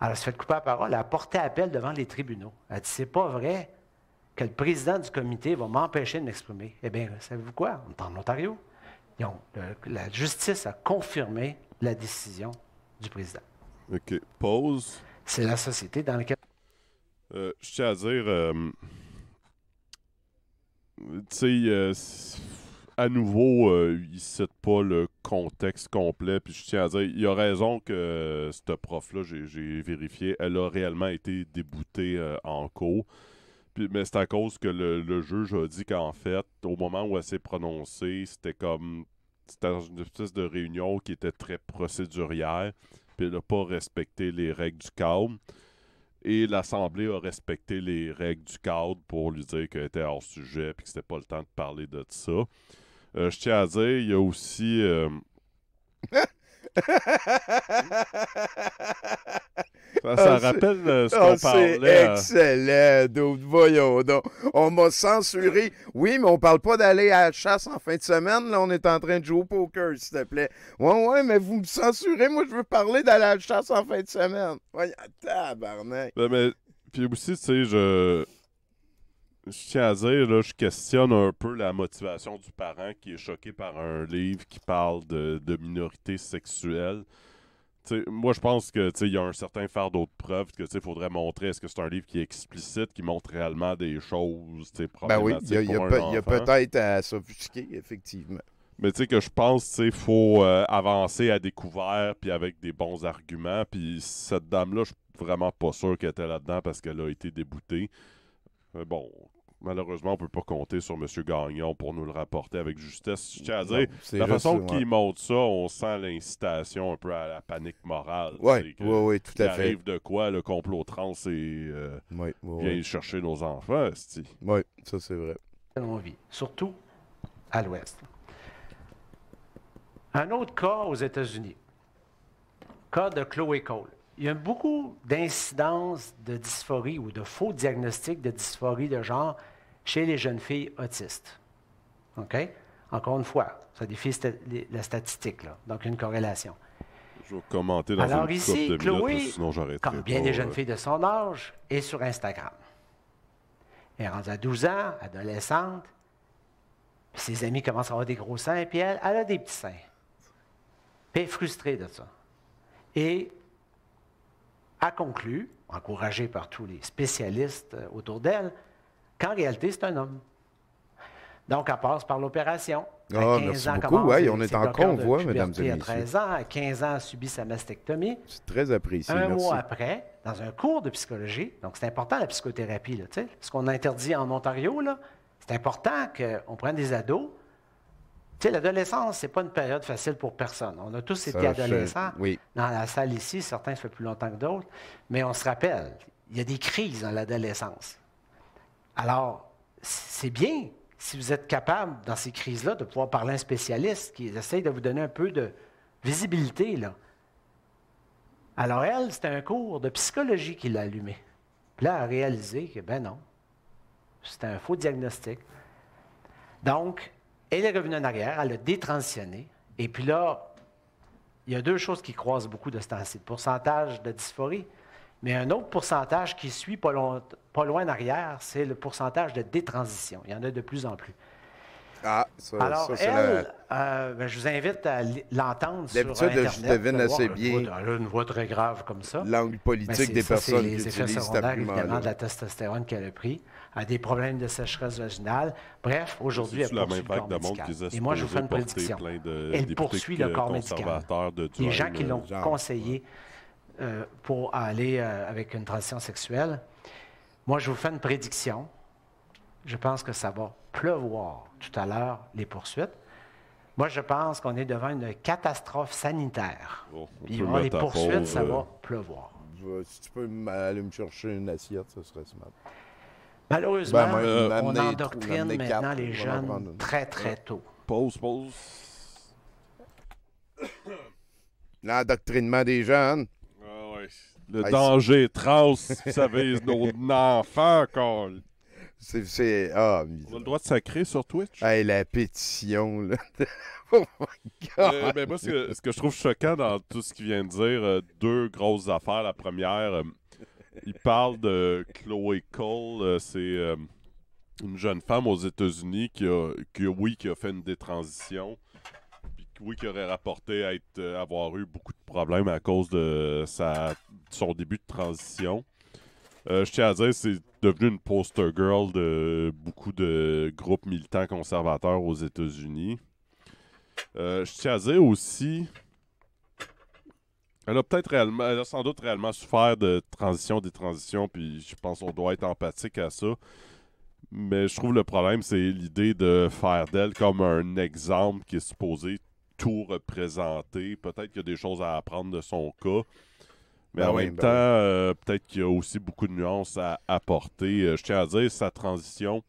Alors, elle se fait couper la parole, elle a porté appel devant les tribunaux. Elle dit C'est pas vrai que le président du comité va m'empêcher de m'exprimer. Eh bien, savez-vous quoi On est en Ontario. la justice a confirmé la décision du président. OK. Pause. C'est la société dans laquelle. Euh, je tiens à dire. Euh, euh, à nouveau, euh, il ne cite pas le contexte complet. Puis je tiens à dire, il a raison que euh, cette prof-là, j'ai vérifié, elle a réellement été déboutée euh, en cours. Puis, mais c'est à cause que le, juge a dit qu'en fait, au moment où elle s'est prononcée, c'était comme. C'était une espèce de réunion qui était très procédurière. Puis elle n'a pas respecté les règles du cadre. Et l'Assemblée a respecté les règles du cadre pour lui dire qu'elle était hors sujet puis que c'était pas le temps de parler de ça. Euh, je tiens à dire, il y a aussi. Euh, [LAUGHS] ça, ah, rappelle euh, ce qu'on ah, parlait. C'est excellent, Voyons On m'a censuré. Oui, mais on parle pas d'aller à la chasse en fin de semaine. Là, on est en train de jouer au poker, s'il te plaît. Ouais, ouais, mais vous me censurez. Moi, je veux parler d'aller à la chasse en fin de semaine. Voyons, tabarnak. Ben, mais, puis aussi, tu sais, je je tiens à dire, là, je questionne un peu la motivation du parent qui est choqué par un livre qui parle de, de minorité sexuelle. moi, je pense que y a un certain fardeau de preuve que il faudrait montrer. Est-ce que c'est un livre qui est explicite, qui montre réellement des choses problématiques ben oui, il y a, peut-être à sophistiquer, effectivement. Mais tu sais que je pense qu'il faut euh, avancer à découvert, puis avec des bons arguments. Puis cette dame-là, je suis vraiment pas sûr qu'elle était là-dedans parce qu'elle a été déboutée. Mais bon, malheureusement, on ne peut pas compter sur M. Gagnon pour nous le rapporter avec justesse. Je tiens à dire, la façon qu'il monte ça, on sent l'incitation un peu à la panique morale. Oui, oui, tout à fait. Il arrive de quoi, le complot trans et euh, vient chercher nos enfants, Oui, ça c'est vrai. surtout à l'Ouest. Un autre cas aux États-Unis, cas de Chloé Cole. Il y a beaucoup d'incidences de dysphorie ou de faux diagnostics de dysphorie de genre chez les jeunes filles autistes. OK? Encore une fois, ça défie la statistique, là, donc une corrélation. Je commenter Alors ici, Chloé, comme bien des euh, jeunes filles de son âge, est sur Instagram. Elle est à 12 ans, adolescente, ses amis commencent à avoir des gros seins, puis elle, elle a des petits seins. Puis elle est frustrée de ça. Et a conclu, encouragée par tous les spécialistes euh, autour d'elle, en réalité, c'est un homme. Donc, elle passe par l'opération. Ah, beaucoup. Ouais, on est en convoi, mesdames et messieurs. À 13 ans, à 15 ans, elle subi sa mastectomie. C'est très apprécié. Un mois après, dans un cours de psychologie, donc c'est important la psychothérapie, là, ce qu'on interdit en Ontario, c'est important qu'on prenne des ados. Tu sais, l'adolescence, c'est pas une période facile pour personne. On a tous été adolescents. oui. Dans la salle ici, certains, ça fait plus longtemps que d'autres. Mais on se rappelle, il y a des crises dans l'adolescence. Alors, c'est bien si vous êtes capable, dans ces crises-là, de pouvoir parler à un spécialiste qui essaye de vous donner un peu de visibilité. Là. Alors, elle, c'était un cours de psychologie qui l'a allumé. Puis là, elle a réalisé que, ben non, c'était un faux diagnostic. Donc, elle est revenue en arrière, elle a détransitionné. Et puis là, il y a deux choses qui croisent beaucoup de ce temps-ci. Le pourcentage de dysphorie, mais un autre pourcentage qui suit pas, pas loin en arrière, c'est le pourcentage de détransition. Il y en a de plus en plus. Ah, ça, Alors, elle, euh, ben, je vous invite à l'entendre sur euh, Internet. D'habitude, je devine assez bien. Une voix, une voix, très grave comme ça. L'angle politique des ça, personnes les qui effets utilisent évidemment, de la testostérone qu'elle a pris, à des problèmes de sécheresse vaginale. Bref, aujourd'hui, elle poursuit le corps médical. Et moi, je vous fais une prédiction. Elle poursuit le corps médical. Les gens qui l'ont conseillé euh, pour aller euh, avec une transition sexuelle. Moi, je vous fais une prédiction. Je pense que ça va pleuvoir tout à l'heure, les poursuites. Moi, je pense qu'on est devant une catastrophe sanitaire. Oh, les poursuites, ça va euh, pleuvoir. Si tu peux aller me chercher une assiette, ce serait sympa. Malheureusement, ben, on endoctrine maintenant les jeunes très, très tôt. Pause, pause. L'endoctrinement des jeunes. Le trans, danger [LAUGHS] savez, nos enfants, Carl. C'est, Ah, On a le droit de sur Twitch. Hey, la pétition, là. [LAUGHS] oh my euh, God. Ben, ce que, je trouve choquant dans tout ce qu'il vient de dire, euh, deux grosses affaires. La première, euh, il parle de Chloé Cole. c'est une jeune femme aux États-Unis qui oui, qui a fait une détransition qui aurait rapporté à être, euh, avoir eu beaucoup de problèmes à cause de sa, son début de transition. Euh, je tiens à dire, c'est devenu une poster girl de beaucoup de groupes militants conservateurs aux États-Unis. Euh, je tiens à dire aussi, elle a peut-être réellement, elle a sans doute réellement souffert de transition des transitions, puis je pense qu'on doit être empathique à ça. Mais je trouve le problème, c'est l'idée de faire d'elle comme un exemple qui est supposé représenté. Peut-être qu'il y a des choses à apprendre de son cas. Mais ben en même ben temps, euh, peut-être qu'il y a aussi beaucoup de nuances à apporter. Euh, je tiens à dire, sa transition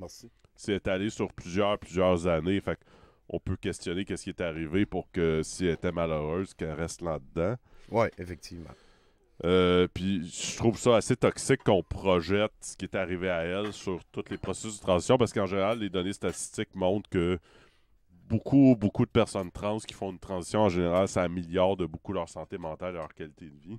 s'est allé sur plusieurs, plusieurs années. Fait on peut questionner qu'est-ce qui est arrivé pour que, si elle était malheureuse, qu'elle reste là-dedans. Oui, effectivement. Euh, puis je trouve ça assez toxique qu'on projette ce qui est arrivé à elle sur tous les processus de transition parce qu'en général, les données statistiques montrent que beaucoup, beaucoup de personnes trans qui font une transition, en général, ça améliore de beaucoup leur santé mentale et leur qualité de vie.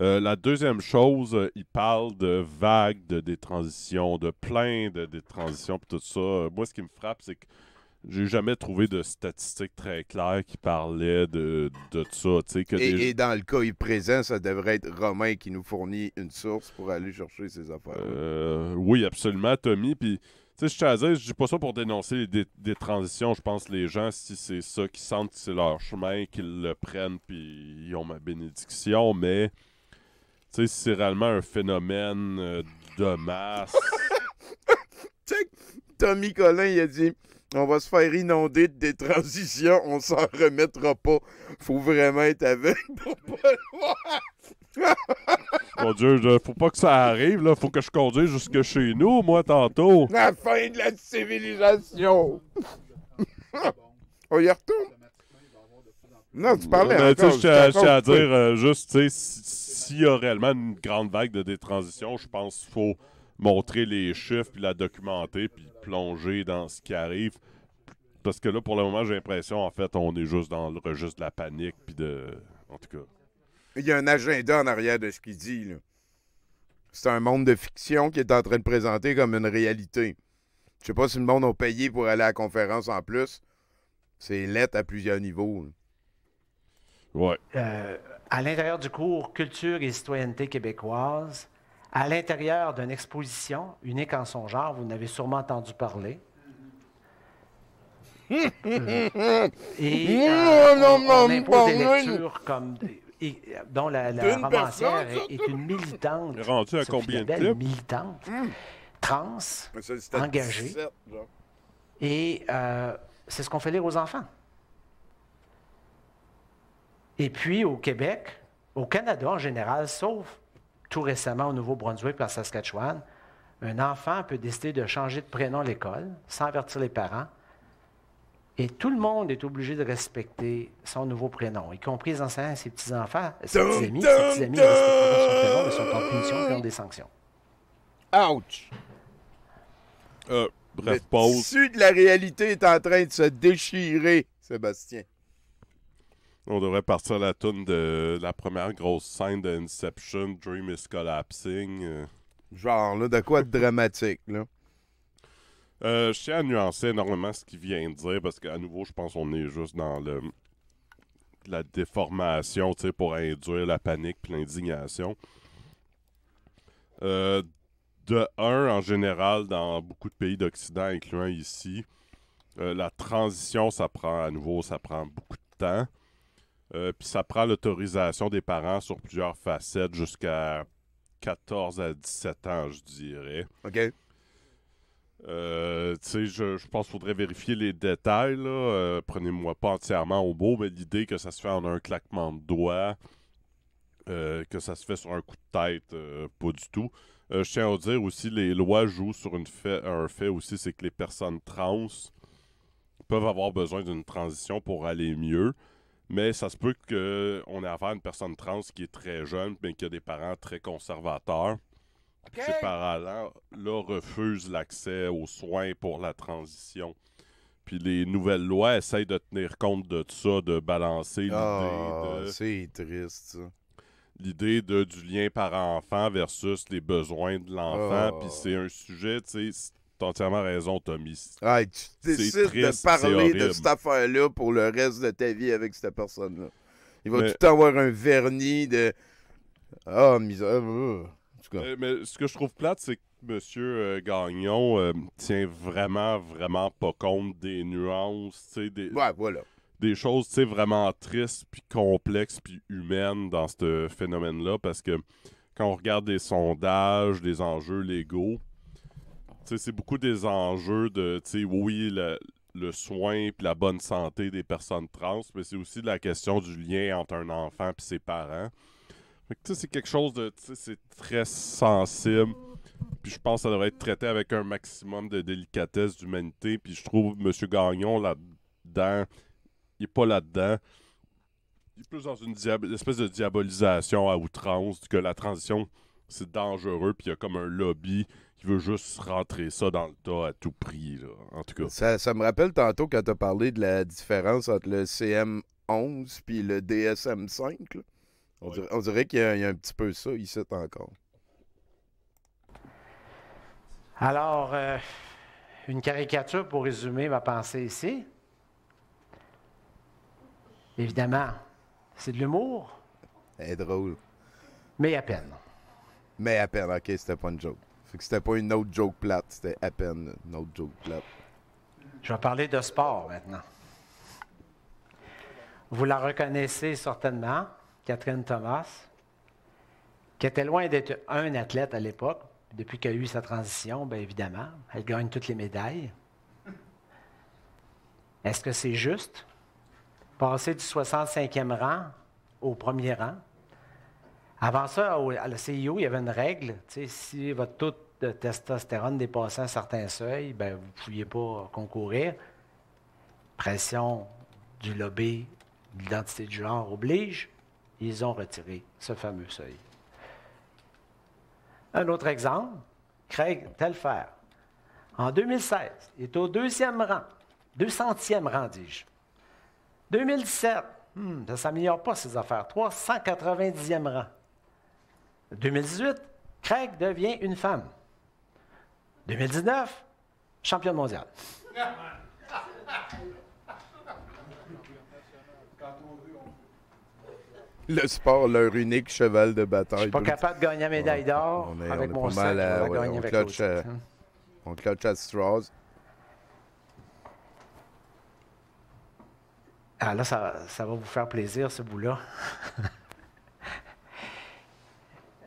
Euh, la deuxième chose, euh, il parle de vagues, de des transitions, de plein de des transitions, tout ça. Euh, moi, ce qui me frappe, c'est que j'ai jamais trouvé de statistiques très claires qui parlaient de, de ça. Que et, dans le cas présent, ça devrait être Romain qui nous fournit une source pour aller chercher ces affaires. oui, absolument, Tommy. Puis sais, je ne je dis pas ça pour dénoncer des, transitions. Je pense que les gens, si c'est ça, qui sentent c'est leur chemin, qu'ils le prennent, puis ils ont ma bénédiction, mais tu c'est réellement un phénomène euh, de masse. [LAUGHS] Tommy Collin, il a dit on va se faire inonder des transitions, on s'en remettra pas. Faut vraiment être avec pour pas le voir. [LAUGHS] Mon Dieu, faut pas que ça arrive, là. Faut que je conduise jusque chez nous, moi, tantôt. [LAUGHS] La fin de la civilisation. [LAUGHS] On y retourne? Non, tu parlais. je à dire, euh, juste, s'il y a réellement une grande vague de détransition, je pense qu'il faut montrer les chiffres, puis la documenter, puis plonger dans ce qui arrive. Parce que là, pour le moment, j'ai l'impression, en fait, on est juste dans le registre de la panique, puis de... En tout cas... Il y a un agenda en arrière de ce qu'il dit. C'est un monde de fiction qui est en train de présenter comme une réalité. Je sais pas si le monde a payé pour aller à la conférence en plus. C'est lettre à plusieurs niveaux. Oui. Euh, à l'intérieur du cours Culture et citoyenneté québécoise, à l'intérieur d'une exposition unique en son genre, vous n'avez sûrement entendu parler. [LAUGHS] Euh, et euh, on, on, impose des lectures comme des, dont la, romancière est, une militante. à militante, hein? trans, engagée. et euh, c'est ce qu'on fait lire aux enfants. Et puis, au Québec, au Canada en général, sauf tout récemment au Nouveau-Brunswick et en Saskatchewan, un enfant peut décider de changer de prénom à l'école sans avertir les parents et tout le monde est obligé de respecter son nouveau prénom, y compris les ses petits-enfants, ses petits-amis. Ses petits-amis ne son prénom, ils sont en punition et ont des sanctions. Ouch! Euh, bref, pause. Le de la réalité est en train de se déchirer, Sébastien. On devrait partir à la toune de la première grosse scène de Inception, Dream is Collapsing. Euh. Genre, là, de quoi être dramatique, là? Euh, je tiens à nuancer énormément ce qu'il vient de dire parce qu'à nouveau, je pense qu'on est juste dans le la déformation pour induire la panique et l'indignation. Euh, de un, en général, dans beaucoup de pays d'Occident, incluant ici, euh, la transition, ça prend à nouveau, ça prend beaucoup de temps. Puis ça prend l'autorisation des parents sur plusieurs facettes jusqu'à 14 à 17 ans, je dirais. OK. Euh, je, pense qu'il faudrait vérifier les détails. Euh, prenez-moi pas entièrement au beau, mais l'idée que ça se fait en un claquement de doigt euh, que ça se fait sur un coup de tête, pas du tout. je tiens à dire aussi, les lois jouent sur un fait aussi, c'est que les personnes trans peuvent avoir besoin d'une transition pour aller mieux. Mais ça se peut qu'on ait affaire à une personne trans qui est très jeune, mais qui a des parents très conservateurs ces parents-là refusent l'accès aux soins pour la transition. Puis les nouvelles lois essayent de tenir compte de ça, de balancer l'idée ah, de... C'est triste, ça l'idée de du lien parent-enfant versus les besoins de l'enfant. Ah. Puis c'est un sujet, tu sais, t'as entièrement raison, Tommy. tu décides de parler de cette affaire-là pour le reste de ta vie avec cette personne-là. Il va tout avoir un vernis de. Ah, oh, misère. Euh, mais ce que je trouve plate, c'est que M. Euh, Gagnon euh, tient vraiment, vraiment pas compte des nuances, des, choses vraiment tristes, puis complexes, puis humaines dans ce phénomène-là, parce que quand on regarde des sondages, des enjeux légaux, c'est beaucoup des enjeux de, oui, le soin et la bonne santé des personnes trans, mais c'est aussi la question du lien entre un enfant et ses parents c'est quelque chose de. C'est très sensible. Puis je pense que ça devrait être traité avec un maximum de délicatesse, d'humanité. Puis je trouve M. Gagnon là-dedans, il n'est pas là-dedans. Il est plus dans une, espèce de diabolisation à outrance que la transition, c'est dangereux. Puis il y a comme un lobby qui veut juste rentrer ça dans le tas à tout prix. en tout cas. Ça, ça me rappelle tantôt quand tu as parlé de la différence entre le CM11 puis le DSM5. On, dirait, qu'il y a, un petit peu ça ici encore. Alors, euh, une caricature pour résumer ma pensée ici. Évidemment, c'est de l'humour. Elle est drôle. Mais à peine. Mais à peine, ok, c'était pas une joke. que c'était pas une autre joke plate, c'était à peine une autre joke plate. Je vais parler de sport maintenant. Vous la reconnaissez certainement. Catherine Thomas, qui était loin d'être un athlète à l'époque. Depuis qu'elle a eu sa transition, bien évidemment, elle gagne toutes les médailles. Est-ce que c'est juste? Passer du 65e rang au premier rang. Avant ça, à la CIO, il y avait une règle. Si votre taux de testostérone dépassait un certain seuil, bien, vous ne pouviez pas concourir. Pression du lobby, l'identité du genre oblige ils ont retiré ce fameux seuil. Un autre exemple, Craig Telfair. En 2016, il est au deuxième rang, 200e rang, dis-je. 2017, ça ne s'améliore pas ses affaires, 390e rang. 2018, Craig devient une femme. 2019, championne mondiale. le sport, leur unique cheval de bataille. Je suis pas capable de gagner la médaille d'or avec mon sac. À, on, avec clutch, clutch à Strauss. Ah là, ça, va vous faire plaisir, ce bout-là. [LAUGHS]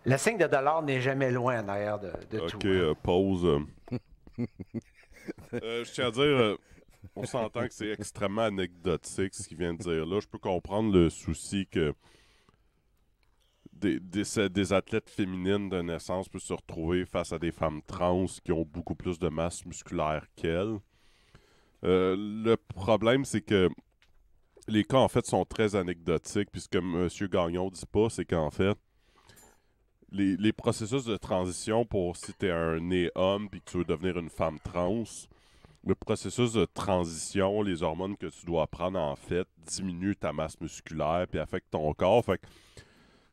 Le signe de dollar n'est jamais loin derrière de, tout. OK, euh, hein. pause. [LAUGHS] Euh, je tiens à dire, euh, on s'entend que c'est extrêmement anecdotique ce qu'il vient de dire là. Je peux comprendre le souci que des, athlètes féminines de naissance peuvent se retrouver face à des femmes trans qui ont beaucoup plus de masse musculaire qu'elles. Euh, le problème, c'est que les cas, en fait, sont très anecdotiques, puisque M. Gagnon dit pas, c'est qu'en fait, les, processus de transition pour si tu es un né homme puis que tu veux devenir une femme trans, le processus de transition, les hormones que tu dois prendre, en fait, diminuent ta masse musculaire et affectent ton corps. Fait que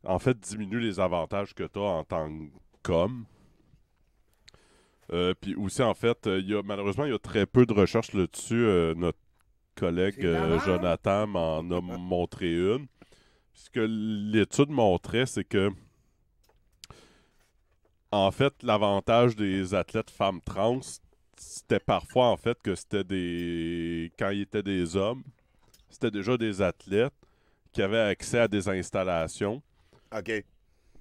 en fait, diminue les avantages que tu as en tant que euh, puis aussi, en fait, il euh, y a, malheureusement, il y a très peu de recherches là-dessus. Euh, notre collègue Jonathan m'en a [LAUGHS] montré une. Ce que l'étude montrait, c'est que, en fait, l'avantage des athlètes femmes trans, c'était parfois, en fait, que c'était des. Quand ils étaient des hommes, c'était déjà des athlètes qui avaient accès à des installations OK.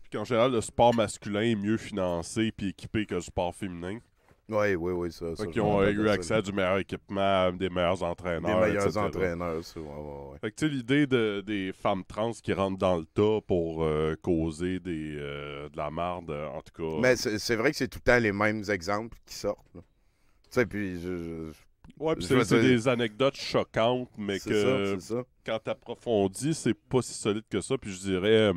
Puis qu'en général, le sport masculin est mieux financé puis équipé que le sport féminin. Oui, oui, oui, ça. ça ont eu accès à du meilleur équipement, des meilleurs entraîneurs. Des meilleurs entraîneurs, ça, ouais, ouais, Fait que tu sais, l'idée de, des femmes trans qui rentrent dans le tas pour euh, causer des, euh, de la marde, euh, en tout cas. Mais c'est vrai que c'est tout le temps les mêmes exemples qui sortent. Tu sais, puis je, Ouais, c'est des anecdotes choquantes, mais que quand t'approfondis, c'est pas si solide que ça. Puis je dirais,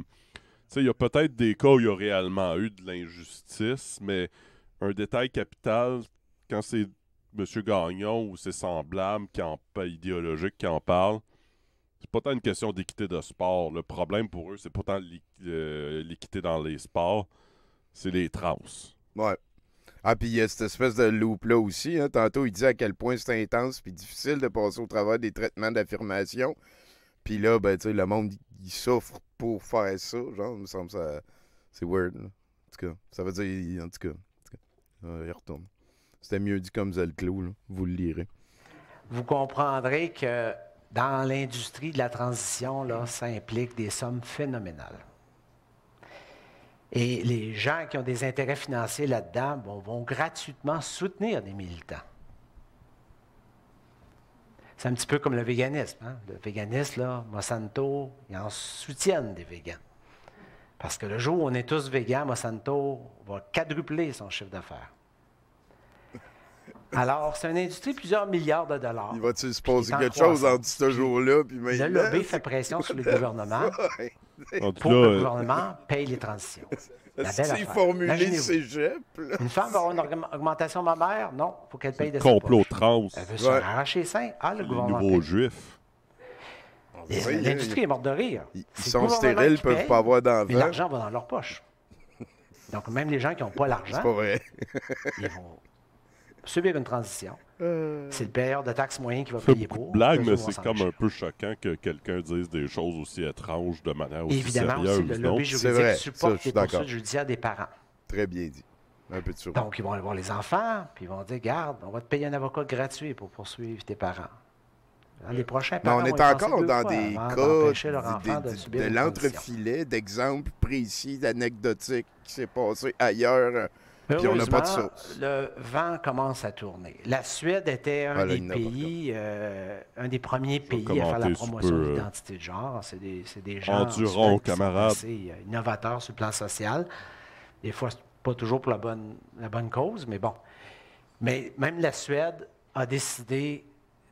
il y a peut-être des cas où il y a réellement eu de l'injustice, mais un détail capital, quand c'est M. Gagnon ou ses semblables qui idéologiques qui en parlent, c'est pas tant une question d'équité de sport. Le problème pour eux, c'est pas tant l'équité dans les sports, c'est les trans. Ouais. Ah, puis il y a cette espèce de loop-là aussi. Hein. Tantôt, il dit à quel point c'est intense puis difficile de passer au travers des traitements d'affirmation. Puis là, ben, tu sais, le monde il souffre pour faire ça. Genre, me semble ça. C'est weird. En tout cas, ça veut dire. en tout cas, euh, retourne. C'était mieux dit comme ça Vous le lirez. Vous comprendrez que dans l'industrie de la transition, là, ça implique des sommes phénoménales. Et les gens qui ont des intérêts financiers là-dedans vont gratuitement soutenir des militants. C'est un petit peu comme le véganisme. Hein. Le véganisme, là, Monsanto, ils en soutiennent des végans. Parce que le jour où on est tous végans, Monsanto va quadrupler son chiffre d'affaires. Alors, c'est une industrie de plusieurs milliards de dollars. Il va-tu se poser quelque chose en ce jour-là? Le lobby fait pression sur le gouvernement pour que le euh, gouvernement paye les transitions. [LAUGHS] C'est formulé cégep. Là. Une femme va avoir une augmentation mammaire? Non, il faut qu'elle paye des Complot trans. Elle veut se arracher sain, Ah, le gouvernement. Les nouveaux juifs. L'industrie est morte de rire. Ils sont stériles, ils ne peuvent pas avoir d'envie. L'argent va dans leur poche. [LAUGHS] Donc, même les gens qui n'ont pas l'argent, ils vont subir une transition. Euh, c'est le payeur de taxes moyen qui va payer pour. une blague, mais c'est comme un peu choquant que quelqu'un dise des choses aussi étranges de manière aussi Évidemment, sérieuse. Évidemment, le lobby juridique supporte ça, les poursuites judiciaires des parents. Très bien dit. Un peu de Donc, ils vont aller voir les enfants, puis ils vont dire Garde, on va te payer un avocat gratuit pour poursuivre tes parents. les prochains parents. on est encore dans des cas de, l'entrefilet d'exemples précis, d'anecdotiques qui s'est passé ailleurs Heureusement, Le vent commence à tourner. La Suède était un, ah, des, pays, euh, un des premiers pays à faire la promotion euh, de l'identité de genre. C'est des, des, gens sont camarades. Euh, innovateurs sur le plan social. Des fois, pas toujours pour la bonne, la bonne cause, mais bon. Mais même la Suède a décidé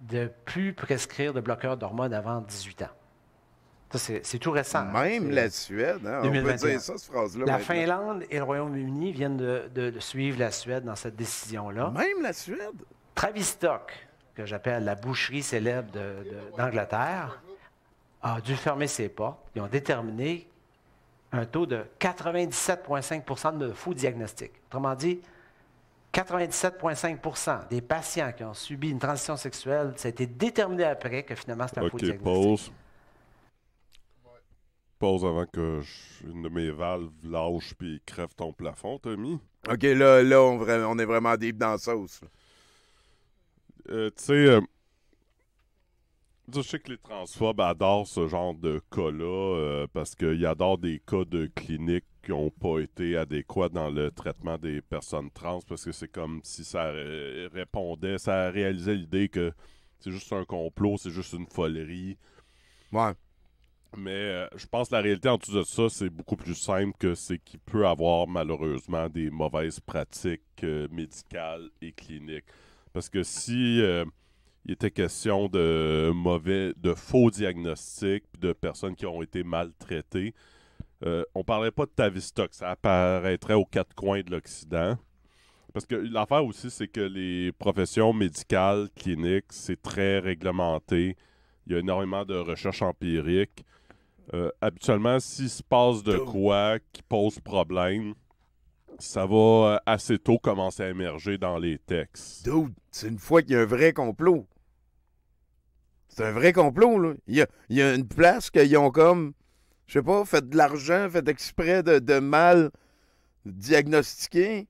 de plus prescrire de bloqueurs d'hormones avant 18 ans c'est tout récent. Hein. Même la Suède, hein. on peut dire ça, phrase-là. La Finlande et le Royaume-Uni viennent de, suivre la Suède dans cette décision-là. Même la Suède? Travistock, que j'appelle la boucherie célèbre d'Angleterre, a dû fermer ses portes. Ils ont déterminé un taux de 97,5 de faux diagnostics. Autrement dit, 97,5 des patients qui ont subi une transition sexuelle, ça a été déterminé après que finalement c'était un faux diagnostic. Pause pause avant que une de mes valves lâche puis crève ton plafond, Tommy. OK, là, là on, est vraiment deep dans la sauce. Euh, tu sais, euh, je sais que les transphobes adorent ce genre de cas-là euh, parce qu'ils adorent des cas de clinique qui n'ont pas été adéquats dans le traitement des personnes trans parce que c'est comme si ça répondait, ça réalisait l'idée que c'est juste un complot, c'est juste une folerie. Ouais. Mais euh, je pense que la réalité en dessous de ça, c'est beaucoup plus simple que c'est qu'il peut avoir malheureusement des mauvaises pratiques euh, médicales et cliniques. Parce que si euh, il était question de faux diagnostics, de personnes qui ont été maltraitées, on ne parlerait pas de Tavistock, ça apparaîtrait aux quatre coins de l'Occident. Parce que l'affaire aussi, c'est que les professions médicales, cliniques, c'est très réglementé. Il y a énormément de recherches empiriques. Euh, habituellement, s'il se passe de quoi qui pose problème, ça va euh, assez tôt commencer à émerger dans les textes. Dude, c'est une fois qu'il y a un vrai complot. C'est un vrai complot, là. Il y a, une place qu'ils ont comme, je sais pas, fait de l'argent, fait exprès de, mal diagnostiquer.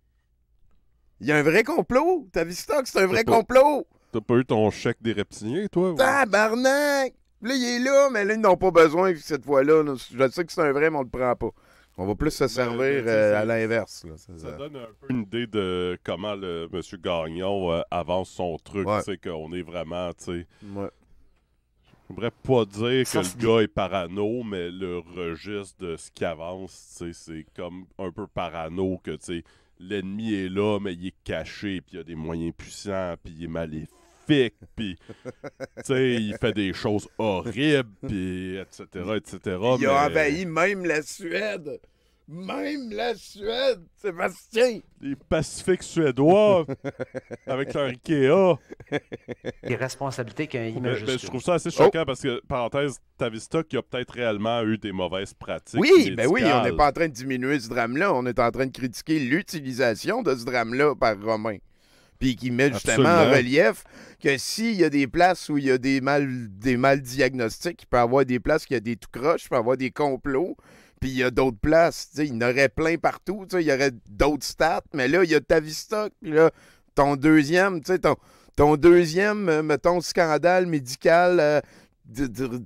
Il y a un vrai complot. T'as vu ça c'est un vrai complot? T'as pas eu ton chèque des reptiliens, toi? Tabarnak! Là, il est là, mais là, ils n'ont pas besoin cette fois-là. Je sais que c'est un vrai, mais on le prend pas. On va plus se ben, servir ben, euh, à l'inverse. Ça, donne un peu une idée de comment le monsieur Gagnon euh, avance son truc. On qu'on est vraiment, tu sais... Ouais. pas dire que le gars est parano, mais le registre de ce qui avance, c'est comme un peu parano que, tu l'ennemi est là, mais il est caché, puis il a des moyens puissants, puis il est maléfique tu sais, il fait des choses horribles, puis etc., etc. Il a envahi même la Suède. Même la Suède, Sébastien! Les pacifiques suédois, [LAUGHS] avec leur Ikea. Les responsabilités qu'un image. je trouve ça assez choquant oh! parce que, parenthèse, tavista qui a peut-être réellement eu des mauvaises pratiques. Oui, ben oui, on n'est pas en train de diminuer ce drame-là, on est en train de critiquer l'utilisation de ce drame-là par Romain puis qui met justement en relief que s'il y a des places où il y a des mal, des mal il peut y avoir des places où il y a des tout croches, il peut y avoir des complots, puis il y a d'autres places, il y en aurait plein partout, il y aurait d'autres stats, mais là, il y a Tavistock, puis là, ton deuxième, tu sais, ton, deuxième, euh, mettons, scandale médical... Euh,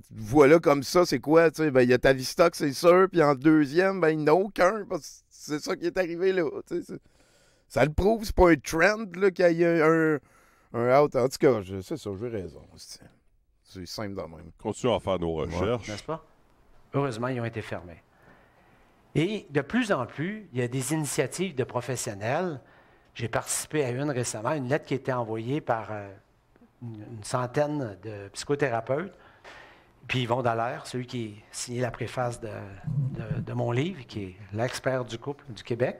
voilà comme ça, c'est quoi? Tu sais, ben, il y a Tavistock, c'est sûr, puis en deuxième, ben, il n'y en a aucun, parce que c'est ça qui est arrivé là. Tu sais, ça le prouve, c'est pas un trend qu'il y ait un, un out. En tout cas, c'est ça, j'ai raison. C'est simple dans même. Continuons à faire nos recherches. Heureusement, ils ont été fermés. Et de plus en plus, il y a des initiatives de professionnels. J'ai participé à une récemment, une lettre qui a été envoyée par euh, une centaine de psychothérapeutes. Puis ils dans l'air, celui qui a signé la préface de mon livre, qui est l'expert du couple du Québec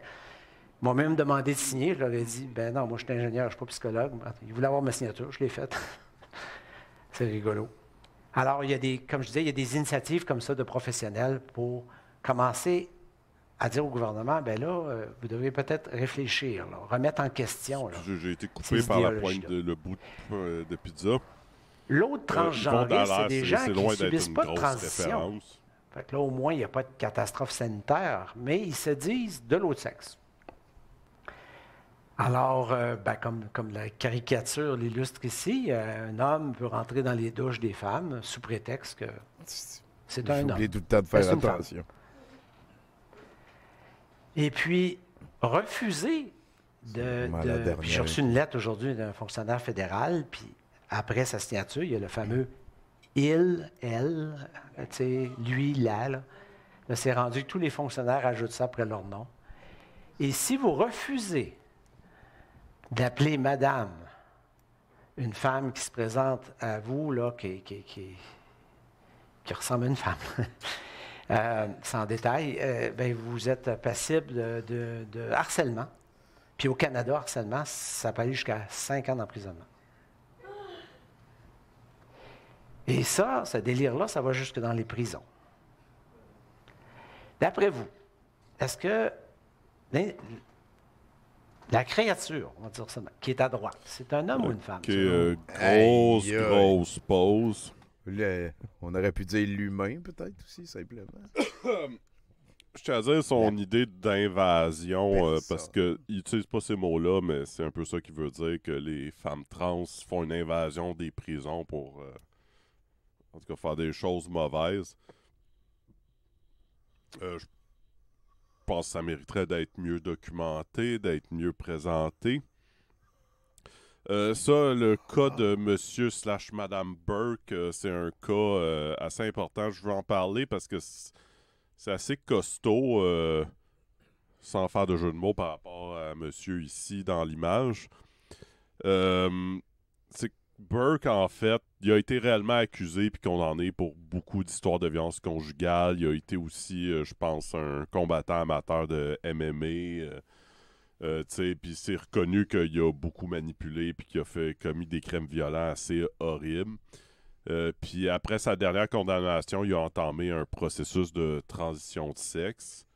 m'ont même demandé de signer. Je leur ai dit, ben non, moi je suis ingénieur, je ne suis pas psychologue. Il voulaient avoir ma signature, je l'ai faite. [LAUGHS] c'est rigolo. Alors, il y a des, comme je disais, il y a des initiatives comme ça de professionnels pour commencer à dire au gouvernement, ben là, euh, vous devez peut-être réfléchir, remettre en question. J'ai été coupé par la pointe le bout de, euh, pizza. L'autre euh, tranche c'est des gens qui ne subissent pas de transition. Fait que là, au moins, il n'y a pas de catastrophe sanitaire, mais ils se disent de l'autre sexe. Alors, euh, ben, comme, la caricature l'illustre ici, euh, un homme peut rentrer dans les douches des femmes sous prétexte que c'est un homme. tout le temps de ben, faire attention. Et puis, refuser de... puis j'ai reçu une lettre aujourd'hui d'un fonctionnaire fédéral, puis après sa signature, il y a le fameux « il »,« elle »,« tu sais, « lui »,« là, Là, là c'est rendu tous les fonctionnaires ajoutent ça après leur nom. Et si vous refusez d'appeler Madame une femme qui se présente à vous, qui, ressemble à une femme, [LAUGHS] euh, sans détail, euh, ben, vous êtes passible de, harcèlement. Puis au Canada, harcèlement, ça peut aller jusqu'à cinq ans d'emprisonnement. Et ça, ce délire-là, ça va jusque dans les prisons. D'après vous, est-ce que la créature, on va dire ça, qui est à droite. C'est un homme ou une femme? Que euh, grosse, grosse pause. on aurait pu dire l'humain, peut-être aussi, simplement. [COUGHS] Je tiens à dire son idée d'invasion, euh, parce parce qu'il n'utilise pas ces mots-là, mais c'est un peu ça qui veut dire que les femmes trans font une invasion des prisons pour, euh, en tout cas, faire des choses mauvaises. Je pense que ça mériterait d'être mieux documenté, d'être mieux présenté. Euh, ça, le cas de monsieur slash madame Burke, euh, c'est un cas euh, assez important. Je veux en parler parce que c'est assez costaud, sans faire de jeu de mots par rapport à monsieur ici dans l'image. c'est Burke, en fait, il a été réellement accusé puis condamné pour beaucoup d'histoires de violence conjugale. Il a été aussi, euh, je pense, un combattant amateur de MMA. Euh, euh puis c'est reconnu qu'il a beaucoup manipulé puis qu'il a fait commis des crimes violents assez horribles. Euh, puis après sa dernière condamnation, il a entamé un processus de transition de sexe.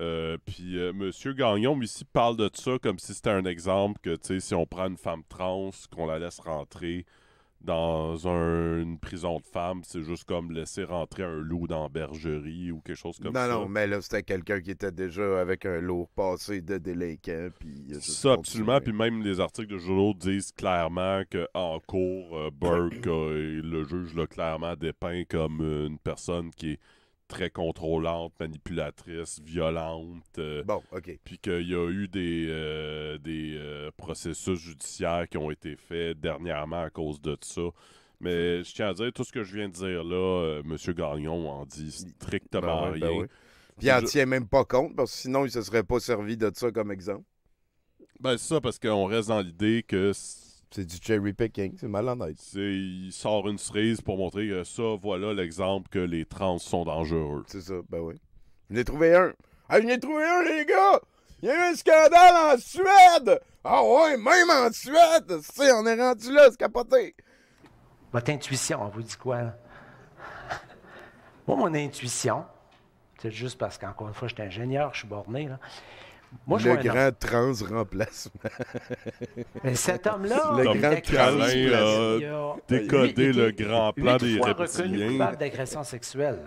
Euh, puis M. Euh, Monsieur Gagnon ici parle de ça comme si c'était un exemple que tu si on prend une femme trans, qu'on la laisse rentrer dans une prison de femmes, c'est juste comme laisser rentrer un loup dans bergerie ou quelque chose comme ça. Non, non, mais là, c'était quelqu'un qui était déjà avec un lourd passé de délinquant. Puis ça, absolument. Puis même les articles de journaux disent clairement qu'en cours, euh, Burke, le juge l'a clairement dépeint comme une personne qui est très contrôlante, manipulatrice, violente. Euh, bon, OK. Puis qu'il y a eu des, euh, des euh, processus judiciaires qui ont été faits dernièrement à cause de ça. Mais je tiens à dire, tout ce que je viens de dire là, Monsieur M. Gagnon en dit strictement ben ben rien. Puis il n'en tient même pas compte, parce que sinon, il se serait pas servi de ça comme exemple. Ben, c'est ça, parce qu'on reste dans l'idée que c'est du cherry picking, c'est malhonnête. Il sort une cerise pour montrer que ça, voilà l'exemple que les trans sont dangereux. C'est ça, ben oui. Je l'ai trouvé un. Ah, je ai trouvé un, les gars! Il y a eu un scandale en Suède! Ah ouais, même en Suède! C'est, on est rendu là, c'est capoté! Votre intuition, on vous dit quoi, là? Moi, mon intuition, c'est juste parce qu'encore une fois, je suis ingénieur, je suis borné, là. Moi, le grand trans remplacement. [LAUGHS] Mais cet homme-là, le grand câlin a décodé le grand plan des reptiliens. coupable d'agression sexuelle.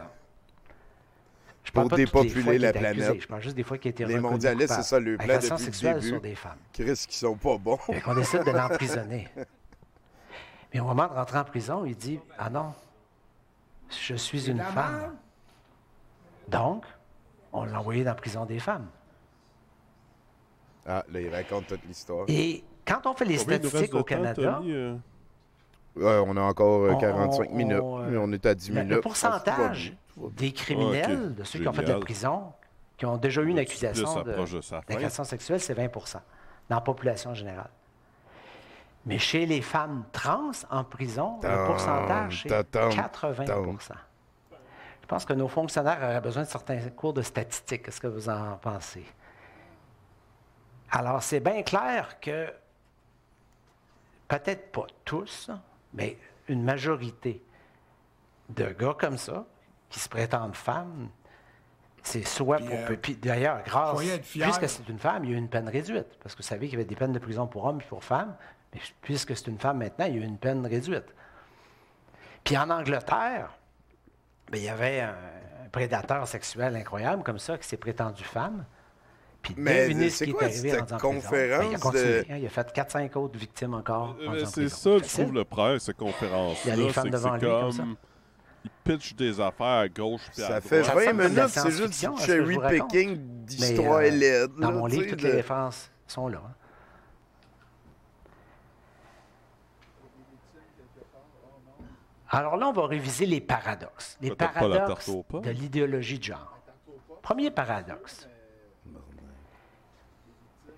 Je pour dépopuler la planète. Je parle juste des fois qu'il était Les mondialistes, c'est ça le plan depuis le début. Sur des femmes. Chris, qui sont pas bons. Et qu'on décide de l'emprisonner. Mais au moment de rentrer en prison, il dit Ah non, je suis une femme. Donc, on l'a envoyé dans la prison des femmes. Ah, là, il raconte toute l'histoire. Et quand on fait les statistiques au Canada. Euh? on a encore 45 euh, minutes, on est à 10 minutes. Le pourcentage des criminels, ah, de ceux qui ont fait de la prison, qui ont déjà eu une accusation d'agression sexuelle, c'est 20 dans la population générale. Mais chez les femmes trans en prison, le pourcentage est 80 Je pense que nos fonctionnaires auraient besoin de certains cours de statistiques. Qu'est-ce que vous en pensez? Alors, c'est bien clair que, peut-être pas tous, mais une majorité de gars comme ça, qui se prétendent femmes, c'est soit pour. Euh, d'ailleurs, grâce. Puisque c'est une femme, il y a eu une peine réduite. Parce que vous savez qu'il y avait des peines de prison pour hommes et pour femmes. Mais puisque c'est une femme maintenant, il y a eu une peine réduite. Puis en Angleterre, ben, il y avait un prédateur sexuel incroyable comme ça qui s'est prétendu femme. Puis quoi, est arrivé conférence ben, il, a continué, il a fait 4-5 autres victimes encore. Euh, c'est ça, je trouve, le problème, ces conférence là Il y a les femmes devant lui, comme... Il pitch des affaires à gauche puis à droite. Ça fait 20 minutes, c'est juste du hein, cherry picking d'histoire euh, LED. Dans mon livre, toutes les références sont là. Hein. Alors là, on va réviser les paradoxes. Les paradoxes de l'idéologie de genre. Premier paradoxe.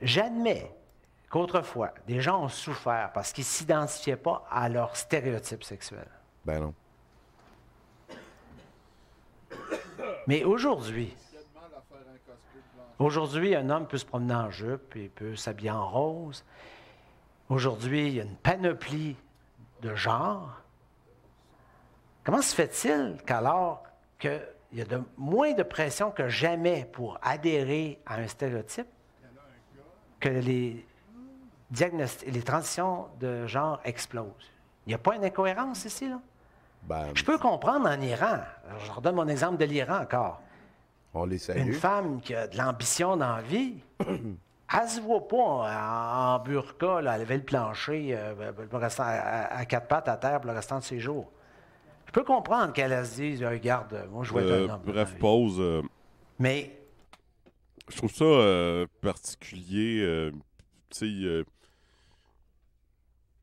J'admets qu'autrefois, des gens ont souffert parce qu'ils ne s'identifiaient pas à leur stéréotype sexuel. Ben non. Mais aujourd'hui, aujourd'hui, un homme peut se promener en jupe, il peut s'habiller en rose. Aujourd'hui, il y a une panoplie de genres. Comment se fait-il qu'alors qu'il y a de, moins de pression que jamais pour adhérer à un stéréotype, que les, les transitions de genre explosent. Il n'y a pas une incohérence ici, là? Ben, je peux comprendre en Iran. je redonne mon exemple de l'Iran encore. On les Une femme qui a de l'ambition dans la vie, [CLEARS THROAT] elle se voit pas en, burqa, là, à lever le plancher, euh, à, quatre pattes à terre pour le restant de ses jours. Je peux comprendre qu'elle se dise, regarde, moi je vois euh, Bref, pause. Euh. Mais je trouve ça euh, particulier. Euh, tu sais, euh,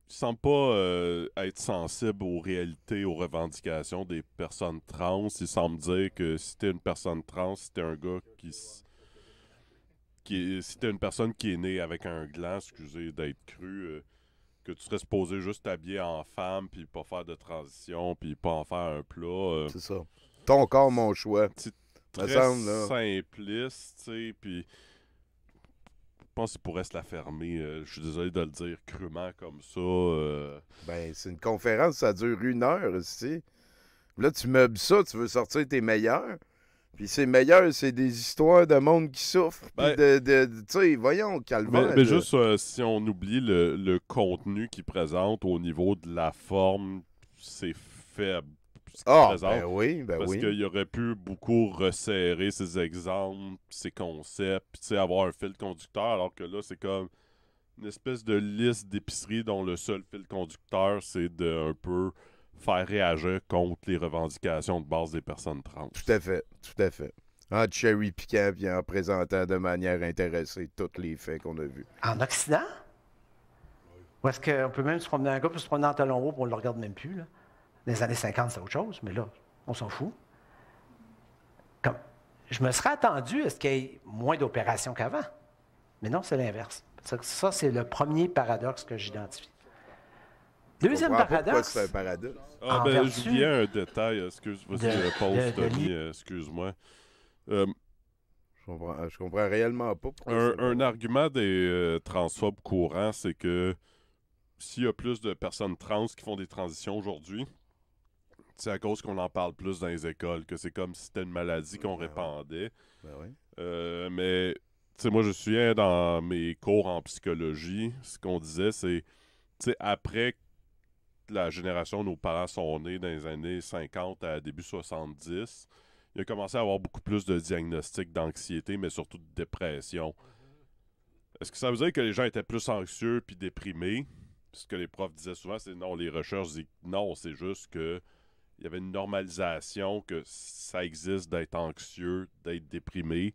semble pas être sensible aux réalités, aux revendications des personnes trans. Il semble dire que si t'es une personne trans, si t'es un gars qui. qui si t'es une personne qui est née avec un gland, excusez d'être cru que tu serais supposé juste t'habiller en femme, puis pas faire de transition, puis pas en faire un plat. C'est ça. Ton corps, mon choix très simpliste, tu sais, puis je pense qu'il pourrait se la fermer. Euh, je suis désolé de le dire crûment comme ça. Euh. Ben, c'est une conférence, ça dure une heure sais. Là, tu meubles ça, tu veux sortir tes meilleurs. Puis c'est meilleur, c'est des histoires de monde qui souffre. Ben de, tu sais, voyons, calme. Mais, mais, juste euh, si on oublie le, contenu qu'il présente au niveau de la forme, c'est faible. Ah, ben oui, ben parce qu'il aurait pu beaucoup resserrer ses exemples, ses concepts, puis avoir un fil conducteur, alors que là, c'est comme une espèce de liste d'épiceries dont le seul fil conducteur, c'est de un peu faire réagir contre les revendications de base des personnes trans. Tout à fait, tout à fait. En cherry piquant et en présentant de manière intéressée tous les faits qu'on a vus. En Occident? Ou est-ce qu'on peut même se promener un gars, se promener en talon haut, pour on le regarde même plus, là? les années 50, c'est autre chose, mais là, on s'en fout. Comme, je me serais attendu à ce qu'il y ait moins d'opérations qu'avant. Mais non, c'est l'inverse. Ça, c'est le premier paradoxe que j'identifie. Deuxième paradoxe. c'est un ah, ben, un détail. Excuse, euh, euh, moi euh, je comprends, réellement pas. Un, argument des transphobes courants, c'est que s'il y a plus de personnes trans qui font des transitions aujourd'hui, c'est à cause qu'on en parle plus dans les écoles, que c'est comme si c'était une maladie qu'on ben répandait. Ben euh, mais, tu sais, moi, je me souviens dans mes cours en psychologie, ce qu'on disait, c'est, tu sais, après la génération, nos parents sont nés dans les années 50 à début 70, il a commencé à avoir beaucoup plus de diagnostics d'anxiété, mais surtout de dépression. Mm-hmm. Est-ce que ça veut dire que les gens étaient plus anxieux puis déprimés? Ce que les profs disaient souvent, c'est non, les recherches disent non, c'est juste que il y avait une normalisation que ça existe d'être anxieux, d'être déprimé,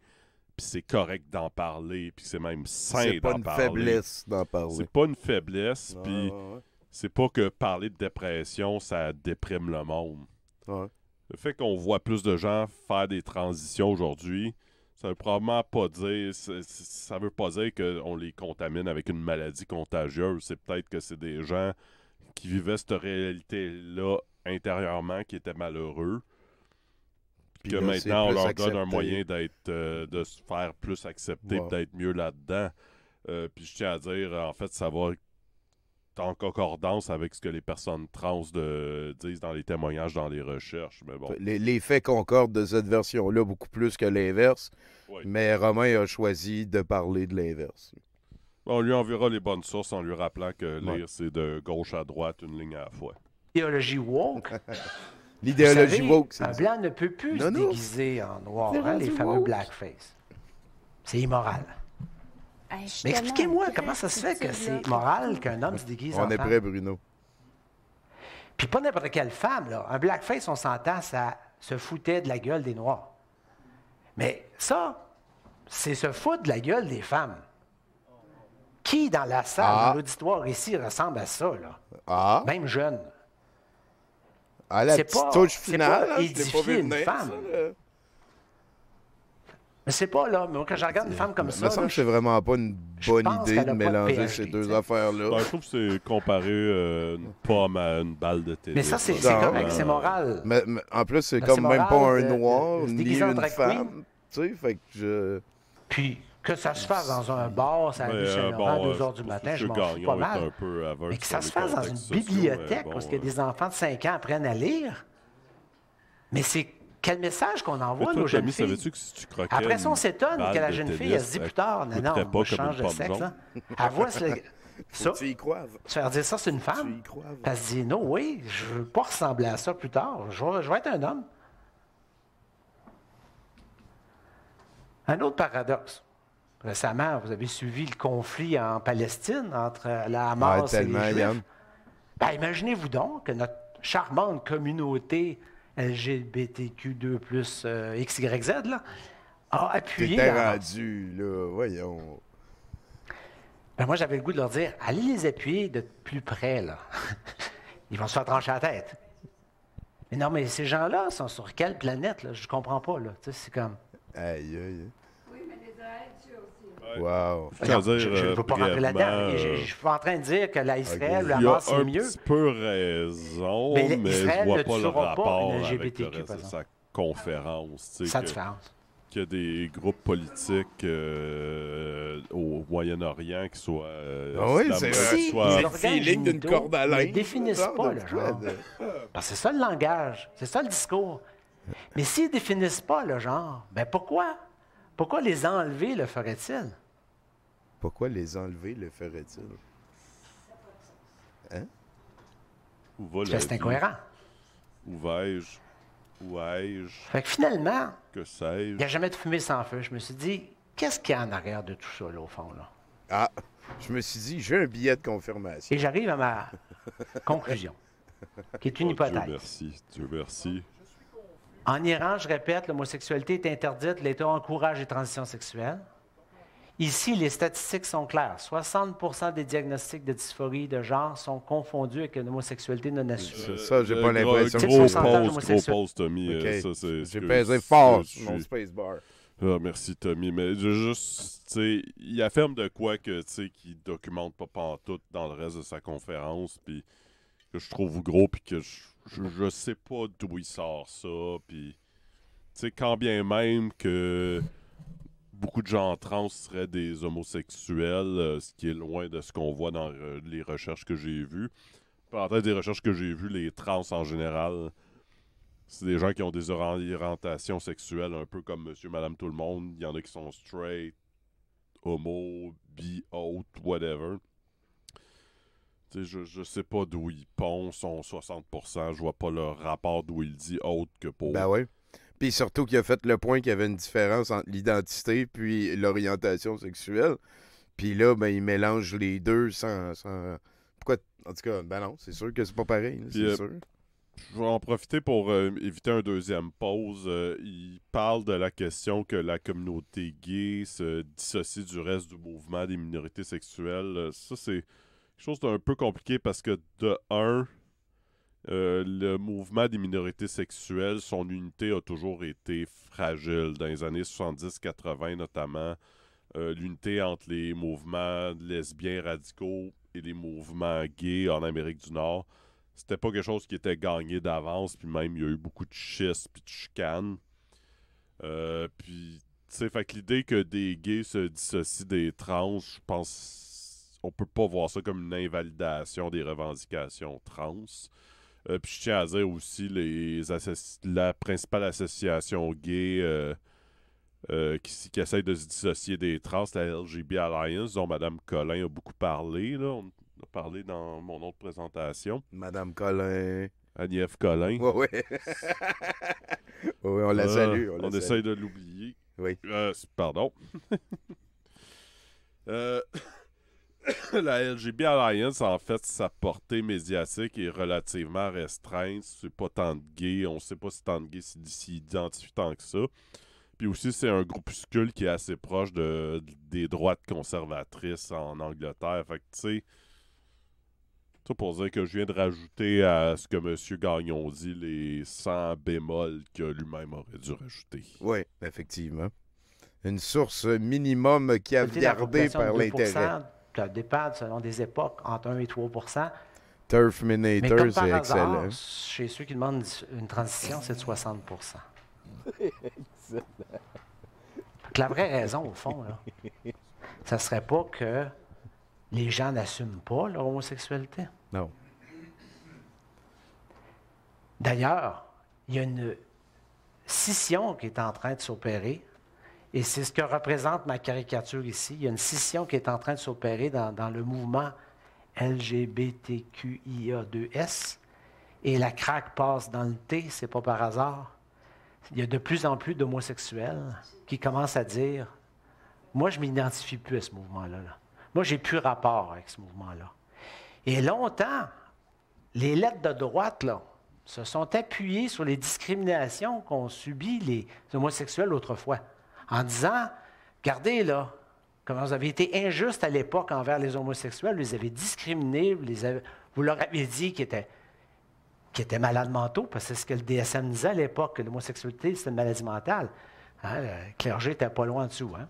puis c'est correct d'en parler, puis c'est même sain d'en parler. C'est pas une faiblesse d'en parler. C'est pas une faiblesse, puis c'est pas que parler de dépression, ça déprime le monde. Le fait qu'on voit plus de gens faire des transitions aujourd'hui, ça veut probablement pas dire ça veut pas dire qu'on les contamine avec une maladie contagieuse. C'est peut-être que c'est des gens qui vivaient cette réalité-là intérieurement qui étaient malheureux. Puis que maintenant, on leur donne un moyen d'être euh, de se faire plus accepter, d'être mieux là-dedans. Euh, puis je tiens à dire, en fait, ça va en concordance avec ce que les personnes trans disent dans les témoignages, dans les recherches. Mais les, faits concordent de cette version-là beaucoup plus que l'inverse, mais Romain a choisi de parler de l'inverse. On lui enverra les bonnes sources en lui rappelant que lire, c'est de gauche à droite, une ligne à la fois l'idéologie woke. [LAUGHS] L'idéologie woke, Un blanc ne peut plus se déguiser en noir, hein, les fameux blackface. C'est immoral. Mais expliquez-moi comment ça se fait que c'est moral qu'un homme se déguise en On est prêt, Bruno. Puis pas n'importe quelle femme, là. Un blackface, on s'entend, ça se foutait de la gueule des Noirs. Mais ça, c'est se foutre de la gueule des femmes. Qui dans la salle, de ah. l'auditoire ici, ressemble à ça, là? Ah. Même jeune. Ah, la pas, touche finale, hein, pas pas une femme. mais c'est pas là, mais quand je regarde une femme comme ça. Ça me semble que c'est vraiment pas une bonne idée de mélanger ces deux affaires-là. Ben, je trouve que c'est comparé une euh, pomme à une balle de tennis. Mais ça, c'est correct, c'est moral. en plus, c'est ben, comme même pas un noir, ni une femme. Tu sais, fait que je. Puis, que ça se fasse dans un bar, ça à 2 euh, h du matin, je m'en pas mal. mais que ça se fasse dans une bibliothèque, parce que des enfants de 5 ans apprennent à lire. Mais c'est quel message qu'on envoie toi, aux jeunes filles. Après ça, on s'étonne que la jeune fille, elle se dit plus tard, non, non, on change de sexe. À hein. Elle voit [LAUGHS] ça. Tu y dire ça, c'est une femme. elle se dit, non, oui, je veux pas ressembler à ça plus tard. Je je vais être un homme. Un autre paradoxe. Euh, Récemment, vous avez suivi le conflit en Palestine entre euh, la Hamas et les Juifs. Ben, imaginez-vous donc que notre charmante communauté LGBTQ2 plus euh, XYZ a appuyé. là, voyons. Ben, moi, j'avais le goût de leur dire allez les appuyer de plus près, là. [LAUGHS] Ils vont se faire trancher la tête. Mais non, mais ces gens-là sont sur quelle planète, là? Je comprends pas, là. C'est comme. Aïe, aïe je ne veux pas euh, rentrer là-dedans. Je, je, suis en train de dire que l'Israël, okay. la c'est mieux. Tu peux raison, mais, Israël vois ne pas le rapport pas avec le sa conférence. Sa que, différence. Que des groupes politiques euh, au Moyen-Orient qui soient. Euh, ah c'est si, d'une corde à linge. Ils définissent pas le genre. c'est ça le langage, c'est ça le discours. Mais s'ils ne définissent pas le genre, ben pourquoi? Pourquoi les enlever le ferait-il? Pourquoi les enlever le ferait-il? Hein? Où va le. C'est incohérent. Où vais-je? Où ai-je? Fait que finalement, que Il n'y a jamais de fumée sans feu. Je me suis dit, qu'est-ce qu'il y a en arrière de tout ça, là, au fond, là? Ah, je me suis dit, j'ai un billet de confirmation. Et j'arrive à ma [LAUGHS] conclusion, qui est une oh, hypothèse. Dieu merci, Dieu merci. En Iran, je répète, l'homosexualité est interdite, l'État encourage les transitions sexuelles. Ici, les statistiques sont claires. 60 des diagnostics de dysphorie de genre sont confondus avec une homosexualité non assumée. C'est ça, j'ai pas euh, l'impression. Gros, pause, gros pause, Tommy. Euh, j'ai pesé fort sur mon spacebar. Ah, merci Tommy, mais juste, sais, il affirme de quoi que, tu qu'il documente pas tout dans le reste de sa conférence, puis que je trouve gros, puis que je, je, sais pas d'où il sort ça, puis, tu sais, quand bien même que beaucoup de gens trans seraient des homosexuels, euh, ce qui est loin de ce qu'on voit dans euh, les recherches que j'ai vues. En fait des recherches que j'ai vues, les trans en général, c'est des gens qui ont des orientations sexuelles un peu comme monsieur, madame, tout le monde. Il y en a qui sont straight, homo, bi, haute, whatever. je, je sais pas d'où ils pensent sont 60%, je vois pas leur rapport d'où il disent, autre que pour. Ben ouais. Puis surtout qu'il a fait le point qu'il y avait une différence entre l'identité puis l'orientation sexuelle. Puis là, ben, il mélange les deux sans. sans... Pourquoi? En tout cas, ben non, c'est sûr que c'est pas pareil. C'est euh, sûr. Je vais en profiter pour euh, éviter un deuxième pause. Euh, il parle de la question que la communauté gay se dissocie du reste du mouvement des minorités sexuelles. Ça, c'est quelque chose d'un peu compliqué parce que, de un, euh, le mouvement des minorités sexuelles, son unité a toujours été fragile. Dans les années 70-80 notamment, euh, l'unité entre les mouvements lesbiens radicaux et les mouvements gays en Amérique du Nord, c'était pas quelque chose qui était gagné d'avance, puis même il y a eu beaucoup de schistes puis de chicanes. Euh, puis, tu sais, fait que l'idée que des gays se dissocient des trans, je pense on peut pas voir ça comme une invalidation des revendications trans. Euh, puis je tiens à dire aussi les la principale association gay euh, euh, qui, qui de se dissocier des trans, la LGB Alliance, dont Mme Colin a beaucoup parlé. Là. On a parlé dans mon autre présentation. Madame Collin. Agnès Collin. Oui, [LAUGHS] on la ah, salue. On, essaie de l'oublier. Oui. pardon. [LAUGHS] [COUGHS] la LGB Alliance, en fait, sa portée médiatique est relativement restreinte. C'est pas tant de gays. On sait pas si tant de gays s'identifient tant que ça. Puis aussi, c'est un groupuscule qui est assez proche de, des droites conservatrices en Angleterre. Fait que, tu sais, c'est pour dire que je viens de rajouter à ce que M. Gagnon dit les 100 bémols que lui-même aurait dû rajouter. Oui, effectivement. Une source minimum qui a gardé par l'intérêt. Ça dépend selon des époques, entre 1 et 3 Turfminator, c'est excellent. chez ceux qui demandent une transition, c'est de 60 Donc, [LAUGHS] la vraie raison, au fond, là, ça serait pas que les gens n'assument pas leur homosexualité. Non. D'ailleurs, il y a une scission qui est en train de s'opérer et c'est ce que représente ma caricature ici. Il y a une scission qui est en train de s'opérer dans, le mouvement LGBTQIA2S. Et la craque passe dans le T, c'est pas par hasard. Il y a de plus en plus d'homosexuels qui commencent à dire Moi, je ne m'identifie plus à ce mouvement-là. Là. Moi, n'ai plus rapport avec ce mouvement-là. Et longtemps, les lettres de droite, se sont appuyées sur les discriminations qu'ont subies les homosexuels autrefois en disant, regardez là, comment vous avez été injustes à l'époque envers les homosexuels, vous les avez discriminés, vous, leur avez dit qu'ils étaient, malades mentaux, parce que c'est ce que le DSM disait à l'époque, que l'homosexualité, c'est une maladie mentale. Hein, le clergé n'était pas loin en dessous. Hein.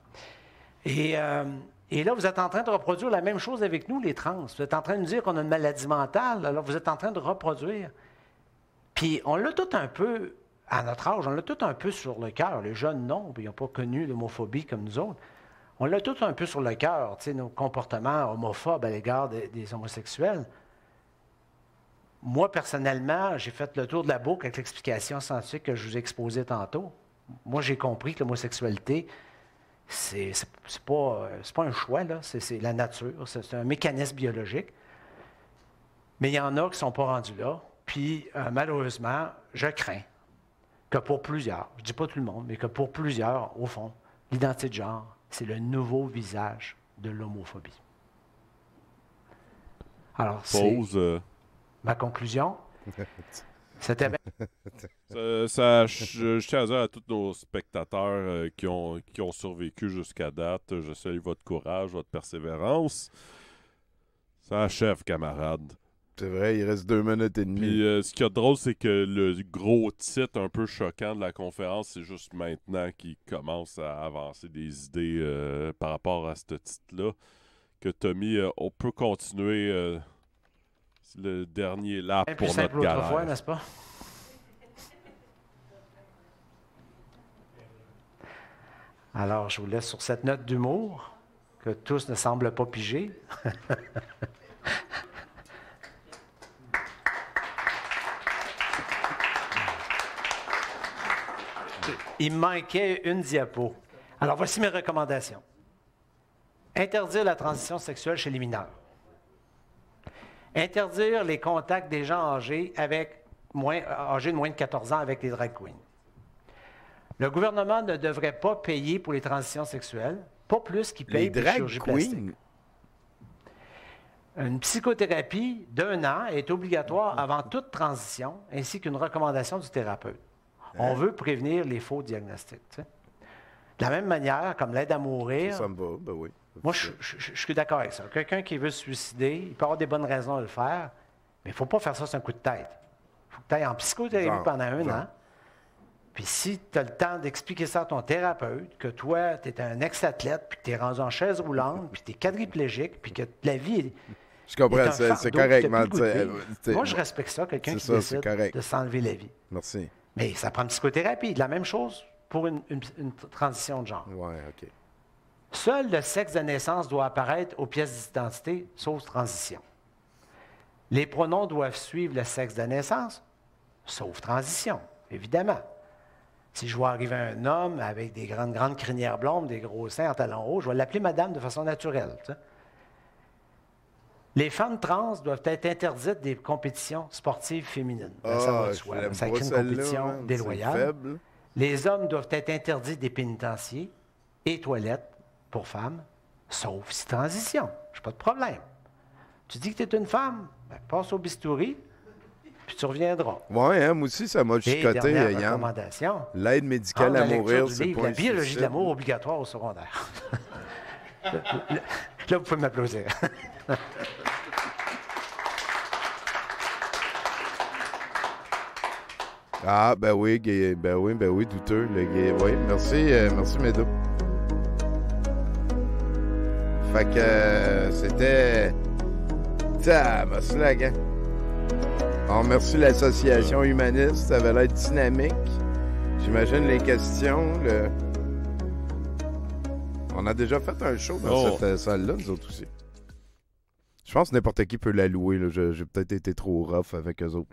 Et, euh, et, là, vous êtes en train de reproduire la même chose avec nous, les trans. Vous êtes en train de nous dire qu'on a une maladie mentale, alors vous êtes en train de reproduire. Puis on l'a tout un peu à notre âge, on l'a tout un peu sur le cœur. Les jeunes, non, ils n'ont pas connu l'homophobie comme nous autres. On l'a tout un peu sur le cœur, nos comportements homophobes à l'égard des, homosexuels. Moi, personnellement, j'ai fait le tour de la boucle avec l'explication scientifique que je vous ai exposée tantôt. Moi, j'ai compris que l'homosexualité, c'est pas, pas un choix, c'est la nature, c'est un mécanisme biologique. Mais il y en a qui ne sont pas rendus là. Puis, euh, malheureusement, je crains pour plusieurs, je ne dis pas tout le monde, mais que pour plusieurs, au fond, l'identité de genre, c'est le nouveau visage de l'homophobie. Alors, Pause. Euh. Ma conclusion, [LAUGHS] c'était ça, je, tiens à dire à tous nos spectateurs euh, qui, ont, qui ont survécu jusqu'à date, je salue votre courage, votre persévérance. Ça achève, camarade. C'est vrai, il reste deux minutes et demie. Puis euh, ce qui est drôle, c'est que le gros titre un peu choquant de la conférence, c'est juste maintenant qu'il commence à avancer des idées euh, par rapport à ce titre-là. Que Tommy, euh, on peut continuer le dernier lap pour plus notre fois, n'est-ce pas? Alors, je vous laisse sur cette note d'humour que tous ne semblent pas piger. [LAUGHS] Il manquait une diapo. Alors, voici mes recommandations. Interdire la transition sexuelle chez les mineurs. Interdire les contacts des gens âgés, avec moins, euh, âgés de moins de 14 ans avec les drag queens. Le gouvernement ne devrait pas payer pour les transitions sexuelles, pas plus qu'il paye pour les chirurgies plastiques. Une psychothérapie d'un an est obligatoire avant toute transition, ainsi qu'une recommandation du thérapeute. On hein? veut prévenir les faux diagnostics. De la même manière, comme l'aide à mourir. Ça, me va, ben oui. Moi, je, suis d'accord avec ça. Quelqu'un qui veut se suicider, il peut avoir des bonnes raisons de le faire, mais il ne faut pas faire ça sur un coup de tête. Il faut que tu ailles en psychothérapie pendant un an. Puis si tu as le temps d'expliquer ça à ton thérapeute, que toi, tu es un ex-athlète, puis que tu es rendu en chaise roulante, puis que tu es quadriplégique, puis que la vie est Je comprends, c'est correctement. Euh, Moi, je respecte ça, quelqu'un qui décide de s'enlever la vie. Merci. Mais ça prend psychothérapie. La même chose pour une, transition de genre. OK. Seul le sexe de naissance doit apparaître aux pièces d'identité, sauf transition. Les pronoms doivent suivre le sexe de naissance, sauf transition, évidemment. Si je vois arriver un homme avec des grandes, grandes crinières blondes, des gros seins en talons hauts, je vais l'appeler madame de façon naturelle. Les femmes trans doivent être interdites des compétitions sportives féminines. Ben, ça va ah, une compétition déloyale. Les hommes doivent être interdits des pénitenciers et toilettes pour femmes, sauf si transition. Je pas de problème. Tu dis que tu es une femme, ben, passe au bistouri, puis tu reviendras. Oui, hein, moi aussi, ça m'a chicoté, recommandation. L'aide médicale à mourir, c'est La biologie de l'amour obligatoire au secondaire. [LAUGHS] Là, vous pouvez m'applaudir. [LAUGHS] Ah, ben oui, ben oui, ben oui, douteux. Le oui, merci, euh, merci, Medo. Fait que euh, c'était. la gang On remercie l'association humaniste, ça avait l'air dynamique. J'imagine les questions. Le... On a déjà fait un show dans oh. cette euh, salle-là, nous autres aussi. Je pense que n'importe qui peut la louer. J'ai peut-être été trop rough avec eux autres.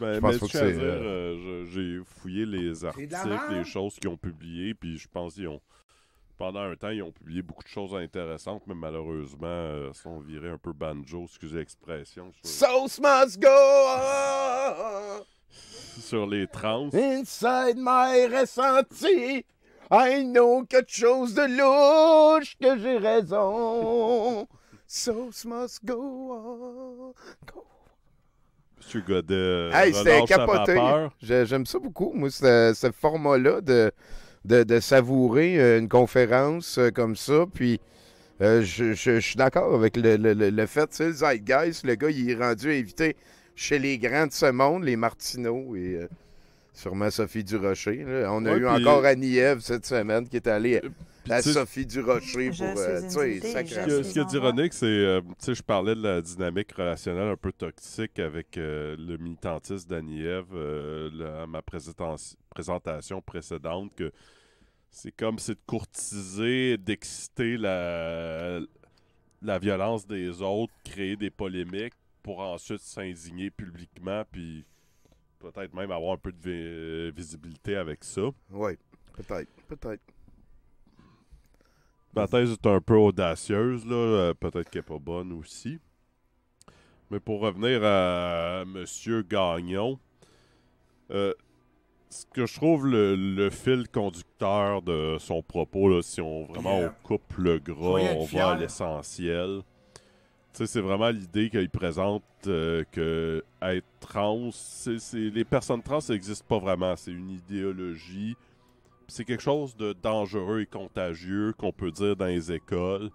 Ben, je, pense que c'est. Euh, euh, j'ai fouillé les articles, les choses qu'ils ont publiées, puis je pense qu'ils ont. Pendant un temps, ils ont publié beaucoup de choses intéressantes, mais malheureusement, euh, sont virés un peu banjo, excusez l'expression. Sauce must go! [LAUGHS] sur les trans. Inside my ressenti, I know quelque chose de louche que j'ai raison. Sauce must go on. Go. Monsieur Hey, c'était capoté. J'aime ça beaucoup, moi, ce, format-là de, savourer euh, une conférence euh, comme ça. Puis. Euh, je, suis d'accord avec le, fait, tu sais, le Zeitgeist, le gars, il est rendu invité chez les grands de ce monde, les Martineaux. Et, Sûrement Sophie Durocher. Rocher. On a eu encore euh, Annie Ève cette semaine qui est allée à euh, Sophie Durocher pour. Euh, tu sais, Ce qui est ironique, c'est. tu je parlais de la dynamique relationnelle un peu toxique avec le militantiste d'Annie à ma présentation précédente, que c'est comme c'est de courtiser, d'exciter la, la violence des autres, créer des polémiques pour ensuite s'indigner publiquement, puis peut-être même avoir un peu de euh, visibilité avec ça. Oui, peut-être, peut-être. Ma thèse est un peu audacieuse, là. Euh, peut-être qu'elle n'est pas bonne aussi. Mais pour revenir à M. Gagnon, euh, ce que je trouve le, fil conducteur de son propos, là, si on vraiment on coupe le gras, on va à l'essentiel c'est vraiment l'idée qu'ils présente euh, que être trans, les personnes trans ça n'existe pas vraiment. C'est une idéologie. C'est quelque chose de dangereux et contagieux qu'on peut dire dans les écoles,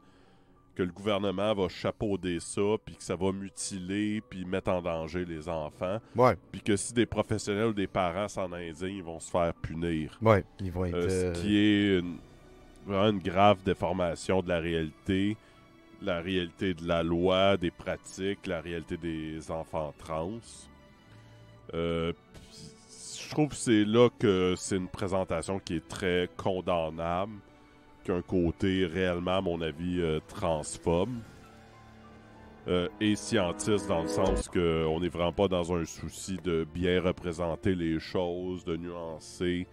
que le gouvernement va chapeauder ça, puis que ça va mutiler, puis mettre en danger les enfants. Puis que si des professionnels ou des parents s'en indignent, ils vont se faire punir. Ouais, euh, ce euh, qui est vraiment une grave déformation de la réalité la réalité de la loi, des pratiques, la réalité des enfants trans. Euh, je trouve que c'est là que c'est une présentation qui est très condamnable, qu'un côté réellement, à mon avis, euh, transforme euh, et scientiste dans le sens que on n'est vraiment pas dans un souci de bien représenter les choses, de nuancer,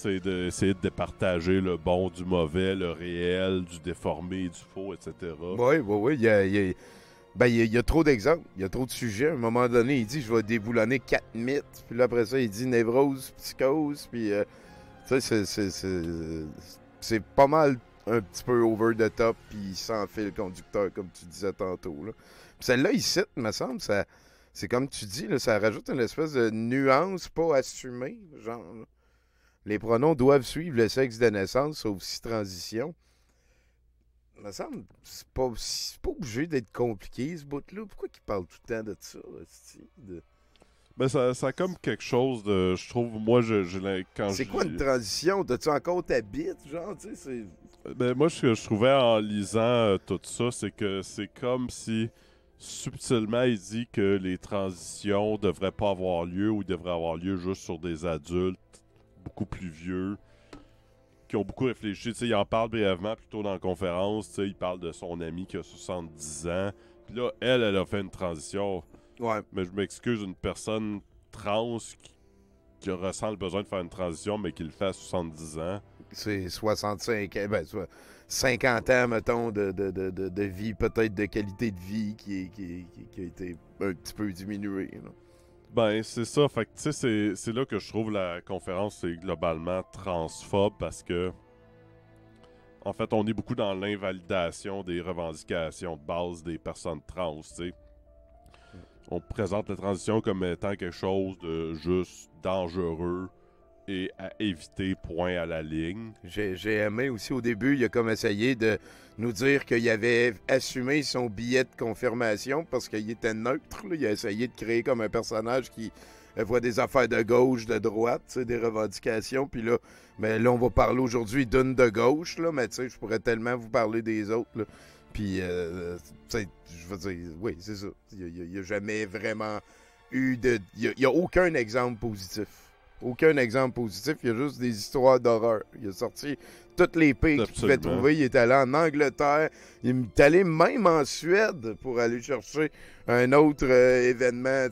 c'est d'essayer de départager le bon du mauvais, le réel, du déformé, du faux, etc. Oui, oui, oui. Il y a, trop d'exemples, il y a trop de sujets. À un moment donné, il dit je vais déboulonner quatre mythes, puis là, après ça, il dit névrose, psychose, puis euh, tu sais, c'est pas mal un petit peu over the top, puis il s'en fait le conducteur, comme tu disais tantôt. Là. celle-là, il cite, me semble, ça c'est comme tu dis, ça rajoute une espèce de nuance pas assumée, genre. Les pronoms doivent suivre le sexe de naissance, sauf si transition. Il me semble c'est pas, obligé d'être compliqué, ce bout-là. Pourquoi il parle tout le temps de ça? De... Ben, ça, comme quelque chose de. Je trouve, moi, je, je quand C'est quoi une transition? T'as-tu encore ta bite? Genre, tu ben, moi, ce que je trouvais en lisant euh, tout ça, c'est que c'est comme si subtilement il dit que les transitions devraient pas avoir lieu ou devraient avoir lieu juste sur des adultes beaucoup plus vieux, qui ont beaucoup réfléchi. sais, il en parle brièvement plutôt dans la conférence. Il parle de son ami qui a 70 ans. Puis là, elle, elle a fait une transition. Ouais. Mais je m'excuse, une personne trans qui, ressent le besoin de faire une transition, mais qui le fait à 70 ans. C'est 65 ans, 50 ans, mettons, de, de, de, de vie, peut-être de qualité de vie qui, qui, qui, a été un petit peu diminuée. Ben, c'est ça. Fait tu sais, c'est là que je trouve la conférence est globalement transphobe parce que, en fait, on est beaucoup dans l'invalidation des revendications de base des personnes trans, tu sais. On présente la transition comme étant quelque chose de juste dangereux, à éviter point à la ligne. J'ai aimé aussi au début, il a comme essayé de nous dire qu'il avait assumé son billet de confirmation parce qu'il était neutre. Il a essayé de créer comme un personnage qui voit des affaires de gauche, de droite, des revendications. Puis là, mais ben, là, on va parler aujourd'hui d'une de gauche, là, mais je pourrais tellement vous parler des autres. Puis, euh, je veux dire, oui, c'est ça. Il n'y a, jamais vraiment eu de. Il n'y a aucun exemple positif aucun exemple positif, il y a juste des histoires d'horreur. Il a sorti toutes les pays qu'il pouvait trouver. Il est allé en Angleterre, il est allé même en Suède pour aller chercher un autre euh, événement.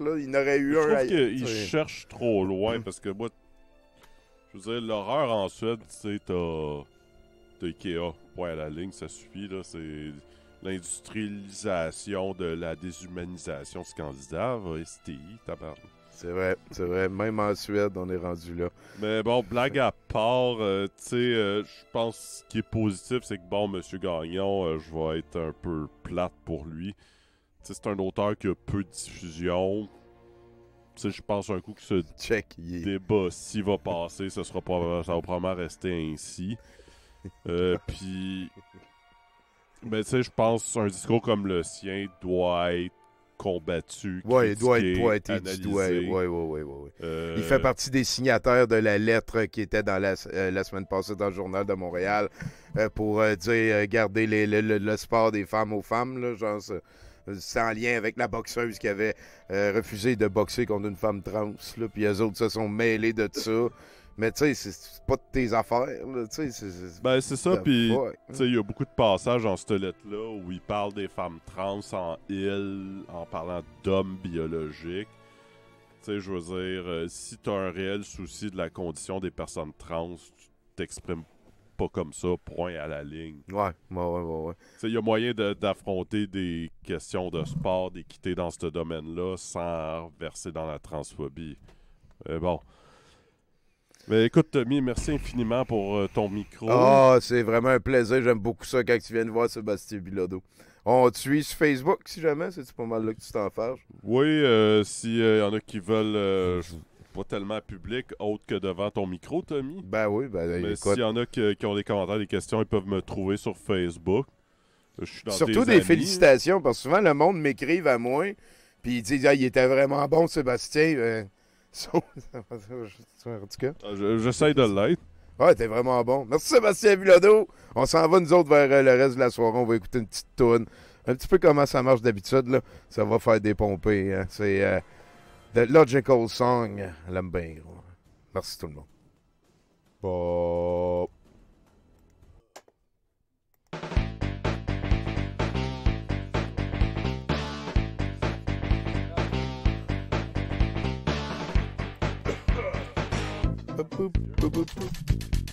il n'aurait eu un. Je trouve qu'il cherche trop loin hum. parce que moi, je veux dire, l'horreur en Suède, c'est t'as Ikea. Point à la ligne, ça suffit. là. C'est l'industrialisation de la déshumanisation scandinave, STI, tabarnak. C'est vrai, c'est vrai. Même en Suède, on est rendu là. Mais bon, blague à part, euh, tu sais, euh, je pense que ce qui est positif, c'est que bon, Monsieur Gagnon, euh, je vais être un peu plate pour lui. Tu sais, c'est un auteur qui a peu de diffusion. je pense un coup que ce débat, s'il va passer, ce sera pas, ça va probablement rester ainsi. [LAUGHS] Puis, mais ben, tu sais, je pense un discours comme le sien doit être combattu. Oui, il doit être pointé du Oui, oui, oui. Il fait partie des signataires de la lettre qui était dans la, euh, semaine passée dans le Journal de Montréal euh, pour euh, dire garder le, sport des femmes aux femmes. Là, genre, sans lien avec la boxeuse qui avait refusé de boxer contre une femme trans. Là, puis eux autres se sont mêlés de ça. Mais tu sais, c'est pas de tes affaires. c'est, ben, c'est ça, puis hein. il y a beaucoup de passages en lettre là où il parle des femmes trans en il », en parlant d'hommes biologiques. Tu sais, je veux dire, euh, si t'as un réel souci de la condition des personnes trans, tu t'exprimes pas comme ça, point à la ligne. Ouais, ouais, ouais, ouais. Il y a moyen d'affronter des questions de sport, d'équité dans ce domaine-là sans verser dans la transphobie. Mais bon écoute, Tommy, merci infiniment pour euh, ton micro. Ah, c'est vraiment un plaisir. J'aime beaucoup ça quand tu viens de voir Sébastien Bilodeau. On te suit sur Facebook, si jamais. C'est pas mal là que tu t'en fâches. Oui, euh, s'il euh, y en a qui veulent pas tellement public, autre que devant ton micro, Tommy. Ben oui, ben Mais s'il y en a qui, ont des commentaires, des questions, ils peuvent me trouver sur Facebook. Surtout des félicitations, parce que souvent le monde m'écrive à moi, puis ils disent ah, il était vraiment bon, Sébastien. [LAUGHS] Ah, j'essaie de l'être. Ouais, t'es vraiment bon. Merci Sébastien Bilodeau. On s'en va, nous autres, vers euh, le reste de la soirée. On va écouter une petite toune. Un petit peu comment ça marche d'habitude, là. Ça va faire des pompées. Hein. C'est euh, The Logical Song. L'aime Merci tout le monde. Bon. Boop, boop, boop, boop.